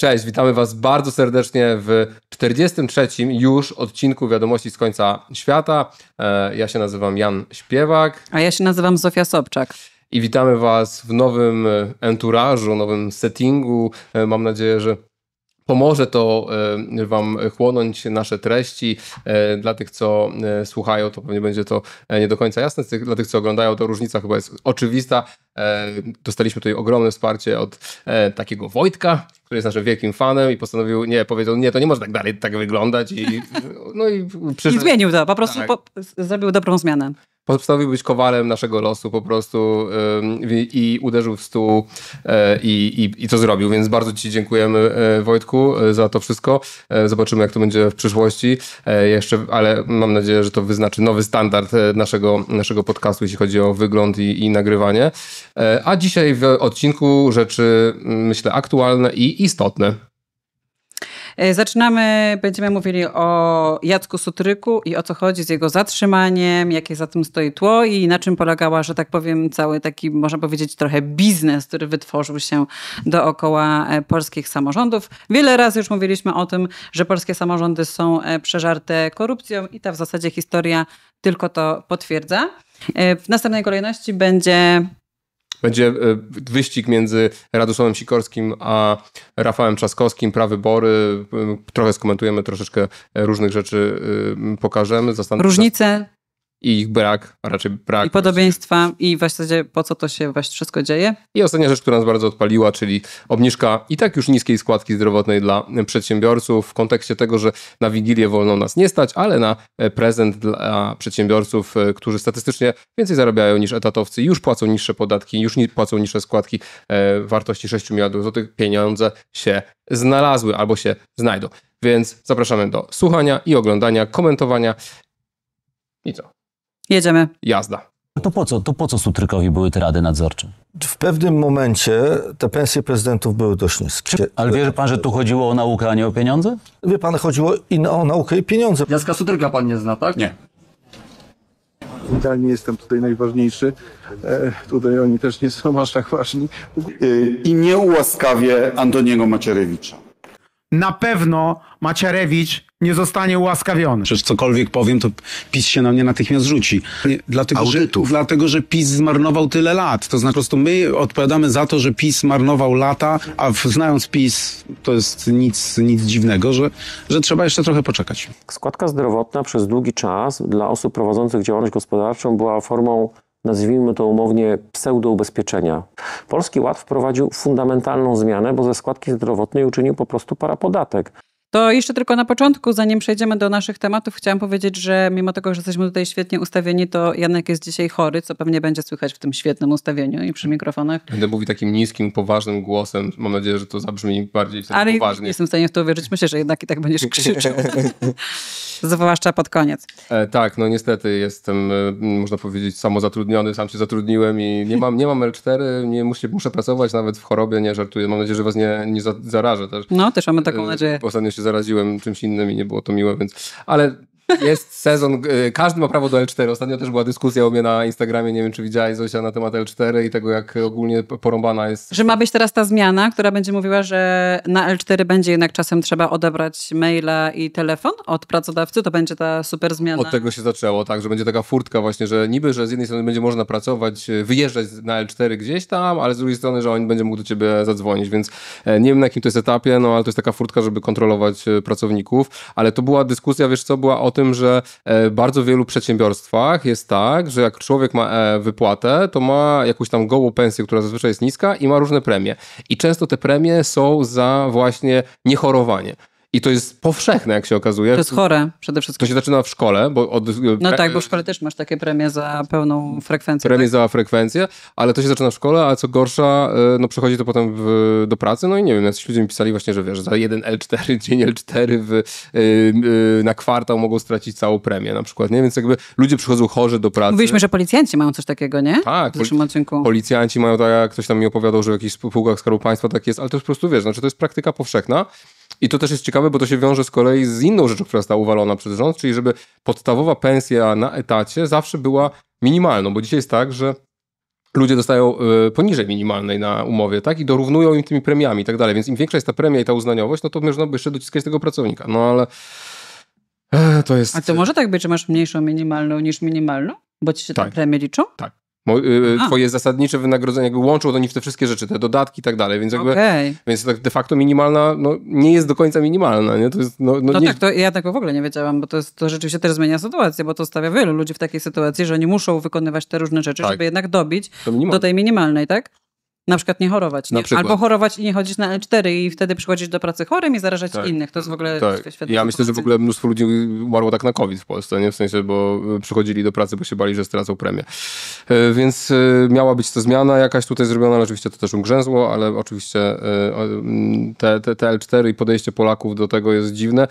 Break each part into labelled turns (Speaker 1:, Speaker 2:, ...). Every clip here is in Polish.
Speaker 1: Cześć, witamy Was bardzo serdecznie w 43. już odcinku Wiadomości z końca świata. E, ja się nazywam Jan Śpiewak. A ja się nazywam Zofia Sobczak. I witamy Was w nowym e, enturażu, nowym settingu. E, mam nadzieję, że Pomoże to e, Wam chłonąć nasze treści. E, dla tych, co e, słuchają, to pewnie będzie to nie do końca jasne. Dla tych, co oglądają, to różnica chyba jest oczywista. Dostaliśmy tutaj ogromne wsparcie od takiego Wojtka, który jest naszym wielkim fanem i postanowił, nie, powiedział, nie, to nie może tak dalej tak wyglądać. I,
Speaker 2: no i, przyszedł. I zmienił to, po prostu tak. po, zrobił dobrą zmianę
Speaker 1: postanowił być kowalem naszego losu po prostu i uderzył w stół e, i, i, i to zrobił. Więc bardzo Ci dziękujemy, e, Wojtku, e, za to wszystko. Zobaczymy, jak to będzie w przyszłości. Jeszcze, ale mam nadzieję, że to wyznaczy nowy standard naszego, naszego podcastu, jeśli chodzi o wygląd i, i nagrywanie. A dzisiaj w odcinku rzeczy, myślę, aktualne i istotne.
Speaker 2: E, zaczynamy, będziemy mówili o Jacku Sutryku i o co chodzi z jego zatrzymaniem, jakie za tym stoi tło i na czym polegała, że tak powiem, cały taki, można powiedzieć, trochę biznes, który wytworzył się dookoła e, polskich samorządów. Wiele razy już mówiliśmy o tym, że polskie samorządy są e, przeżarte korupcją i ta w zasadzie historia tylko to potwierdza. W następnej kolejności będzie
Speaker 1: będzie e, wyścig między Radosławem Sikorskim a Rafałem Trzaskowskim, prawybory. E, trochę skomentujemy, troszeczkę różnych rzeczy e, pokażemy.
Speaker 2: Różnice
Speaker 1: i ich brak, a raczej brak. I podobieństwa, i w zasadzie po co to się właśnie wszystko dzieje. I ostatnia rzecz, która nas bardzo odpaliła, czyli obniżka i tak już niskiej składki zdrowotnej dla przedsiębiorców w kontekście tego, że na Wigilię wolno nas nie stać, ale na prezent dla przedsiębiorców, którzy statystycznie więcej zarabiają niż etatowcy, już płacą niższe podatki, już płacą niższe składki e, wartości 6 miliardów złotych, pieniądze się znalazły albo się znajdą. Więc zapraszamy do słuchania i oglądania, komentowania i co? Jedziemy. Jazda.
Speaker 3: To po co, to po co Sutrykowi były te rady nadzorcze? W pewnym momencie te pensje prezydentów były dość niskie. ale wie pan, że
Speaker 4: tu chodziło o naukę, a nie o pieniądze?
Speaker 3: Wie pan, chodziło i o naukę i pieniądze. Jacka Sutryka pan nie zna, tak? Nie.
Speaker 5: Ja nie jestem tutaj najważniejszy. E, tutaj oni też nie są aż tak ważni.
Speaker 6: I nie ułaskawię Antoniego Macierewicza.
Speaker 7: Na pewno Macierewicz nie zostanie ułaskawiony. Przecież cokolwiek powiem, to PiS się na mnie natychmiast rzuci. Dlatego, Audytów. że, dlatego że PiS zmarnował tyle lat. To znaczy, po prostu my odpowiadamy za to, że PiS marnował lata, a w, znając PiS, to jest nic, nic dziwnego, że, że trzeba jeszcze trochę poczekać.
Speaker 8: Składka zdrowotna przez długi czas dla osób prowadzących działalność gospodarczą była formą nazwijmy to umownie, pseudoubezpieczenia. Polski Ład wprowadził fundamentalną zmianę, bo ze składki zdrowotnej uczynił po prostu parapodatek.
Speaker 2: To jeszcze tylko na początku, zanim przejdziemy do naszych tematów, chciałam powiedzieć, że mimo tego, że jesteśmy tutaj świetnie ustawieni, to Janek jest dzisiaj chory, co pewnie będzie słychać w tym świetnym ustawieniu i przy mikrofonach.
Speaker 1: Będę mówił takim niskim, poważnym głosem. Mam nadzieję, że to zabrzmi bardziej poważnie. Ale
Speaker 2: poważnie. jestem w stanie w to uwierzyć. Myślę, że jednak i tak będziesz krzyczał. Zwłaszcza pod koniec.
Speaker 1: E, tak, no niestety jestem, e, można powiedzieć, samozatrudniony. Sam się zatrudniłem i nie mam, nie mam L4, nie muszę, muszę pracować nawet w chorobie, nie żartuję. Mam nadzieję, że was nie, nie zarażę też. No, też mamy taką e, nadzieję. E, się zaraziłem czymś innym i nie było to miłe, więc... Ale jest sezon, y, każdy ma prawo do L4. Ostatnio też była dyskusja u mnie na Instagramie, nie wiem czy widziałaś Zosia, na temat L4 i tego jak ogólnie porąbana jest.
Speaker 2: Że ma być teraz ta zmiana, która będzie mówiła, że na L4 będzie jednak czasem trzeba odebrać maila i telefon od pracodawcy, to będzie ta super zmiana. Od
Speaker 1: tego się zaczęło, tak, że będzie taka furtka właśnie, że niby, że z jednej strony będzie można pracować, y, wyjeżdżać na L4 gdzieś tam, ale z drugiej strony, że on będzie mógł do ciebie zadzwonić, więc e, nie wiem na jakim to jest etapie, no ale to jest taka furtka, żeby kontrolować y, pracowników, ale to była dyskusja, wiesz co, była o tym, że e, w bardzo wielu przedsiębiorstwach jest tak, że jak człowiek ma e, wypłatę, to ma jakąś tam gołą pensję, która zazwyczaj jest niska i ma różne premie. I często te premie są za właśnie niechorowanie. I to
Speaker 2: jest powszechne,
Speaker 1: jak się okazuje. To jest chore przede wszystkim. To się zaczyna w szkole, bo od... E, no tak, bo w
Speaker 2: szkole też masz takie premie za pełną
Speaker 1: frekwencję. Premie tak? za frekwencję, ale to się zaczyna w szkole, a co gorsza, e, no przechodzi to potem w, do pracy, no i nie wiem, jacyś ludzie mi pisali właśnie, że wiesz, za jeden L4, dzień L4 w, e, na kwartał mogą stracić całą premię na przykład, nie? Więc jakby ludzie przychodzą chorzy do pracy. Mówiliśmy, że
Speaker 2: policjanci mają coś takiego, nie? Tak. W zeszłym odcinku.
Speaker 1: Policjanci mają tak, jak ktoś tam mi opowiadał, że w jakichś spółkach Skarbu Państwa tak jest, ale to jest po prostu, wiesz, znaczy to jest praktyka powszechna i to też jest ciekawe, bo to się wiąże z kolei z inną rzeczą, która została uwalona przez rząd, czyli żeby podstawowa pensja na etacie zawsze była minimalną, bo dzisiaj jest tak, że ludzie dostają e, poniżej minimalnej na umowie, tak? I dorównują im tymi premiami i tak dalej. Więc im większa jest ta premia i ta uznaniowość, no to można by jeszcze dociskać tego pracownika. No ale e, to jest... A
Speaker 2: to może tak być, że masz mniejszą minimalną niż minimalną? Bo ci się tak. te premie liczą? Tak.
Speaker 1: Y, y, twoje A. zasadnicze wynagrodzenie, jakby łączą do nich te wszystkie rzeczy, te dodatki i tak dalej, więc jakby, okay. więc tak de facto minimalna, no, nie jest do końca minimalna, nie? To jest, no, no, no nie... tak,
Speaker 2: to ja tego w ogóle nie wiedziałam, bo to, jest, to rzeczywiście też zmienia sytuację, bo to stawia wielu ludzi w takiej sytuacji, że oni muszą wykonywać te różne rzeczy, tak. żeby jednak dobić do, do tej minimalnej, tak? Na przykład nie chorować. Nie? Przykład. Albo chorować i nie chodzić na L4 i wtedy przychodzić do pracy chorym i zarażać tak. innych. To jest w ogóle tak. świetne. Ja myślę,
Speaker 1: że w ogóle mnóstwo ludzi umarło tak na COVID w Polsce, nie? W sensie, bo e, przychodzili do pracy, bo się bali, że stracą premię. E, więc e, miała być ta zmiana jakaś tutaj zrobiona, ale oczywiście to też ugrzęzło, ale oczywiście mm, te, te, te L4 i podejście Polaków do tego jest dziwne.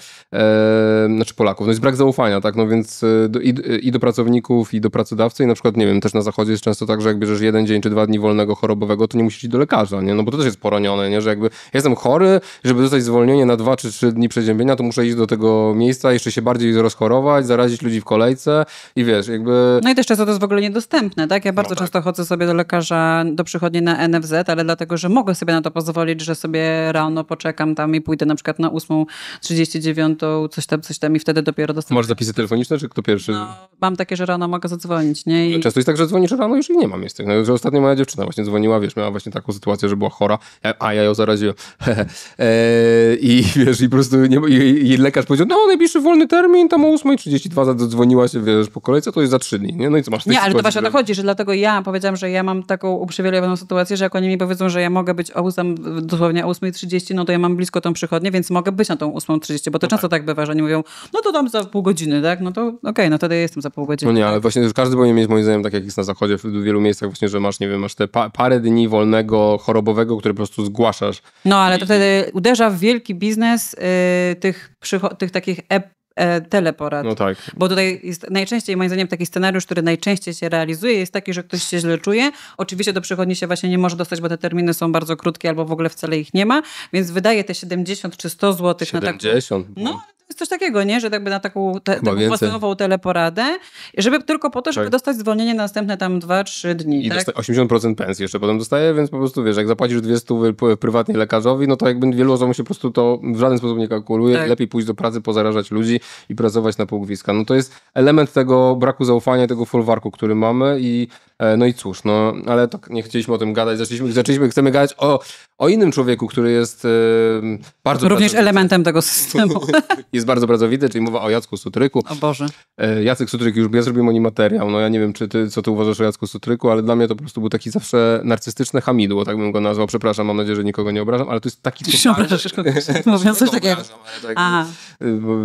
Speaker 1: Znaczy Polaków, no jest brak zaufania, tak? No więc i, i do pracowników, i do pracodawcy i na przykład, nie wiem, też na zachodzie jest często tak, że jak bierzesz jeden dzień czy dwa dni wolnego chorobowego, to nie musisz iść do lekarza, nie? No bo to też jest poronione, nie? Że jakby jestem chory, żeby dostać zwolnienie na dwa czy trzy dni przeziębienia, to muszę iść do tego miejsca, jeszcze się bardziej rozchorować, zarazić ludzi w kolejce i wiesz, jakby... No i
Speaker 2: też często to jest w ogóle niedostępne, tak? Ja bardzo no tak. często chodzę sobie do lekarza, do przychodni na NFZ, ale dlatego, że mogę sobie na to pozwolić, że sobie rano poczekam tam i pójdę na przykład na 8.39, coś tam, coś tam i wtedy dopiero dostanę...
Speaker 1: Masz zapisy telefoniczne, czy kto pierwszy? No,
Speaker 2: mam takie, że rano mogę zadzwonić, nie? I... Często jest
Speaker 1: tak, że dzwonisz rano już i nie mam miejsca. No, że ostatnio moja dziewczyna właśnie dzwoniła, wiesz, miała właśnie taką sytuację, że była chora, a ja ją zaraziłem. E, I wiesz, i po prostu nie, i, i lekarz powiedział, no najbliższy wolny termin, tam o 8.32 zadzwoniła się, wiesz, po kolejce, to jest za trzy dni, nie? No i co masz? Nie, ale to właśnie o to
Speaker 2: chodzi, że dlatego ja powiedziałam, że ja mam taką uprzywilejowaną sytuację, że jak oni mi powiedzą, że ja mogę być o 8, dosłownie o 8.30, no to ja mam blisko tą przychodnię, więc mogę być na tą 8.30, bo to no często tak. tak bywa, że oni mówią, no to tam za pół godziny, tak? No to okej, okay, no wtedy ja jestem za pół godziny. No nie, tak?
Speaker 1: ale właśnie każdy powinien mieć moim zdaniem, tak jak jest na zachodzie w wielu miejscach właśnie, że masz, nie wiem, masz te pa parę dni wolne mentalnego, chorobowego, który po prostu zgłaszasz.
Speaker 2: No ale to wtedy uderza w wielki biznes yy, tych, tych takich e, e, teleporad. No tak. Bo tutaj jest najczęściej, moim zdaniem, taki scenariusz, który najczęściej się realizuje, jest taki, że ktoś się źle czuje. Oczywiście do przychodni się właśnie nie może dostać, bo te terminy są bardzo krótkie albo w ogóle wcale ich nie ma, więc wydaje te 70 czy 100 zł 70. na tak. No, jest coś takiego, nie? że jakby na taką, te, taką teleporadę, żeby tylko po to, żeby tak. dostać zwolnienie na następne tam 2-3 dni. I tak?
Speaker 1: 80% pensji jeszcze potem dostaje, więc po prostu wiesz, jak zapłacisz 200 prywatnie lekarzowi, no to jakby wielu osobom się po prostu to w żaden sposób nie kalkuluje. Tak. Lepiej pójść do pracy, pozarażać ludzi i pracować na półgwiska. No to jest element tego braku zaufania, tego folwarku, który mamy i E, no i cóż, no ale to nie chcieliśmy o tym gadać, zaczęliśmy, zaczęliśmy chcemy gadać o, o innym człowieku, który jest e, bardzo Również pracowity.
Speaker 2: elementem tego systemu.
Speaker 1: jest bardzo pracowity, czyli mowa o Jacku Sutryku. O Boże. E, Jacek Sutryk, już ja zrobiłem o nim materiał, no ja nie wiem, czy ty, co ty uważasz o Jacku Sutryku, ale dla mnie to po prostu był taki zawsze narcystyczne hamidło, tak bym go nazwał. Przepraszam, mam nadzieję, że nikogo nie obrażam, ale to jest taki... Ty się obrażasz
Speaker 2: kogoś, coś takiego.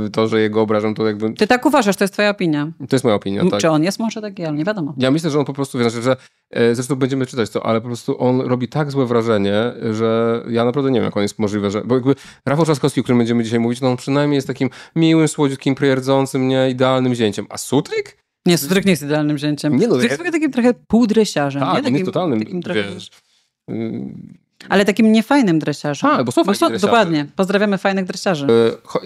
Speaker 1: Y, to, że jego obrażam, to jakby... Ty
Speaker 2: tak uważasz, to jest twoja opinia.
Speaker 1: To jest moja opinia, tak. Czy on
Speaker 2: jest może taki, ale nie wiadomo.
Speaker 1: Ja myślę, że on po prostu znaczy, że e, Zresztą będziemy czytać to, ale po prostu on robi tak złe wrażenie, że ja naprawdę nie wiem, jak on jest możliwe, że... Bo jakby Rafał Trzaskowski, o którym będziemy dzisiaj mówić, no on przynajmniej jest takim miłym, słodziutkim, prierdzącym, nie idealnym zięciem. A Sutryk?
Speaker 2: Nie, Sutryk nie jest idealnym zięciem. Nie, no, Sutryk jest takim trochę półdresiarzem. Tak, nie? Takim, totalnym, takim trochę... wiesz... Y, ale takim niefajnym dresiarzem. A, bo są, bo no są Dokładnie. Pozdrawiamy fajnych dresiarzy.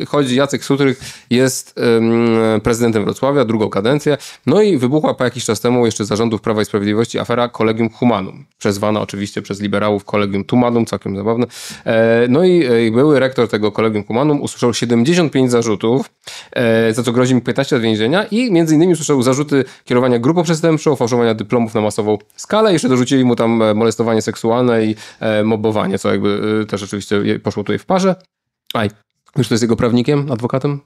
Speaker 2: E,
Speaker 1: chodzi Jacek Sutryk, jest um, prezydentem Wrocławia, drugą kadencję. No i wybuchła po jakiś czas temu jeszcze zarządów Prawa i Sprawiedliwości afera Kolegium Humanum. Przezwana oczywiście przez liberałów Kolegium Tumanum, całkiem zabawne. E, no i e, były rektor tego Kolegium Humanum usłyszał 75 zarzutów, e, za co grozi mi 15 lat więzienia i między innymi usłyszał zarzuty kierowania grupą przestępczą, fałszowania dyplomów na masową skalę. Jeszcze dorzucili mu tam e, molestowanie seksualne i e, mobowanie, co jakby y, też oczywiście poszło tutaj w parze. Aj, już kto jest jego prawnikiem, adwokatem?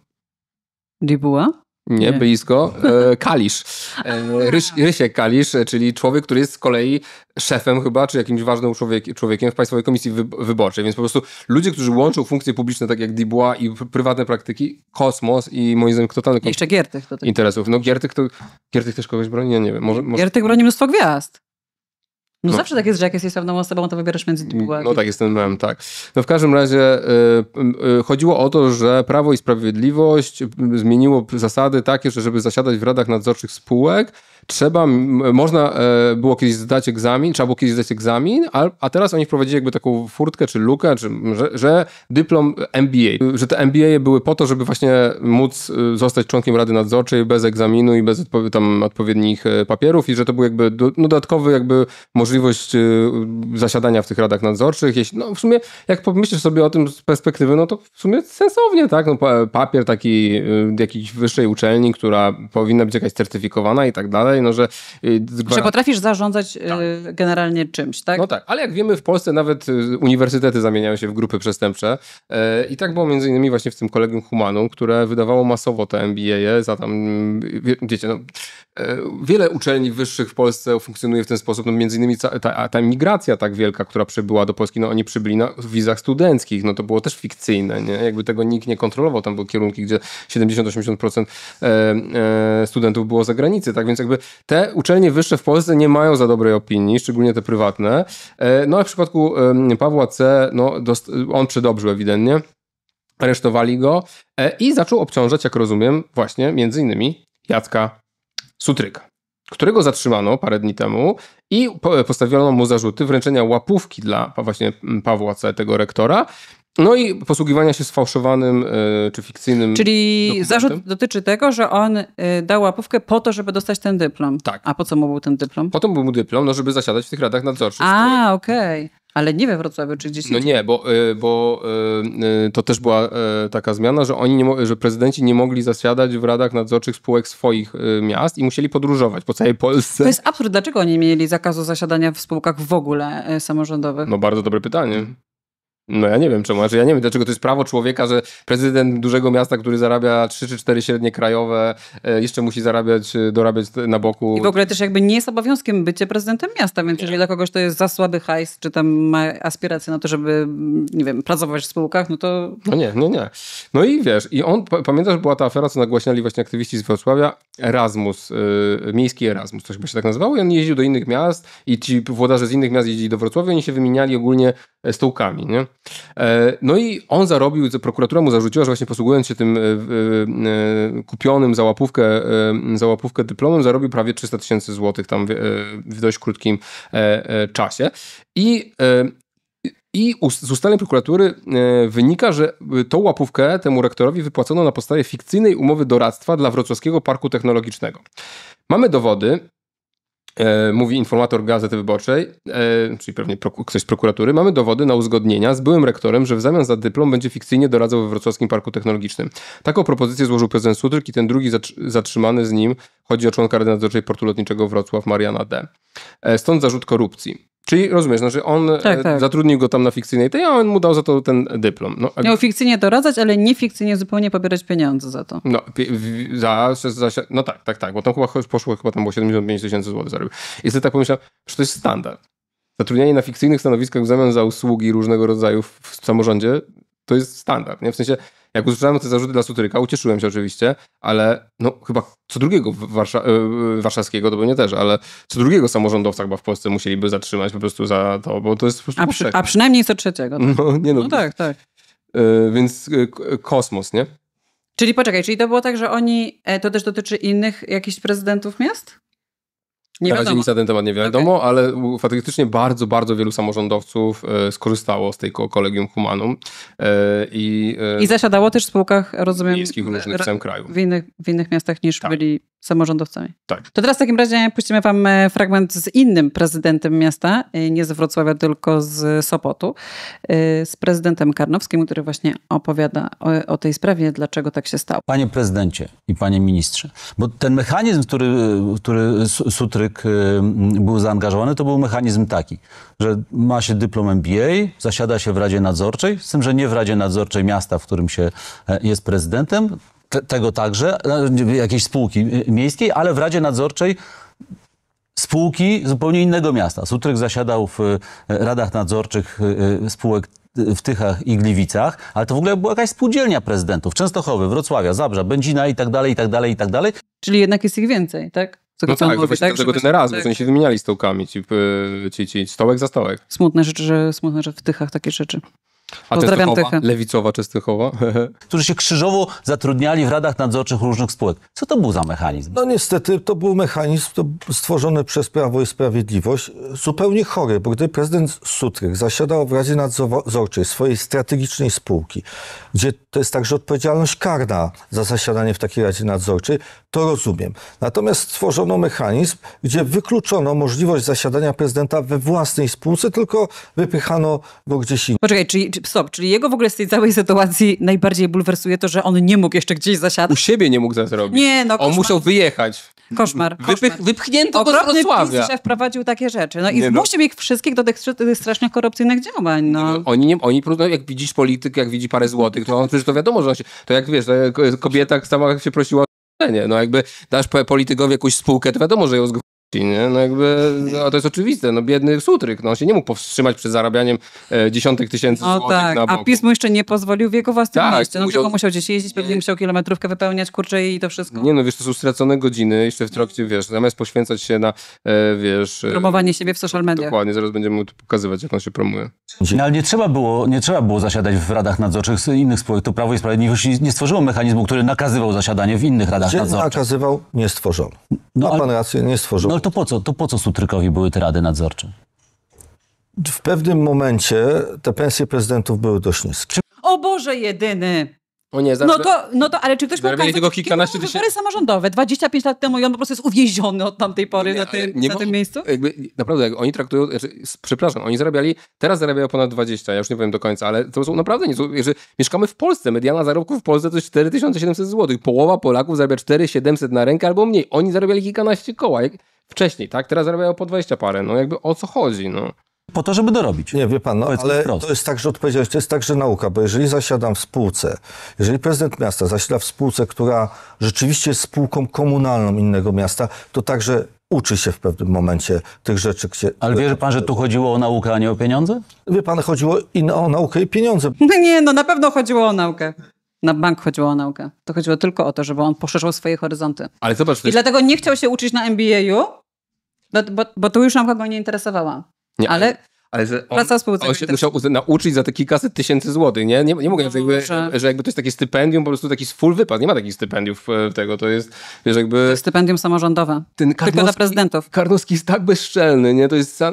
Speaker 2: Dibuła? Nie, nie.
Speaker 1: Byisko. E, Kalisz. E, Ryś, Rysiek Kalisz, e, czyli człowiek, który jest z kolei szefem chyba, czy jakimś ważnym człowiek, człowiekiem w Państwowej Komisji Wyborczej. Więc po prostu ludzie, którzy łączą funkcje publiczne, tak jak Dibła i prywatne praktyki, kosmos i moim zdaniem kto tam... Jeszcze Giertych. Do tak- Interesów. No Giertych to... Giertych też kogoś broni? Ja nie wiem. Może, może... Giertych
Speaker 2: broni mnóstwo gwiazd. No, no, zawsze tak jest, że jak jesteś pewną osobą, to wybierasz między dwóch. No
Speaker 1: tak, jestem mem, tak. No w każdym razie y, y, y chodziło o to, że Prawo i Sprawiedliwość y, y, zmieniło zasady takie, że żeby zasiadać w radach nadzorczych spółek, trzeba, można e, było kiedyś zdać egzamin, trzeba było kiedyś zdać egzamin, a, a teraz oni wprowadzili jakby taką furtkę czy lukę, czy, że, że dyplom MBA, że te MBA były po to, żeby właśnie móc y, zostać członkiem Rady Nadzorczej bez egzaminu i bez tam odpowiednich e, papierów i że to był jakby no, dodatkowy jakby możliwość y, zasiadania w tych radach nadzorczych. Jeśli, no w sumie jak pomyślisz sobie o tym z perspektywy, no to w sumie sensownie, tak? No, papier taki y, jakiejś wyższej uczelni, która powinna być jakaś certyfikowana i tak dalej, dalej, no że... Y, że
Speaker 2: potrafisz zarządzać y, tak. generalnie czymś, tak? No tak, ale jak wiemy w Polsce
Speaker 1: nawet y, uniwersytety zamieniają się w grupy przestępcze i tak było między innymi właśnie w tym kolegium Humanum, które wydawało masowo te MBA e, za tam, wiecie, no, e, wiele uczelni wyższych w Polsce funkcjonuje w ten sposób, no między innymi ta, ta migracja tak wielka, która przybyła do Polski, no oni przybyli na wizach studenckich, no to było też fikcyjne, nie? Jakby tego nikt nie kontrolował, tam były kierunki, gdzie 70-80% e, studentów było za granicy, tak więc jakby te uczelnie wyższe w Polsce nie mają za dobrej opinii, szczególnie te prywatne. E, no a w przypadku Pawła C., no, on przedobrzył ewidentnie, aresztowali go e, i zaczął obciążać, jak rozumiem, właśnie między innymi Jacka Sutryka którego zatrzymano parę dni temu i e, postawiono mu zarzuty wręczenia łapówki dla właśnie Pawła C., tego rektora, no i posługiwania się sfałszowanym y, czy
Speaker 2: fikcyjnym. Czyli dokumentem. zarzut dotyczy tego, że on y, dał łapówkę po to, żeby dostać ten dyplom. Tak. A po co mu był ten dyplom? Po to był mu dyplom, no żeby zasiadać w tych radach nadzorczych. A, okej. Okay. Ale nie we Wrocławiu czy gdzieś No nie,
Speaker 1: bo, e, bo to też była taka zmiana, że oni nie że prezydenci nie mogli zasiadać w radach nadzorczych spółek swoich miast i musieli podróżować po całej Polsce. To jest
Speaker 2: absurd. Dlaczego oni mieli zakazu zasiadania w spółkach w ogóle samorządowych? No
Speaker 1: bardzo dobre pytanie. No ja nie wiem czemu, znaczy ja nie wiem dlaczego to jest prawo człowieka, że prezydent dużego miasta, który zarabia 3 czy 4 średnie krajowe, e, jeszcze musi zarabiać, e, dorabiać na boku. I w ogóle
Speaker 2: też jakby nie jest obowiązkiem bycie prezydentem miasta, więc nie. jeżeli dla kogoś to jest za słaby hajs, czy tam ma aspiracje na to, żeby, nie wiem, pracować w spółkach, no to...
Speaker 1: No nie, nie, no nie. No i wiesz, i on, pamiętasz, była ta afera, co nagłaśniali właśnie aktywiści z Wrocławia, Erasmus, yy, miejski Erasmus, to chyba się tak nazywało, i on jeździł do innych miast i ci włodarze z innych miast jeździli do Wrocławia, oni się wymieniali ogólnie stołkami, nie? E, no i on zarobił, prokuratura mu zarzuciła, że właśnie posługując się tym e, e, kupionym za łapówkę, za łapówkę dyplomem, zarobił prawie 300 tysięcy złotych tam w dość krótkim czasie. I i z ustaleń prokuratury wynika, że tą łapówkę temu rektorowi wypłacono na podstawie fikcyjnej umowy doradztwa dla Wrocławskiego Parku Technologicznego. Mamy dowody, E, mówi informator Gazety Wyborczej, e, czyli pewnie ktoś z prokuratury, mamy dowody na uzgodnienia z byłym rektorem, że w zamian za dyplom będzie fikcyjnie doradzał we Wrocławskim Parku Technologicznym. Taką propozycję złożył prezydent Sutryk i ten drugi zatrzymany z nim chodzi o członka Rady Nadzorczej Portu Lotniczego Wrocław Mariana D. E, stąd zarzut korupcji. Czyli rozumiesz, znaczy on e, tak, tak. zatrudnił go tam na fikcyjnej tej, a on mu dał za to ten dyplom. No, Miał
Speaker 2: fikcyjnie doradzać, ale nie fikcyjnie zupełnie pobierać pieniądze za to.
Speaker 1: No, za, za, za, no tak, tak, tak, bo tam chyba poszło, chyba tam było 75 tysięcy złotych zarobił. I sobie tak pomyślałem, że to jest standard. Zatrudnianie na fikcyjnych stanowiskach w zamian za usługi różnego rodzaju w samorządzie to jest standard. Nie? W sensie jak usłyszałem te zarzuty dla Sutryka, ucieszyłem się oczywiście, ale no chyba co drugiego warsza, yy, warszawskiego, to pewnie też, ale co drugiego samorządowca chyba w Polsce musieliby zatrzymać po prostu za to, bo to jest po prostu... A, przy, a
Speaker 2: przynajmniej co trzeciego. Tak?
Speaker 1: No, nie no. no tak, tak. Yy, więc yy, kosmos, nie?
Speaker 2: Czyli poczekaj, czyli to było tak, że oni, to też dotyczy innych jakichś prezydentów miast? Nie Na razie nic
Speaker 1: na ten temat nie wiadomo, okay. ale faktycznie bardzo, bardzo wielu samorządowców e, skorzystało z tej kolegium humanum. E, I, e, I
Speaker 2: zasiadało też w spółkach, rozumiem, miejskich różnych w całym kraju. W innych, w innych miastach niż tak. byli samorządowcami. Tak. To teraz w takim razie puścimy wam e, fragment z innym prezydentem miasta, e, nie z Wrocławia, tylko z Sopotu, e, z prezydentem Karnowskim, który właśnie opowiada o, o, tej sprawie, dlaczego tak się stało.
Speaker 4: Panie prezydencie i panie ministrze, bo ten mechanizm, który, który Sutryk był zaangażowany, to był mechanizm taki, że ma się dyplom MBA, zasiada się w Radzie Nadzorczej, z tym, że nie w Radzie Nadzorczej miasta, w którym się jest prezydentem, te, tego także, e, jakiejś spółki miejskiej, ale w Radzie Nadzorczej spółki zupełnie innego miasta. Sutryk zasiadał w e, radach nadzorczych e, spółek w Tychach i Gliwicach, ale to w ogóle była jakaś spółdzielnia prezydentów. Częstochowy,
Speaker 1: Wrocławia, Zabrze, Będzina i tak dalej, i tak dalej, i tak dalej.
Speaker 2: Czyli jednak jest ich więcej, tak? No co no tak, mówi, właśnie
Speaker 1: tak, każdego ten raz, tak. bo oni się wymieniali stołkami, ci, ci, ci, stołek za stołek.
Speaker 2: Smutne rzeczy, że smutne, że w Tychach takie rzeczy. A Pozdrawiam Tychy.
Speaker 1: Lewicowa Częstochowa.
Speaker 2: Którzy się krzyżowo
Speaker 4: zatrudniali w radach nadzorczych różnych spółek. Co to był za mechanizm?
Speaker 3: No niestety to był mechanizm stworzony przez Prawo i Sprawiedliwość, zupełnie chory, bo gdy prezydent Sutryk zasiadał w Radzie Nadzorczej swojej strategicznej spółki, gdzie to jest także odpowiedzialność karna za zasiadanie w takiej Radzie Nadzorczej, to rozumiem. Natomiast stworzono mechanizm, gdzie wykluczono możliwość zasiadania prezydenta we własnej spółce, tylko wypychano
Speaker 2: go gdzieś indziej. Poczekaj, czyli stop, czyli jego w ogóle z tej całej sytuacji najbardziej bulwersuje to, że on nie mógł jeszcze gdzieś zasiadać. U siebie nie mógł zrobić. Nie, no koszmar. On musiał wyjechać. Koszmar. koszmar. Wypych, wypchnięto Okropny do Wrocławia. PiS wprowadził takie rzeczy. No i nie, no. ich wszystkich do tych, strasznych korupcyjnych
Speaker 1: działań. No. no oni, nie, oni jak widzisz polityk, jak widzi parę złotych, to on przecież to wiadomo, że się, to jak wiesz, kobieta sama się prosiła o no jakby dasz politykowi jakąś spółkę, to wiadomo, że ją nie? No jakby, no to jest oczywiste, no biedny sutryk, no on się nie mógł powstrzymać przed zarabianiem e, dziesiątek tysięcy no złotych tak. na boku. A pismo
Speaker 2: jeszcze nie pozwolił w jego własnym tak, mieście, no musiał... tylko musiał gdzieś jeździć, pewnie musiał kilometrówkę wypełniać, kurcze i to wszystko.
Speaker 1: Nie no, wiesz, to są stracone godziny, jeszcze w trakcie, wiesz, zamiast poświęcać się na, e, wiesz... E, Promowanie siebie w social mediach. Dokładnie, zaraz będziemy mu pokazywać, jak on się promuje.
Speaker 4: No, ale nie trzeba, było, nie trzeba było zasiadać w radach nadzorczych innych spółek, to Prawo i Sprawiedliwość nie stworzyło mechanizmu, który nakazywał zasiadanie w innych radach Gdzie nadzorczych.
Speaker 3: nakazywał, nie stworzono. No, Ma pan rację, nie stworzył. No, to po co, to po co Sutrykowi były
Speaker 4: te rady nadzorcze?
Speaker 3: W pewnym momencie te pensje prezydentów były dość niskie.
Speaker 2: O Boże jedyny! O nie, zarabia... no, to, no to, ale czy ktoś ma kasę? tylko kilkanaście tysięcy. Wybory samorządowe, 25 lat temu i on po prostu jest uwięziony od tamtej pory nie, na, ty, na tym
Speaker 1: miejscu? Jakby, naprawdę, jak oni traktują, znaczy, przepraszam, oni zarabiali, teraz zarabiają ponad 20, ja już nie powiem do końca, ale to są naprawdę nie jeżeli mieszkamy w Polsce, mediana zarobków w Polsce to jest 4700 zł, połowa Polaków zarabia 4700 na rękę albo mniej, oni zarabiali kilkanaście koła, jak, wcześniej, tak? Teraz zarabiają po 20 parę, no jakby o co chodzi, no po to, żeby dorobić. Nie, wie
Speaker 3: pan, no, ale wprost. to jest także odpowiedzialność, to jest także nauka, bo jeżeli zasiadam w spółce, jeżeli prezydent miasta zasiada w spółce, która rzeczywiście jest spółką komunalną innego miasta, to także uczy się w pewnym momencie tych rzeczy. Gdzie... Ale
Speaker 4: wie pan, że tu chodziło o naukę, a nie o pieniądze? Wie pan,
Speaker 2: chodziło i o naukę i pieniądze. No nie, no na pewno chodziło o naukę. Na bank chodziło o naukę. To chodziło tylko o to, żeby on poszerzał swoje horyzonty.
Speaker 1: Ale zobacz, I jest... dlatego
Speaker 2: nie chciał się uczyć na MBA-u, bo, bo, bo to już nam kogo nie interesowała. Nie, ale
Speaker 1: ale on, on, się musiał nauczyć za te kilkaset tysięcy złotych, nie? Nie, nie mogę, no, jakby, że... że... jakby to jest takie stypendium, po prostu taki full wypad. Nie ma takich stypendiów e, tego, to jest, wiesz, jakby... To stypendium samorządowe, Ten Karnowski, tylko dla prezydentów. Karnowski jest tak bezczelny, nie? To jest, e,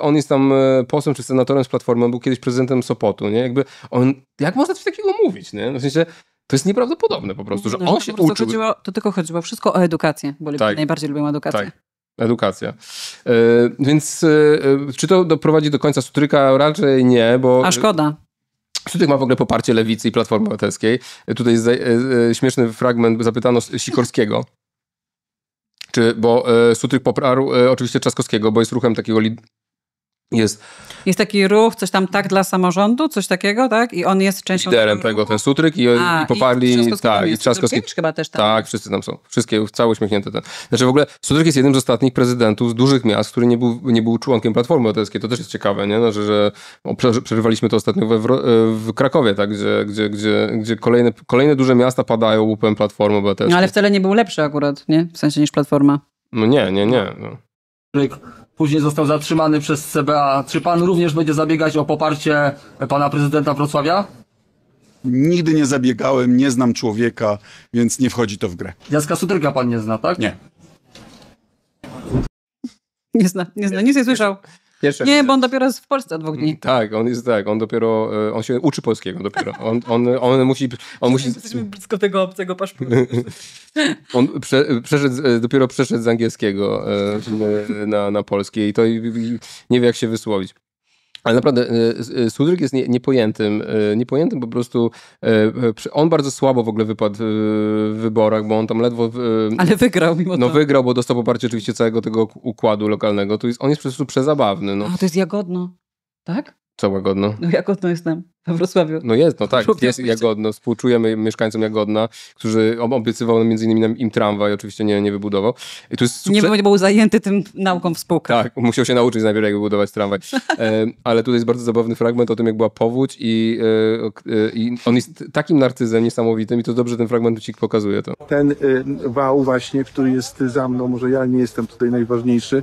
Speaker 1: on jest tam e, posłem czy senatorem z Platformy, on był kiedyś prezydentem Sopotu, nie? Jakby on, jak można coś takiego mówić, nie? No w sensie, to jest nieprawdopodobne po prostu, że no, on się uczył. Chodziło,
Speaker 2: to tylko chodziło wszystko o edukację, bo tak. najbardziej lubią edukację. Tak.
Speaker 1: Edukacja. E, więc e, e, czy to doprowadzi do końca Sutryka? Raczej nie, bo... A szkoda. Sutryk ma w ogóle poparcie Lewicy i Platformy Obywatelskiej. Tutaj jest śmieszny fragment, zapytano Sikorskiego. Czy, bo Sutryk poparł oczywiście Czaskowskiego, bo jest ruchem takiego jest...
Speaker 2: Jest taki ruch, coś tam tak dla samorządu, coś takiego, tak? I on jest częścią... Liderem
Speaker 1: tego, tego ten Sutryk i, A, i poparli... I tak, i Trzaskowski. chyba też tam. Tak, wszyscy tam są. Wszystkie, cały uśmiechnięte ten. Znaczy w ogóle Sutryk jest jednym z ostatnich prezydentów z dużych miast, który nie był, nie był członkiem Platformy Obywatelskiej. To też jest ciekawe, nie? Znaczy, że przerywaliśmy to ostatnio we, e, w Krakowie, tak? Gdzie, gdzie, gdzie, gdzie kolejne, kolejne duże miasta padają łupem Platformy Obywatelskiej. No ale
Speaker 2: wcale nie był lepszy akurat, nie? W sensie niż Platforma.
Speaker 1: No nie, nie, nie. No.
Speaker 2: Później został zatrzymany przez CBA. Czy pan również będzie zabiegać o
Speaker 1: poparcie pana prezydenta Wrocławia?
Speaker 6: Nigdy nie zabiegałem, nie znam człowieka, więc nie wchodzi to w grę.
Speaker 1: Jaska Sudryka pan nie zna, tak? Nie.
Speaker 2: Nie zna, nie zna, nic nie słyszał nie, bo on dopiero jest w Polsce od dwóch dni. Mm,
Speaker 1: tak, on jest tak, on dopiero, e, on się uczy polskiego dopiero. On, on, on musi... On musi... Jesteśmy blisko
Speaker 2: tego obcego paszportu.
Speaker 1: on prze, przeszedł, e, dopiero przeszedł z angielskiego e, na, na polskie i to nie wie jak się wysłowić. Ale naprawdę y, y, Sudryk jest niepojętym, y, niepojętym po prostu. On bardzo słabo w ogóle wypadł w wyborach, bo on tam ledwo... Ale wygrał mimo no, to. No wygrał, bo dostał poparcie oczywiście całego tego układu lokalnego. Tu jest, on jest po prostu przezabawny. No. A, to
Speaker 2: jest Jagodno, tak? Co Jagodno? No Jagodno jest tam. Wrocławiu.
Speaker 1: No jest, no tak, jest Jagodno, współczujemy mieszkańcom Jagodna, którzy obiecywał między innymi im tramwaj, oczywiście nie, nie wybudował. I tu jest Nie był
Speaker 2: zajęty tym nauką
Speaker 1: w spółkach. Tak, musiał się nauczyć najpierw, jak wybudować tramwaj. E, ale tutaj jest bardzo zabawny fragment o tym, jak była powódź i, e, e, i on jest takim narcyzem niesamowitym i to dobrze ten fragment ci pokazuje to.
Speaker 6: Ten e, wał właśnie, który jest za mną, może ja nie jestem tutaj
Speaker 9: najważniejszy,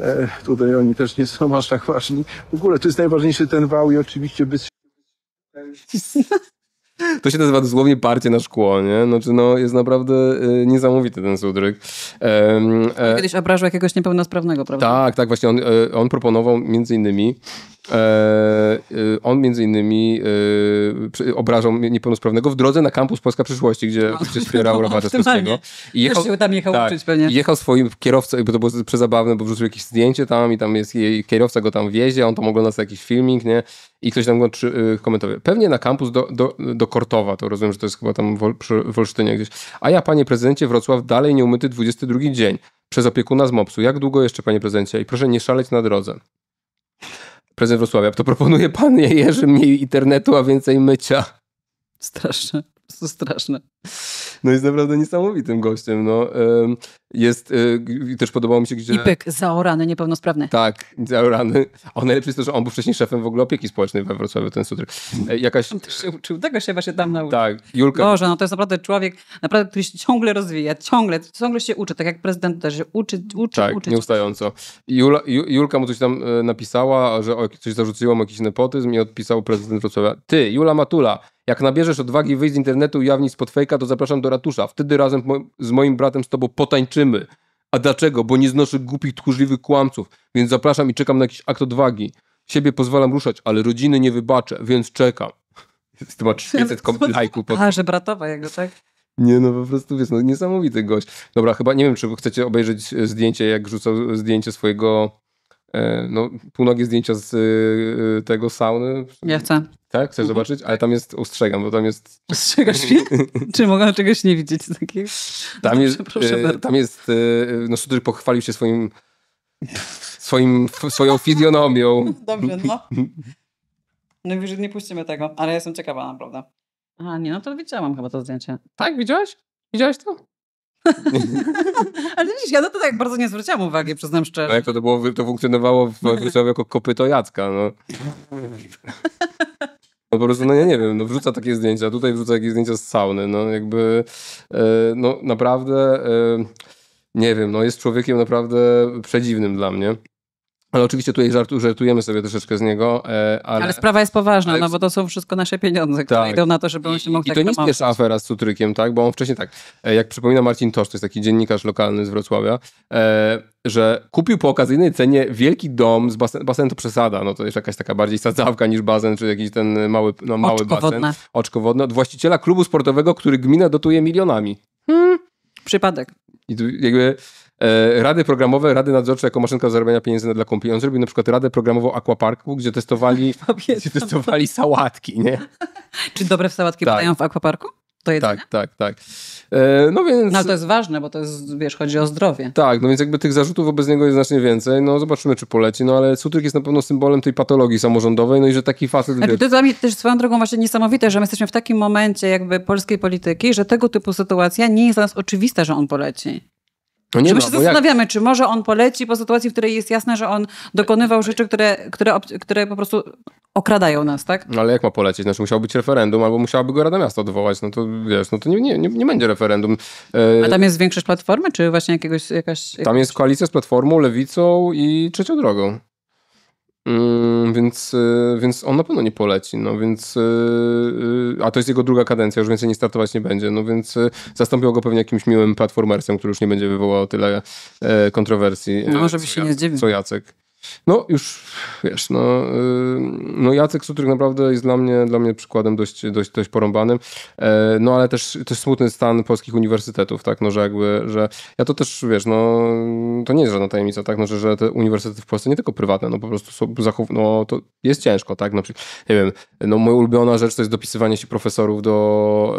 Speaker 9: e, tutaj oni też nie są aż tak ważni. W ogóle to jest najważniejszy ten wał i oczywiście bez
Speaker 1: to się nazywa dosłownie parcie na szkło, nie? Znaczy, no, jest naprawdę y, niesamowity ten Sudryk. E, e,
Speaker 2: Kiedyś obrażał jakiegoś niepełnosprawnego, prawda? Tak,
Speaker 1: tak, właśnie on, y, on proponował między innymi E, e, on między innymi e, obrażał niepełnosprawnego w drodze na kampus Polska Przyszłości, gdzie, no, gdzie wspierał Rowa Czesławskiego. I jechał, Też tam jechał tak, uczyć pewnie. Jechał swoim kierowcą, bo to było przezabawne, bo wrzucił jakieś zdjęcie tam i tam jest jej kierowca go tam wiezie, on tam ogląda sobie jakiś filming, nie? I ktoś tam go y, komentuje. Pewnie na kampus do, do, do Kortowa, to rozumiem, że to jest chyba tam w, przy, w Olsztynie gdzieś. A ja, panie prezydencie, Wrocław dalej nieumyty 22 dzień przez opiekuna z mopsu. Jak długo jeszcze, panie prezydencie? I proszę nie szaleć na drodze. Prezydent Wrocławia, to proponuje pan Jerzy mniej internetu, a więcej mycia.
Speaker 2: Straszne, to straszne.
Speaker 1: No jest naprawdę niesamowitym gościem. No. Jest, e, też podobało mi się, gdzie... Ipek,
Speaker 2: zaorany, niepełnosprawny.
Speaker 1: Tak, zaorany. A najlepsze jest to, że on był wcześniej szefem w ogóle opieki społecznej we Wrocławiu, ten sutryk.
Speaker 2: E, jakaś... się uczył, tego się właśnie tam nauczył. Tak, Julka. Boże, no to jest naprawdę człowiek, naprawdę, który się ciągle rozwija, ciągle, ciągle się uczy, tak jak prezydent też się uczy, uczy, tak, uczy.
Speaker 1: nieustająco. Jula, Julka mu coś tam e, napisała, że coś zarzuciło mu jakiś nepotyzm i odpisał prezydent Wrocławia. Ty, Jula Matula, jak nabierzesz odwagi wyjść z internetu i ujawnić spod fejka, to zapraszam do ratusza. Wtedy razem z moim bratem z tobą potańczymy. A dlaczego? Bo nie znoszę głupich, tchórzliwych kłamców, więc zapraszam i czekam na jakiś akt odwagi. Siebie pozwalam ruszać, ale rodziny nie wybaczę, więc czekam. Ty masz 500 lajków. Pod... A, że
Speaker 2: bratowa jego, tak?
Speaker 1: Nie, no po prostu wiesz, no niesamowity gość. Dobra, chyba nie wiem, czy chcecie obejrzeć e, zdjęcie, jak rzucał e, zdjęcie swojego E, no, półnogi zdjęcia z e, tego sauny. Ja chcę. Tak? Chcesz zobaczyć? Ale tam jest, ostrzegam, bo tam jest... Ostrzegasz mnie?
Speaker 2: Czy mogę czegoś nie widzieć takich? No e, tam jest, tam
Speaker 1: jest no Szutry pochwalił się swoim, swoim swoją fizjonomią.
Speaker 2: Dobrze, no. No już nie puścimy tego, ale ja jestem ciekawa naprawdę. A nie, no to widziałam chyba to zdjęcie. Tak, widziałaś? Widziałaś to? Ale widzisz, ja na to tak bardzo nie zwróciłam uwagi,
Speaker 1: przyznam szczerze. No jak to, to, było, to funkcjonowało w Wrocławiu jako kopyto Jacka, no. No po prostu, no ja nie wiem, no wrzuca takie zdjęcia, tutaj wrzuca takie zdjęcia z sauny, no jakby, e, no naprawdę, e, nie wiem, no jest człowiekiem naprawdę przedziwnym dla mnie. Ale oczywiście tutaj żartu, żartujemy sobie troszeczkę z niego. E, ale, ale
Speaker 2: sprawa jest poważna, ale... no bo to są wszystko nasze pieniądze, które tak. idą na to, żeby on się mógł I, tak I to nie jest pierwsza
Speaker 1: afera z Cutrykiem, tak? Bo on wcześniej tak, e, jak przypomina Marcin Tosz, to jest taki dziennikarz lokalny z Wrocławia, e, że kupił po okazyjnej cenie wielki dom z basenem. basen to przesada, no to jest jakaś taka bardziej sadzawka niż basen, czy jakiś ten mały, no, mały Oczko basen. Oczko wodne. Od właściciela klubu sportowego, który gmina dotuje milionami. Hmm. Przypadek. I tu jakby E, rady programowe, rady nadzorcze jako maszynka do zarabiania pieniędzy dla kumpli. On zrobił na przykład radę programową Aquaparku, gdzie testowali, gdzie
Speaker 2: testowali sałatki, nie? Czy dobre w sałatki tak. w Aquaparku? To Tak, tak, tak. E, no więc... No to jest ważne, bo to jest, wiesz, chodzi o zdrowie. Tak, no więc jakby tych zarzutów wobec
Speaker 1: niego jest znacznie więcej. No zobaczymy, czy poleci. No ale Sutryk jest na pewno symbolem tej patologii samorządowej, no i że taki facet... Znaczy, to
Speaker 2: dla mnie też swoją drogą właśnie niesamowite, że my jesteśmy w takim momencie jakby polskiej polityki, że tego typu sytuacja nie jest dla nas oczywista, że on poleci. No nie czy my się zastanawiamy, jak... czy może on poleci po sytuacji, w której jest jasne, że on dokonywał rzeczy, które, które, które po prostu
Speaker 1: okradają nas, tak? No ale jak ma polecieć? Znaczy musiał być referendum, albo musiałaby go Rada Miasta odwołać, no to wiesz, no to nie, nie, nie, nie będzie referendum. E... A tam e, jest
Speaker 2: większość Platformy, czy właśnie jakiegoś... jakaś... Tam jest
Speaker 1: koalicja z Platformą, Lewicą i Trzecią Drogą. Mm, więc, y, więc on na pewno nie poleci, no więc y, y, a to jest jego druga kadencja, już więcej nie startować nie będzie, no więc zastąpił go pewnie jakimś miłym platformersem, który już nie będzie wywołał tyle e, kontrowersji. No może się ja, nie zdziwił. Co Jacek. No już, wiesz, no, y, no Jacek Sutryk naprawdę jest dla mnie, dla mnie przykładem dość, dość, dość porąbanym, e, no ale też, też smutny stan polskich uniwersytetów, tak, no że jakby, że ja to też, wiesz, no to nie jest żadna tajemnica, tak, no że, że te uniwersytety w Polsce nie tylko prywatne, no po prostu są no to jest ciężko, tak, no nie wiem, no moja ulubiona rzecz to jest dopisywanie się profesorów do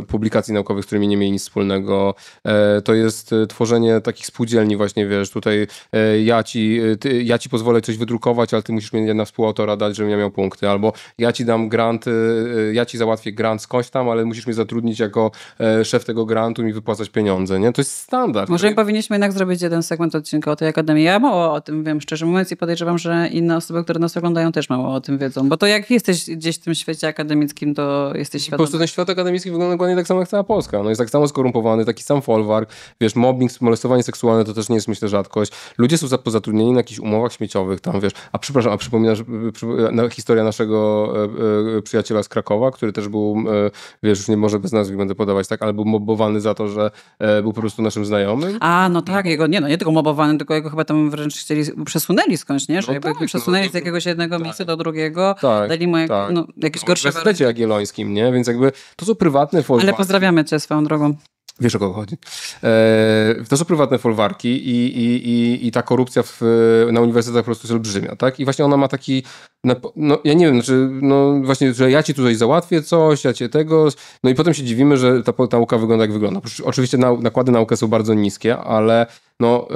Speaker 1: e, publikacji naukowych, z którymi nie mieli nic wspólnego, e, to jest tworzenie takich spółdzielni właśnie, wiesz, tutaj ja ci, ty, ja ci pozwolę coś wydrukować, ale ty musisz mi na współautora dać, żebym ja miał punkty, albo ja ci dam grant, y, y, ja ci załatwię grant skądś tam, ale musisz mnie zatrudnić jako e, szef tego grantu i mi wypłacać pieniądze, nie? To jest standard. Może tak?
Speaker 2: powinniśmy jednak zrobić jeden segment odcinka o tej akademii. Ja mało o tym wiem, szczerze mówiąc, i podejrzewam, że inne osoby, które nas oglądają też mało o tym wiedzą, bo to jak jesteś gdzieś w tym świecie akademickim, to jesteś świadomy. Po prostu ten świat akademicki wygląda dokładnie tak samo jak cała Polska.
Speaker 1: No jest tak samo skorumpowany, taki sam folwark, wiesz, mobbing, molestowanie seksualne to też nie jest myślę rzadkość. Ludzie są pozatrudnieni na jakichś umowach worach śmieciowych, tam wiesz. A przepraszam, a przypominasz historia naszego e, e, przyjaciela z Krakowa, który też był, e, wiesz, już nie może bez nazwy będę podawać, tak, ale był mobowany za to, że e, był po prostu naszym znajomym.
Speaker 2: A, no tak, jego, nie, no nie tylko mobowany, tylko jego chyba tam wręcz chcieli, przesunęli skądś, nie? Że no tak, no, przesunęli no, z jakiegoś tak, jednego tak, miejsca do drugiego, tak, dali mu jak, tak. no, jakieś no, gorsze... W Uniwersytecie Jagiellońskim, nie? Więc jakby to są prywatne formy. Ale pozdrawiamy cię
Speaker 1: swoją drogą. Wiesz o kogo chodzi. E, to są prywatne folwarki i, i, i, i ta korupcja w, na uniwersytetach po prostu jest olbrzymia, tak? I właśnie ona ma taki na, no, ja nie wiem, znaczy, no właśnie, że ja ci tutaj załatwię coś, ja cię tego, no i potem się dziwimy, że ta, ta nauka wygląda jak wygląda. Oczywiście na, nakłady naukę są bardzo niskie, ale no,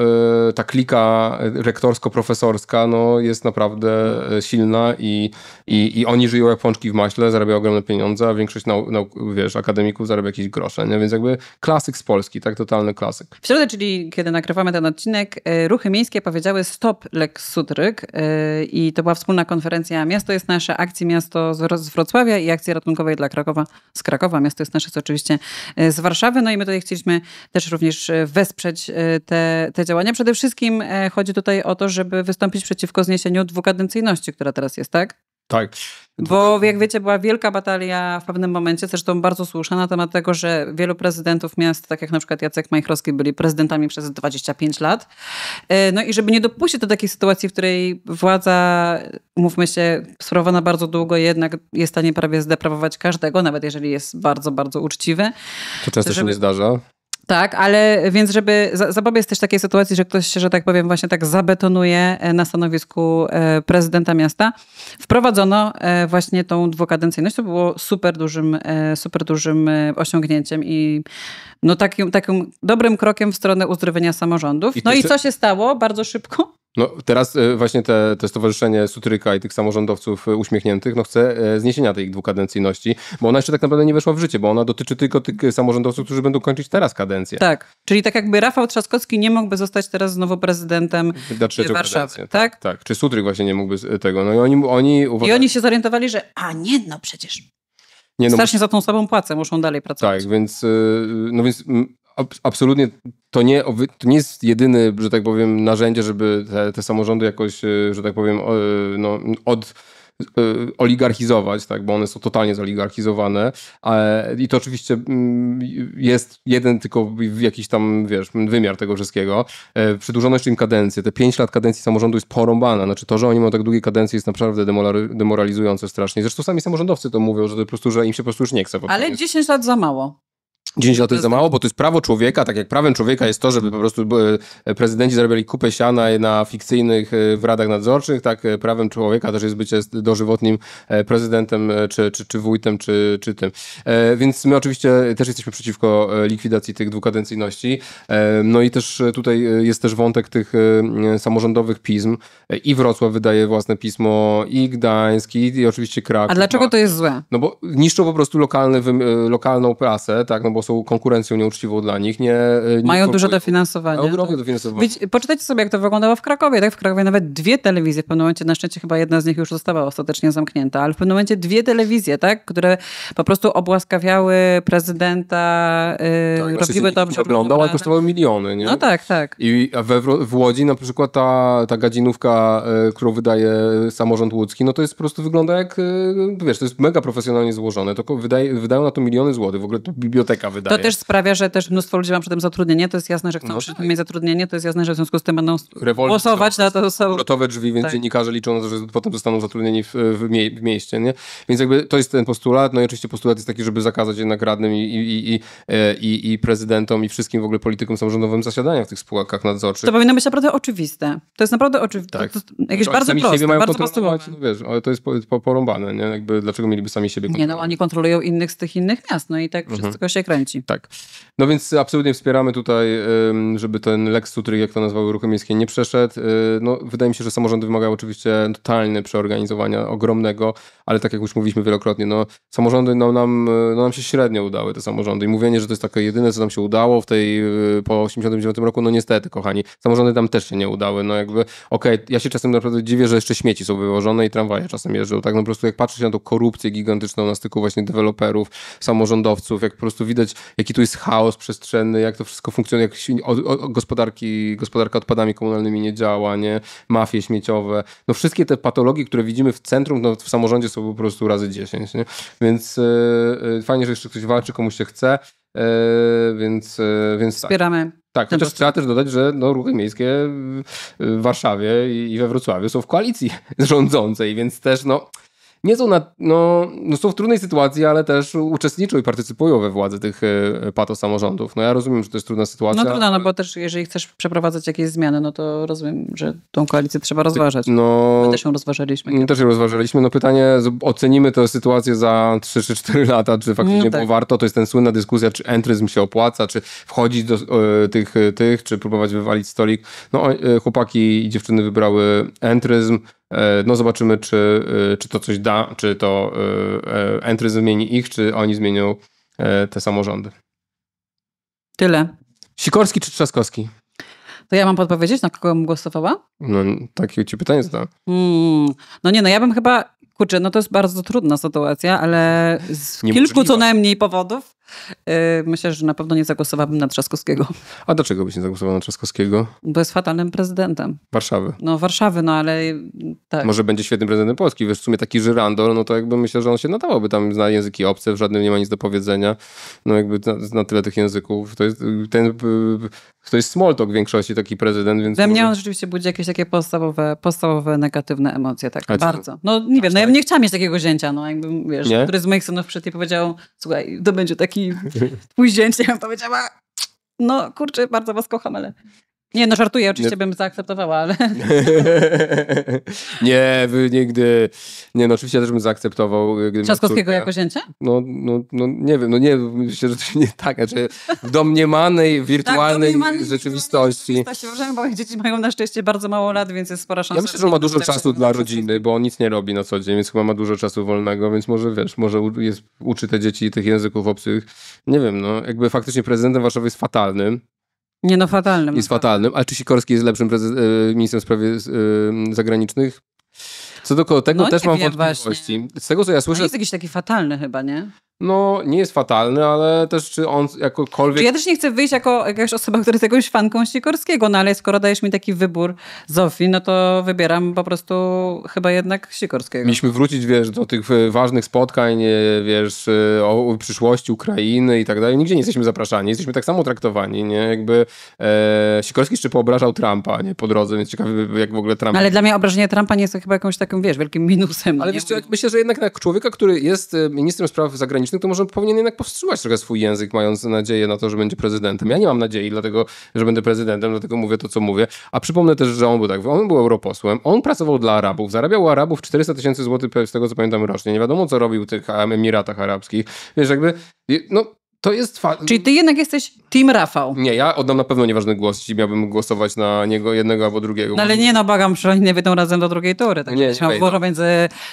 Speaker 1: y, ta klika y, rektorsko-profesorska no, jest naprawdę y, silna i, i, i oni żyją jak pączki w maśle, zarabiają ogromne pieniądze, a większość nau, nau, wiesz, akademików zarabia jakieś grosze, nie? więc jakby klasyk z Polski, tak, totalny klasyk.
Speaker 2: W środę, czyli kiedy nagrywamy ten odcinek, ruchy miejskie powiedziały stop Lex Sutryk i to była wspólna konferencja konferencja Miasto jest nasze, akcji Miasto z Wrocławia i akcji ratunkowej dla Krakowa z Krakowa. Miasto jest nasze co oczywiście e, z Warszawy. No i my tutaj chcieliśmy też również e, wesprzeć e, te, te działania. Przede wszystkim chodzi tutaj o to, żeby wystąpić przeciwko zniesieniu dwukadencyjności, która teraz jest, tak? Tak. Bo jak wiecie, była wielka batalia w pewnym momencie, zresztą bardzo słuszna, na temat tego, że wielu prezydentów miast, tak jak na przykład Jacek Majchrowski, byli prezydentami przez 25 lat. E, no i żeby nie dopuścić do takiej sytuacji, w której władza, mówmy się, sprawowana bardzo długo, jednak jest w stanie prawie zdeprawować każdego, nawet jeżeli jest bardzo, bardzo uczciwy. To często żeby... się nie zdarza. Tak, ale więc żeby zapobiec też takiej sytuacji, że ktoś się, że tak powiem, właśnie tak zabetonuje e, na stanowisku e, prezydenta miasta, wprowadzono e, właśnie tą dwukadencyjność. To było super dużym, super dużym osiągnięciem i no takim, takim dobrym krokiem w stronę uzdrowienia samorządów. I no i co się stało bardzo szybko?
Speaker 1: No teraz e, właśnie te, te stowarzyszenie Sutryka i tych samorządowców e, uśmiechniętych no chce e, zniesienia tej dwukadencyjności, bo ona jeszcze tak naprawdę nie weszła w życie, bo ona dotyczy tylko tych samorządowców,
Speaker 2: którzy będą kończyć teraz kadencję. Tak, czyli tak jakby Rafał Trzaskowski nie mógłby zostać teraz znowu prezydentem Warszawy, kadencję,
Speaker 1: tak? tak? Tak, czy Sutryk właśnie nie mógłby tego. No i oni, oni uważali, I
Speaker 2: oni się zorientowali, że a nie, no przecież
Speaker 1: nie, no, Strasznie za tą sobą płacę muszą dalej pracować. Tak, więc, no więc absolutnie to nie, to nie jest jedyny, że tak powiem, narzędzie, żeby te, te samorządy jakoś, e, że tak powiem, e, no, od e, oligarchizować, tak, bo one są totalnie zoligarchizowane i to oczywiście mm, jest jeden tylko jakiś tam, wiesz, wymiar tego wszystkiego. Przedłużono jeszcze im kadencję. Te 5 lat kadencji samorządu jest porąbana. Znaczy to, że oni mają tak długie kadencje jest naprawdę demoralizujące strasznie. Zresztą sami samorządowcy to mówią, że to po prostu, że im się po prostu już nie chce. Ale
Speaker 2: 10 lat za mało.
Speaker 1: 10 lat to jest za mało, bo to jest prawo człowieka, tak jak prawem człowieka jest to, żeby po prostu e, prezydenci zarabiali kupę siana na fikcyjnych e, w radach nadzorczych, tak e, prawem człowieka też jest bycie dożywotnim prezydentem, czy, czy, czy wójtem, czy, czy tym. Więc my oczywiście też jesteśmy przeciwko likwidacji tych dwukadencyjności. No i też tutaj jest też wątek tych samorządowych pism. I Wrocław wydaje własne pismo, i Gdańsk, i, i oczywiście Kraków. A dlaczego no to jest złe? No bo niszczą po prostu lokalny, lokalną prasę, tak, no bo są konkurencją nieuczciwą dla nich. Nie, e, nie Mają duże tak. dofinansowanie. Ogromne dofinansowanie.
Speaker 2: Wiecie, poczytajcie sobie, jak to wyglądało w Krakowie. Tak, w Krakowie nawet dwie telewizje, w pewnym momencie na szczęście chyba jedna z nich już została ostatecznie zamknięta, ale w pewnym momencie dwie telewizje, tak, które po prostu obłaskawiały prezydenta, yy, tak, znaczy, robiły dobrze.
Speaker 1: Wyglądał, ale kosztowały miliony, nie? No tak, tak. I we, w Łodzi na przykład ta, ta gadzinówka, e, którą wydaje samorząd łódzki, no to jest po prostu wygląda jak, e, wiesz, to jest mega profesjonalnie złożone. To wydaje, wydają na to miliony złotych. W ogóle to biblioteka wydaje. To też
Speaker 2: sprawia, że też mnóstwo ludzi ma przy tym zatrudnienie, to jest jasne, że chcą no przy tym tak. mieć zatrudnienie, to jest jasne, że w związku z tym będą
Speaker 1: głosować no. na to są... Gotowe drzwi, więc tak. dziennikarze liczą, że potem zostaną zatrudnieni w, w, mie w, mieście, nie? Więc jakby to jest ten postulat, no i oczywiście postulat jest taki, żeby zakazać jednak radnym i, i, i, i, e, i prezydentom i wszystkim w ogóle politykom samorządowym zasiadania w tych spółkach nadzorczych. To
Speaker 2: powinno być naprawdę oczywiste. To jest naprawdę oczywiste. Tak. To, to, to jakieś bardzo proste, bardzo podstawowe.
Speaker 1: No wiesz, ale to jest po, po, porąbane, nie? Jakby dlaczego mieliby sami siebie kontrolować?
Speaker 2: Nie no, oni kontrolują innych z tych innych miast, no i tak mhm. wszystko się
Speaker 1: kręci. Tak. No więc absolutnie wspieramy tutaj, żeby ten Lex Sutry, jak to nazwały ruchy miejskie, nie przeszedł. Y, no, wydaje mi się, że samorządy wymagają oczywiście totalnie przeorganizowania, ogromnego, ale tak jak już mówiliśmy wielokrotnie, no, samorządy no, nam, y, no, nam się średnio udały, te samorządy. I mówienie, że to jest takie jedyne, co nam się udało w tej, y, po 89 roku, no niestety, kochani, samorządy tam też się nie udały. No jakby, okej, okay, ja się czasem naprawdę dziwię, że jeszcze śmieci są wywożone i tramwaje czasem jeżdżą. Tak no, po prostu jak patrzysz na tą korupcję gigantyczną na styku właśnie deweloperów, samorządowców, jak po prostu widać jaki tu jest chaos przestrzenny, jak to wszystko funkcjonuje, jak o, o, gospodarki, gospodarka odpadami komunalnymi nie działa, nie? Mafie śmieciowe. No wszystkie te patologie, które widzimy w centrum, no w samorządzie są po prostu razy 10, nie? Więc yy, fajnie, że jeszcze ktoś walczy, komuś się chce. Yy, więc, yy, więc tak. Wspieramy. Tak. Tak, chociaż trzeba też dodać, że no, ruchy miejskie w Warszawie i we Wrocławiu są w koalicji rządzącej, więc też no, nie są, na, no, no, są w trudnej sytuacji, ale też uczestniczą i partycypują we władzy tych e, pato samorządów. No ja rozumiem, że to jest trudna sytuacja. No trudna,
Speaker 2: no bo też jeżeli chcesz przeprowadzać jakieś zmiany, no to rozumiem, że tą koalicję trzeba rozważać.
Speaker 1: No, My też ją rozważaliśmy. My też ją rozważaliśmy. No pytanie, ocenimy tę sytuację za 3 czy 4 lata, czy faktycznie no, tak. było warto. To jest ten słynna dyskusja, czy entryzm się opłaca, czy wchodzić do e, tych, e, tych, czy próbować wywalić stolik. No chłopaki i dziewczyny wybrały entryzm. E, no zobaczymy, czy, e, czy to coś da, czy to e, entry zmieni ich, czy oni zmienią te samorządy. Tyle. Sikorski czy Trzaskowski?
Speaker 2: To ja mam podpowiedzieć, na kogo bym głosowała?
Speaker 1: No, takie ci pytanie zadałem.
Speaker 2: Hmm. No nie, no ja bym chyba, kurczę, no to jest bardzo trudna sytuacja, ale z kilku co najmniej powodów Y, myślę, że na pewno nie zagłosowałabym na Trzaskowskiego. A dlaczego byś nie zagłosował na
Speaker 1: Trzaskowskiego?
Speaker 2: Bo jest fatalnym prezydentem. Warszawy. No Warszawy, no ale tak. Może
Speaker 1: będzie świetnym prezydentem Polski. Wiesz, w sumie taki żyrandol, no to jakby myślę, że on się nadawałby tam zna języki obce, w żadnym nie ma nic do powiedzenia. No jakby na, na tyle tych
Speaker 2: języków. To jest ten... Y, y, to jest small talk w większości taki prezydent, więc... może... mnie on rzeczywiście budzi jakieś takie podstawowe, podstawowe negatywne emocje, tak, A bardzo. No nie wiem, no ja bym nie chciała mieć takiego zięcia, no jakbym, wiesz, nie? który z moich synów przyszedł i powiedział, słuchaj, to będzie taki taki twój zięć, ja powiedziała, no kurczę, bardzo was kocham, ale nie, no żartuję, oczywiście nie. bym zaakceptowała, ale...
Speaker 1: nie, wy nigdy... Nie, no oczywiście też bym zaakceptował... Czaskowskiego e, jako zięcia? No, no, no nie wiem, no nie, myślę, że to nie tak, znaczy w domniemanej, tak, wirtualnej tak, rzeczywistości.
Speaker 2: Uważamy, bo ich dzieci mają na szczęście bardzo mało lat, więc jest spora szansa... Ja myślę, że ma dużo czasu dla
Speaker 1: rodziny, bo on nic nie robi na co dzień, więc chyba ma dużo czasu wolnego, więc może, wiesz, może jest, uczy te dzieci tych języków obcych. Nie wiem, no, jakby faktycznie prezydentem Warszawy jest fatalnym,
Speaker 2: nie no, fatalnym. Jest
Speaker 1: fatalnym. A czy Sikorski jest lepszym e, ministrem spraw e, zagranicznych? Co do tego no, też mam wątpliwości.
Speaker 2: Właśnie. Z tego, co ja słyszę... No jest jakiś taki fatalny chyba, nie?
Speaker 1: no nie jest fatalny, ale też czy on jakokolwiek... Czy ja też
Speaker 2: nie chcę wyjść jako jakaś osoba, która jest jakąś fanką Sikorskiego, no ale skoro dajesz mi taki wybór Zofii, no to wybieram po prostu chyba jednak Sikorskiego. Mieliśmy
Speaker 1: wrócić, wiesz, do tych e, ważnych spotkań, e, wiesz, e, o przyszłości Ukrainy i tak dalej. Nigdzie nie jesteśmy zapraszani, jesteśmy tak samo traktowani, nie? Jakby e, Sikorski jeszcze poobrażał Trumpa, nie? Po drodze, więc ciekawy jak w ogóle Trump... No, ale
Speaker 2: dla mnie obrażenie Trumpa nie jest chyba jakąś taką, wiesz, wielkim minusem. Ale wiesz, myślę, że jednak na
Speaker 1: człowieka, który jest ministrem spraw zagranicznych politycznych, to może powinien jednak powstrzymać trochę swój język, mając nadzieję na to, że będzie prezydentem. Ja nie mam nadziei, dlatego, że będę prezydentem, dlatego mówię to, co mówię. A przypomnę też, że on był tak, on był europosłem, on pracował dla Arabów, zarabiał u Arabów 400 tysięcy złotych, z tego co pamiętam, rocznie. Nie wiadomo, co robił w tych Emiratach Arabskich. Wiesz, jakby, no, to jest fa- Czyli ty jednak
Speaker 2: jesteś Team Rafał.
Speaker 1: Nie, ja oddam na pewno nieważny głos, jeśli miałbym głosować na niego jednego albo drugiego. No, ale
Speaker 2: nie no, bagam, że oni nie wyjdą razem do drugiej tury. Tak nie, nie, nie, no. między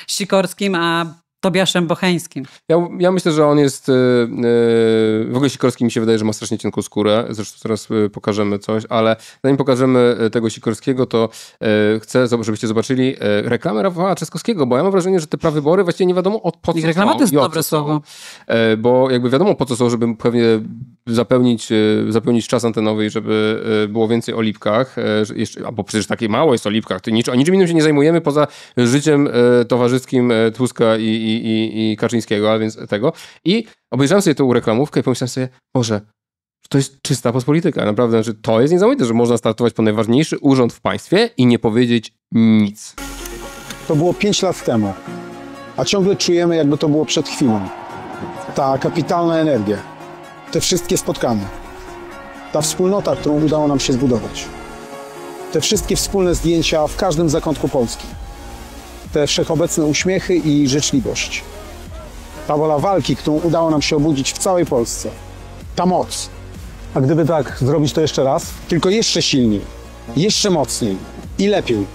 Speaker 2: Sikorskim a Tobiaszem Bocheńskim.
Speaker 1: Ja, ja myślę, że on jest. Yy, w ogóle Sikorski mi się wydaje, że ma strasznie cienką skórę. Zresztą teraz e, pokażemy coś, ale zanim pokażemy tego Sikorskiego, to yy, chcę, żebyście zobaczyli yy, reklamę Rafała czeskowskiego, bo ja mam wrażenie, że te bory właściwie nie wiadomo od po co. Ich reklama to jest dobre słowo. Bo jakby wiadomo po co są, żeby pewnie zapełnić, e, zapełnić czas antenowy żeby e, było więcej o lipkach, e, bo przecież takie mało jest o lipkach, to nic, o niczym innym się nie zajmujemy poza życiem towarzyskim Tuska i, i, i, Kaczyńskiego, a więc tego. I obejrzałem sobie tą reklamówkę i pomyślałem sobie, Boże, to jest czysta pospolityka, naprawdę, że znaczy, to jest niesamowite, że można startować po najważniejszy urząd w państwie i nie powiedzieć nic.
Speaker 7: To było 5 lat temu, a ciągle czujemy, jakby to było przed chwilą. Ta kapitalna energia te wszystkie spotkania, ta wspólnota, którą udało nam się zbudować, te wszystkie wspólne zdjęcia w każdym zakątku Polski, te wszechobecne uśmiechy i życzliwość, ta wola walki, którą udało nam się obudzić w całej Polsce, ta moc. A gdyby tak zrobić to jeszcze raz, tylko jeszcze silniej, jeszcze mocniej i lepiej.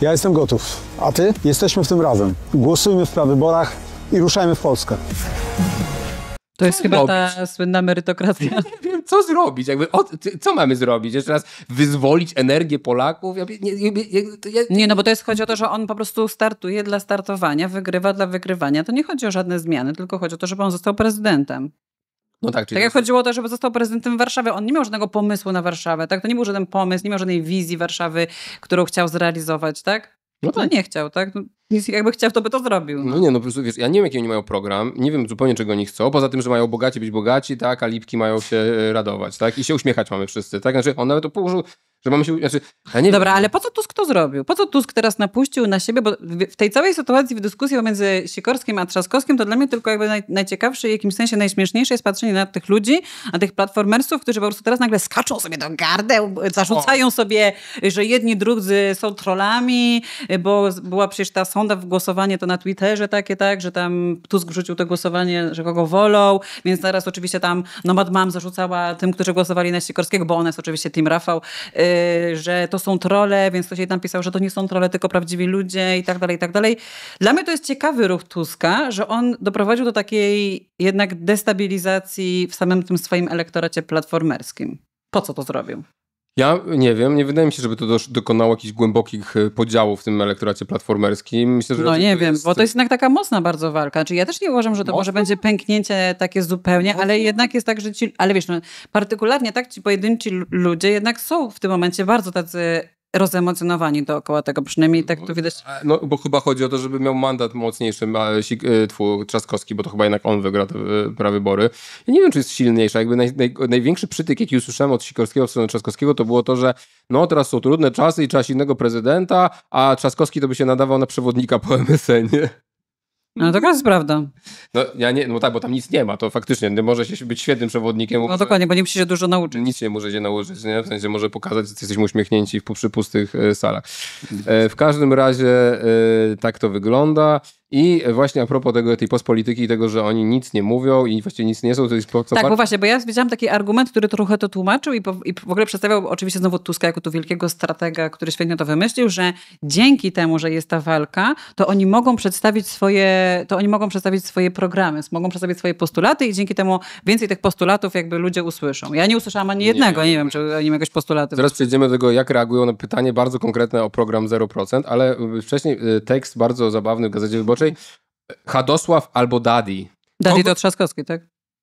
Speaker 7: Ja jestem gotów, a ty? Jesteśmy w tym razem. Głosujmy w prawyborach i ruszajmy w Polskę.
Speaker 2: To jest chyba robić? ta słynna merytokracja.
Speaker 1: Ja nie wiem, co zrobić. Jakby, o, co mamy zrobić? Jeszcze raz wyzwolić energię Polaków?
Speaker 2: Ja, nie, nie, no bo to jest chodzi o to, że on po prostu startuje dla startowania, wygrywa dla wygrywania. To nie chodzi o żadne zmiany, tylko chodzi o to, żeby on został prezydentem. No tak, czyli tak jak chodziło o to, żeby został prezydentem Warszawy, on nie miał żadnego pomysłu na Warszawę, tak? To nie był żaden pomysł, nie miał żadnej wizji Warszawy, którą chciał zrealizować, tak? No, tak. no nie chciał, tak? No, jakby chciał, to by to zrobił. No. no. nie, no po
Speaker 1: prostu wiesz, ja nie wiem, jaki oni mają program, nie wiem zupełnie, czego oni chcą, poza tym, że mają bogaci być bogaci, tak, a lipki mają się
Speaker 2: e, radować, tak? I się uśmiechać mamy wszyscy, tak? Znaczy, on nawet położył że mamy się... Znaczy, ja nie Dobra, wiem. ale po co Tusk to zrobił? Po co Tusk teraz napuścił na siebie? Bo w tej całej sytuacji, w dyskusji pomiędzy Sikorskim a Trzaskowskim, to dla mnie tylko jakby naj, najciekawsze i w jakimś sensie najśmieszniejsze jest patrzenie na tych ludzi, na tych platformersów, którzy po prostu teraz nagle skaczą sobie do gardeł, zarzucają o. sobie, że jedni drudzy są trollami, bo była przecież ta sonda w głosowanie to na Twitterze takie, tak, że tam Tusk rzucił to głosowanie, że kogo wolą, więc teraz oczywiście tam Nomad Mam zarzucała tym, którzy głosowali na Sikorskiego, bo ona jest oczywiście Team Rafał, y, Y, że to są trole, więc ktoś jej tam pisał, że to nie są trole, tylko prawdziwi ludzie i tak dalej, i tak dalej. Dla mnie to jest ciekawy ruch Tuska, że on doprowadził do takiej jednak destabilizacji w samym tym swoim elektoracie platformerskim. Po co to zrobił?
Speaker 1: Ja nie wiem, nie wydaje mi się, żeby to dokonało jakichś głębokich e, podziałów w tym elektoracie platformerskim. Myślę, że no nie wiem, jest... bo to tak-
Speaker 2: jest jednak taka mocna bardzo walka. Czyli znaczy, ja też nie uważam, że to mocno? może będzie pęknięcie takie zupełnie, mocno? ale jednak jest tak, że ci, ale wiesz, no, partykularnie tak ci pojedynczy ludzie jednak są w tym momencie bardzo tacy rozemocjonowani dookoła tego, przynajmniej tak to widać. E,
Speaker 1: no, bo chyba chodzi o to, żeby miał mandat mocniejszy e, Sik, e, tfu, Trzaskowski, bo to chyba jednak on wygra te prawybory. Ja nie wiem, czy jest silniejsza. Jakby naj, naj, największy przytyk, jaki usłyszałem od Sikorskiego w stronę Trzaskowskiego, to było to, że no teraz są trudne czasy i czas innego prezydenta, a Trzaskowski to by się nadawał na przewodnika po MSN-ie. No to jest prawda. No, ja nie, no tak, bo tam nic nie ma, to faktycznie nie może się być świetnym przewodnikiem. No dokładnie, bo nie musi się dużo nauczyć. Nic nie może się nauczyć, nie? w sensie może pokazać, że jesteśmy uśmiechnięci w przypustych e, salach. E, w każdym razie e, tak to wygląda. I właśnie a propos tego, tej pospolityki i tego, że oni nic nie mówią i właściwie nic nie są, to jest po co Tak, bardzo... bo
Speaker 2: właśnie, bo ja widziałam taki argument, który trochę to tłumaczył i, po, i w ogóle przedstawiał oczywiście znowu Tuska jako tu wielkiego stratega, który świetnie to wymyślił, że dzięki temu, że jest ta walka, to oni mogą przedstawić swoje, to oni mogą przedstawić swoje programy, mogą przedstawić swoje postulaty i dzięki temu więcej tych postulatów jakby ludzie usłyszą. Ja nie usłyszałam ani jednego, nie, nie wiem, czy oni mają jakieś postulaty. teraz
Speaker 1: przejdziemy do tego, jak reagują na pytanie bardzo konkretne o program 0%, ale wcześniej y, tekst bardzo zabawny w Gazecie Wyborczej inaczej. Hadosław albo Dadi. Dadi Kogo... to Trzaskowski, tak?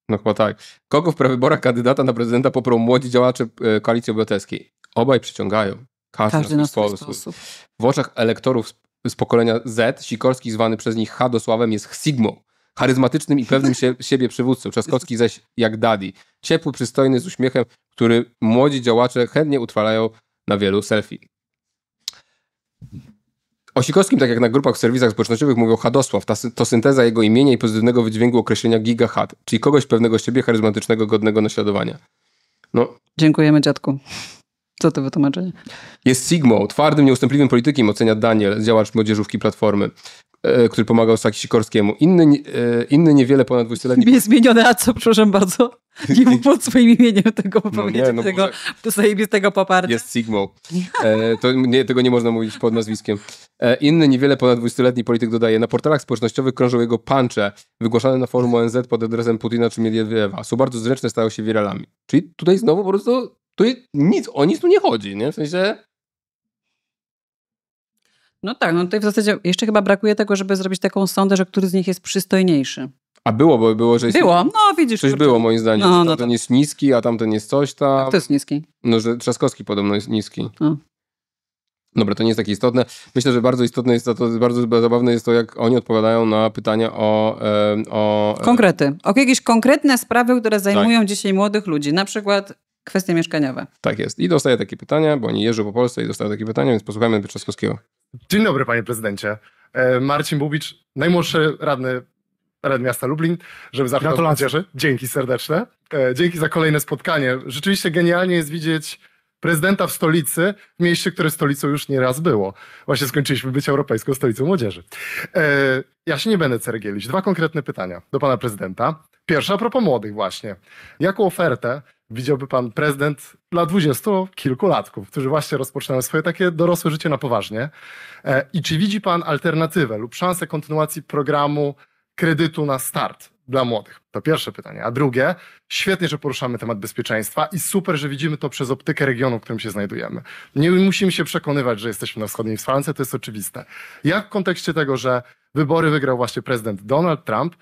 Speaker 1: No chyba tak. Kogo w prawyborach kandydata na prezydenta poprą młodzi działacze e, Koalicji Obywatelskiej? Obaj przyciągają. Każdy, Każdy na swój sposób. sposób. W oczach elektorów z pokolenia Z, Sikorski zwany przez nich Hadosławem jest Sigmą charyzmatycznym i pewnym się, siebie przywódcą. Trzaskowski zaś jak Dadi, Ciepły, przystojny, z uśmiechem, który młodzi działacze chętnie utrwalają na wielu selfie. O tak jak na grupach w serwisach społecznościowych mówią Hadosław, ta, to synteza jego imienia i pozytywnego wydźwięku określenia giga czyli kogoś pewnego siebie charyzmatycznego, godnego naśladowania.
Speaker 2: No. Dziękujemy dziadku. Co to wytłumaczenie?
Speaker 1: Jest Sigmą, twardym, nieustępliwym politykiem, ocenia Daniel, działacz młodzieżówki Platformy, e, który pomagał Saki Sikorskiemu. Inny, e, inny niewiele ponad 20-letni...
Speaker 2: Jest zmienione, a co, przepraszam bardzo? Nie mógł pod swoim imieniem tego no powiedzieć, no nie, no
Speaker 1: tego, zajebistego poparcia. Jest Sigmą. E, to nie, tego nie można mówić pod nazwiskiem. E, inny, niewiele ponad 20-letni polityk dodaje, na portalach społecznościowych krążą jego pancze, wygłaszane na forum ONZ pod adresem Putina czy Miedwiediewa. Są bardzo zręczne, stają się wiralami.
Speaker 2: Czyli tutaj znowu po prostu tu nic, o nic tu nie chodzi, nie? W sensie... No tak, no tutaj w zasadzie jeszcze chyba brakuje tego, żeby zrobić taką sondę, że który z nich jest przystojniejszy.
Speaker 1: A było, bo było, że jest... Było, no widzisz. Coś było moim zdaniem. No, no to... Tak. jest niski, a tamten jest coś tam. A tak, kto jest niski? No, że Trzaskowski podobno jest niski. No, Dobra, to nie jest takie istotne. Myślę, że bardzo istotne jest to, to bardzo zabawne jest to, jak oni odpowiadają na pytania o... o... Konkrety.
Speaker 2: O jakieś konkretne sprawy, które tak. zajmują tak. dzisiaj młodych ludzi. Na przykład kwestie mieszkaniowe.
Speaker 1: Tak jest. I dostaję takie pytania, bo oni jeżdżą po Polsce i dostają takie pytania, więc posłuchajmy Trzaskowskiego.
Speaker 10: Dzień dobry, panie prezydencie. E, Marcin Bubicz, najmłodszy radny Rad Miasta Lublin, żeby zacząć młodzieży. Dzięki serdeczne. E, dzięki za kolejne spotkanie. Rzeczywiście genialnie jest widzieć prezydenta w stolicy, w mieście, które stolicą już nieraz było. Właśnie skończyliśmy być Europejską Stolicą Młodzieży. E, ja się nie będę cergielić. Dwa konkretne pytania do pana prezydenta. Pierwsza a propos młodych właśnie. Jaką ofertę widziałby pan prezydent dla dwudziestu kilkulatków, którzy właśnie rozpoczynają swoje takie dorosłe życie na poważnie? E, I czy widzi pan alternatywę lub szansę kontynuacji programu kredytu na start dla młodych? To pierwsze pytanie. A drugie, świetnie, że poruszamy temat bezpieczeństwa i super, że widzimy to przez optykę regionu, w którym się znajdujemy. Nie musimy się przekonywać, że jesteśmy na wschodniej Francji, to jest oczywiste. Jak w kontekście tego, że wybory wygrał właśnie prezydent Donald Trump,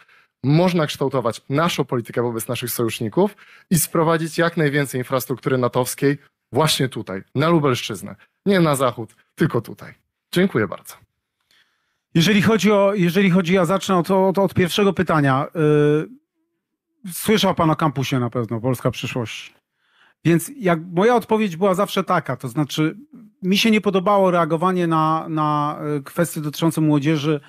Speaker 10: można kształtować naszą politykę wobec naszych sojuszników i sprowadzić jak najwięcej infrastruktury natowskiej właśnie tutaj, na Lubelszczyznę. Nie na zachód, tylko tutaj. Dziękuję bardzo. Jeżeli chodzi o, jeżeli chodzi, ja zacznę
Speaker 7: od, od, od pierwszego pytania. Y, słyszał Pan o kampusie na pewno, Polska przyszłości. Więc jak moja odpowiedź była zawsze taka, to znaczy mi się nie podobało reagowanie na, na y, kwestie dotyczące młodzieży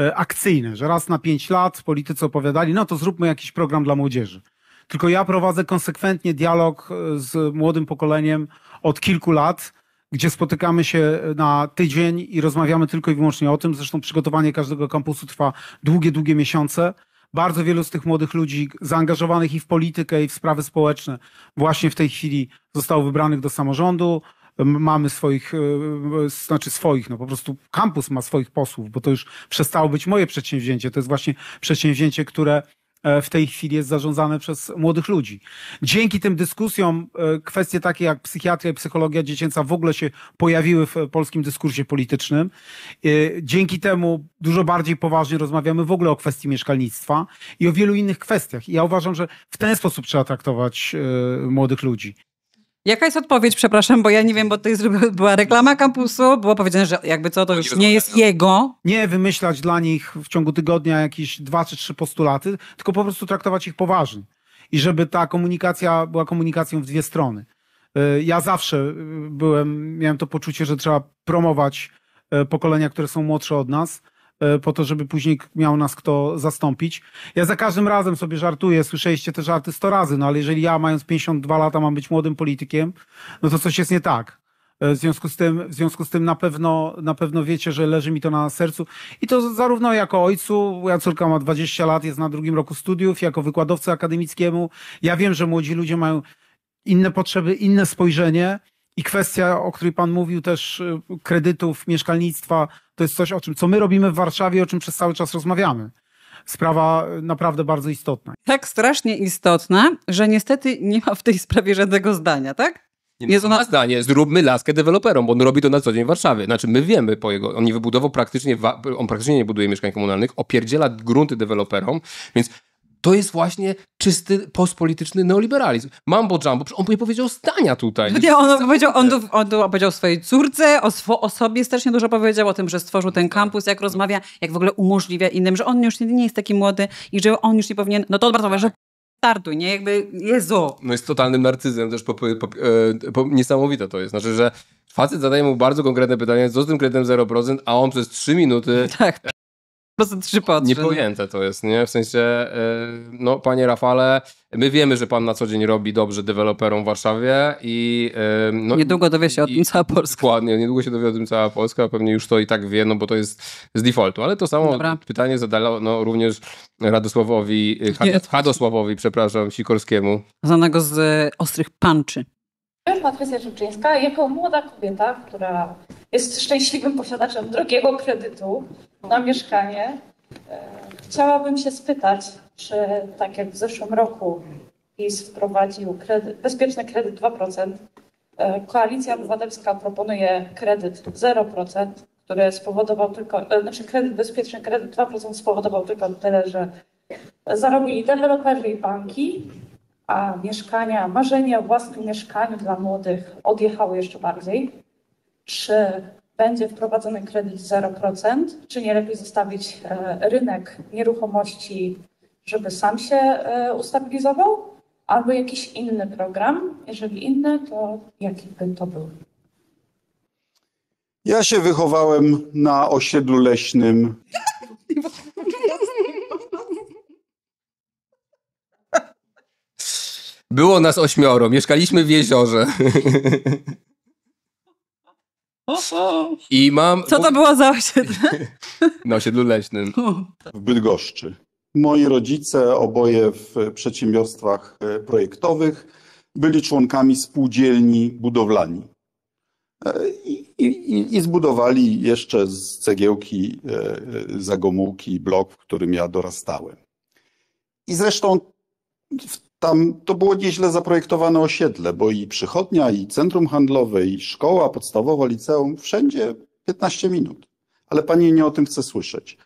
Speaker 7: E, akcyjne, że raz na pięć lat politycy opowiadali, no to zróbmy jakiś program dla młodzieży. Tylko ja prowadzę konsekwentnie dialog e, z młodym pokoleniem od kilku lat, gdzie spotykamy się na tydzień i rozmawiamy tylko i wyłącznie o tym. Zresztą przygotowanie każdego kampusu trwa długie, długie miesiące. Bardzo wielu z tych młodych ludzi zaangażowanych i w politykę, i w sprawy społeczne właśnie w tej chwili zostało wybranych do samorządu mamy swoich, e, e, znaczy swoich, no po prostu kampus ma swoich posłów, bo to już przestało być moje przedsięwzięcie. To jest właśnie przedsięwzięcie, które e, w tej chwili jest zarządzane przez młodych ludzi. Dzięki tym dyskusjom kwestie takie jak psychiatria i psychologia dziecięca w ogóle się pojawiły w polskim dyskursie politycznym. Dzięki temu dużo bardziej poważnie rozmawiamy w ogóle o kwestii mieszkalnictwa i o wielu innych kwestiach. I ja uważam, że w ten sposób trzeba traktować młodych ludzi.
Speaker 2: Jaka jest odpowiedź, przepraszam, bo ja nie wiem, bo to jest, była reklama kampusu, było powiedziane, że jakby co, to już nie jest jego. Nie wymyślać dla nich w ciągu tygodnia jakieś
Speaker 7: dwa czy trzy postulaty, tylko po prostu traktować ich poważnie. I żeby ta komunikacja była komunikacją w dwie strony. Y, ja zawsze y, byłem, miałem to poczucie, że trzeba promować y, pokolenia, które są młodsze od nas, E, po to, żeby później miał nas kto zastąpić. Ja za każdym razem sobie żartuję, słyszeliście te żarty 100 razy, no ale jeżeli ja mając 52 lata mam być młodym politykiem, no to coś jest nie tak. E, w związku z tym, w związku z tym na, pewno, na pewno wiecie, że leży mi to na sercu. I to zarówno jako ojcu, moja córka ma 20 lat, jest na drugim roku studiów, jako wykładowcy akademickiemu. Ja wiem, że młodzi ludzie mają inne potrzeby, inne spojrzenie. I kwestia, o której Pan mówił też, y, kredytów, mieszkalnictwa, to jest coś, o czym, co my robimy w Warszawie, o czym przez cały czas rozmawiamy.
Speaker 2: Sprawa y, naprawdę bardzo istotna. Tak strasznie istotna, że niestety nie ma w tej sprawie żadnego zdania, tak?
Speaker 1: Nie jest ona... zdanie, zróbmy laskę deweloperom, bo on robi to na co dzień w Warszawie. Znaczy, my wiemy po jego, on nie wybudował praktycznie, on praktycznie nie buduje mieszkań komunalnych, opierdziela grunty deweloperom, więc to jest właśnie czysty postpolityczny neoliberalizm. Mambo Jumbo, on nie powiedział zdania tutaj.
Speaker 2: Nie, on, powiedział, on, on swojej córce, o, swo, o sobie strasznie dużo powiedział, o tym, że stworzył ten kampus, jak rozmawia, jak w ogóle umożliwia innym, że on już nie jest taki młody i że on już nie powinien, no to bardzo że startuj, nie? Jakby, Jezu.
Speaker 1: No jest totalnym narcyzem, też po, po, e, po, niesamowite to jest. Znaczy, że facet zadaje mu bardzo konkretne pytanie, co z tym kredytem 0%, a on przez 3 minuty tak. tak procent przypadków. Niepojęte no? to jest, nie? W sensie, y, no panie Rafale, my wiemy, że pan na co dzień robi dobrze deweloperom w Warszawie i... Y, no, niedługo dowie się i, o tym cała Polska. Dokładnie, niedługo się dowie o tym cała Polska, pewnie już to i tak wie, no bo to jest z defaultu. Ale to samo Dobra. pytanie zadano no, również Radosławowi, Had Hadosławowi, przepraszam, Sikorskiemu.
Speaker 2: Znanego z y, Ostrych Panczy. Patrycja Żuczyńska, jako młoda kobieta, która jest szczęśliwym posiadaczem drogiego kredytu na mieszkanie, e, chciałabym się spytać, czy tak jak w zeszłym roku PiS wprowadził kredyt, bezpieczny kredyt 2%, e, Koalicja Obywatelska proponuje kredyt 0%, który spowodował tylko, e, znaczy kredyt bezpieczny, kredyt 2% spowodował tylko tyle, że zarobili deweloperzy i banki, a mieszkania, marzenia o własnym mieszkaniu dla młodych odjechały jeszcze bardziej? Czy będzie wprowadzony kredyt 0%? Czy nie lepiej zostawić e, rynek nieruchomości, żeby sam się e, ustabilizował? Albo jakiś inny program? Jeżeli inny, to jaki by to był?
Speaker 6: Ja się wychowałem na osiedlu leśnym
Speaker 1: Było nas ośmioro, mieszkaliśmy w jeziorze. I mam. Co
Speaker 2: to było za osiedle?
Speaker 1: Na osiedlu leśnym. W Bydgoszczy.
Speaker 6: Moi rodzice, oboje w przedsiębiorstwach e, projektowych, byli członkami spółdzielni budowlani. E, I, i, i zbudowali jeszcze z cegiełki e, zagomułki blok, w którym ja dorastałem. I zresztą w tam to było nieźle zaprojektowane osiedle, bo i przychodnia, i centrum handlowe, i szkoła podstawowa, liceum, wszędzie 15 minut. Ale pani nie o tym chce słyszeć.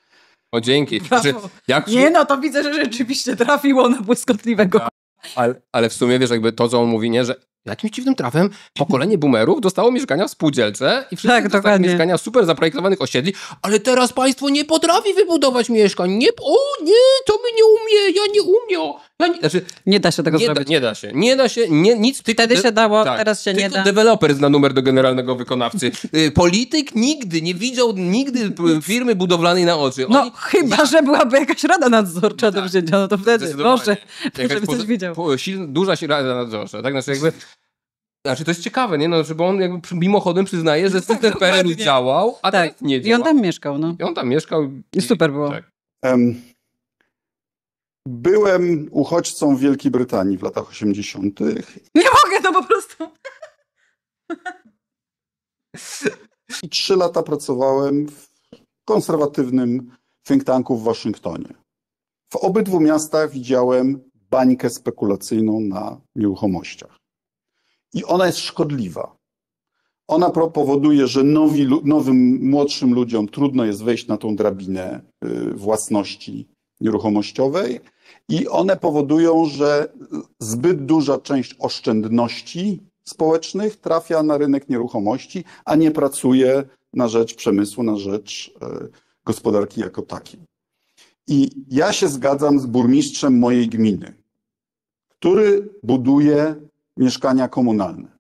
Speaker 1: O dzięki. Znaczy, jak... Nie
Speaker 2: no, to widzę, że rzeczywiście trafiło na błyskotliwego. Tak.
Speaker 1: Ale, ale w sumie wiesz, jakby to, co on mówi, nie, że jakimś dziwnym trafem pokolenie boomerów dostało mieszkania w spółdzielce i wszystkie tak, dostają mieszkania super zaprojektowanych osiedli, ale teraz państwo nie potrafi wybudować mieszkań. Nie, o nie, to my nie umie, ja nie umiem. Ja nie, znaczy, nie da się tego nie zrobić. Da, nie da się, nie da się, nie,
Speaker 2: nic. Wtedy się dało, tak, teraz się nie da.
Speaker 1: deweloper zna numer do generalnego wykonawcy. Y, polityk nigdy nie widział nigdy firmy budowlanej na oczy. No,
Speaker 2: Oni, no chyba, ja... że byłaby jakaś rada
Speaker 1: nadzorcza tak. do wzięcia, no to wtedy, Boże, żeby coś widział. Po, silna, duża rada nadzorcza, tak? Znaczy jakby znaczy, to jest ciekawe, nie? No, żeby on jakby mimochodem przyznaje, że tak, system prl
Speaker 2: działał, a tak, teraz nie działa. I on tam mieszkał, no. I on tam mieszkał. I super było. Tak.
Speaker 6: Um, byłem uchodźcą w Wielkiej Brytanii w latach 80. Nie
Speaker 2: mogę, to po prostu.
Speaker 6: I trzy lata pracowałem w konserwatywnym think tanku w Waszyngtonie. W obydwu miastach widziałem bańkę spekulacyjną na nieruchomościach. I ona jest szkodliwa. Ona powoduje, że nowi, nowym, młodszym ludziom trudno jest wejść na tą drabinę y, własności nieruchomościowej i one powodują, że zbyt duża część oszczędności społecznych trafia na rynek nieruchomości, a nie pracuje na rzecz przemysłu, na rzecz e, gospodarki jako takiej. I ja się zgadzam z burmistrzem mojej gminy, który buduje mieszkania komunalne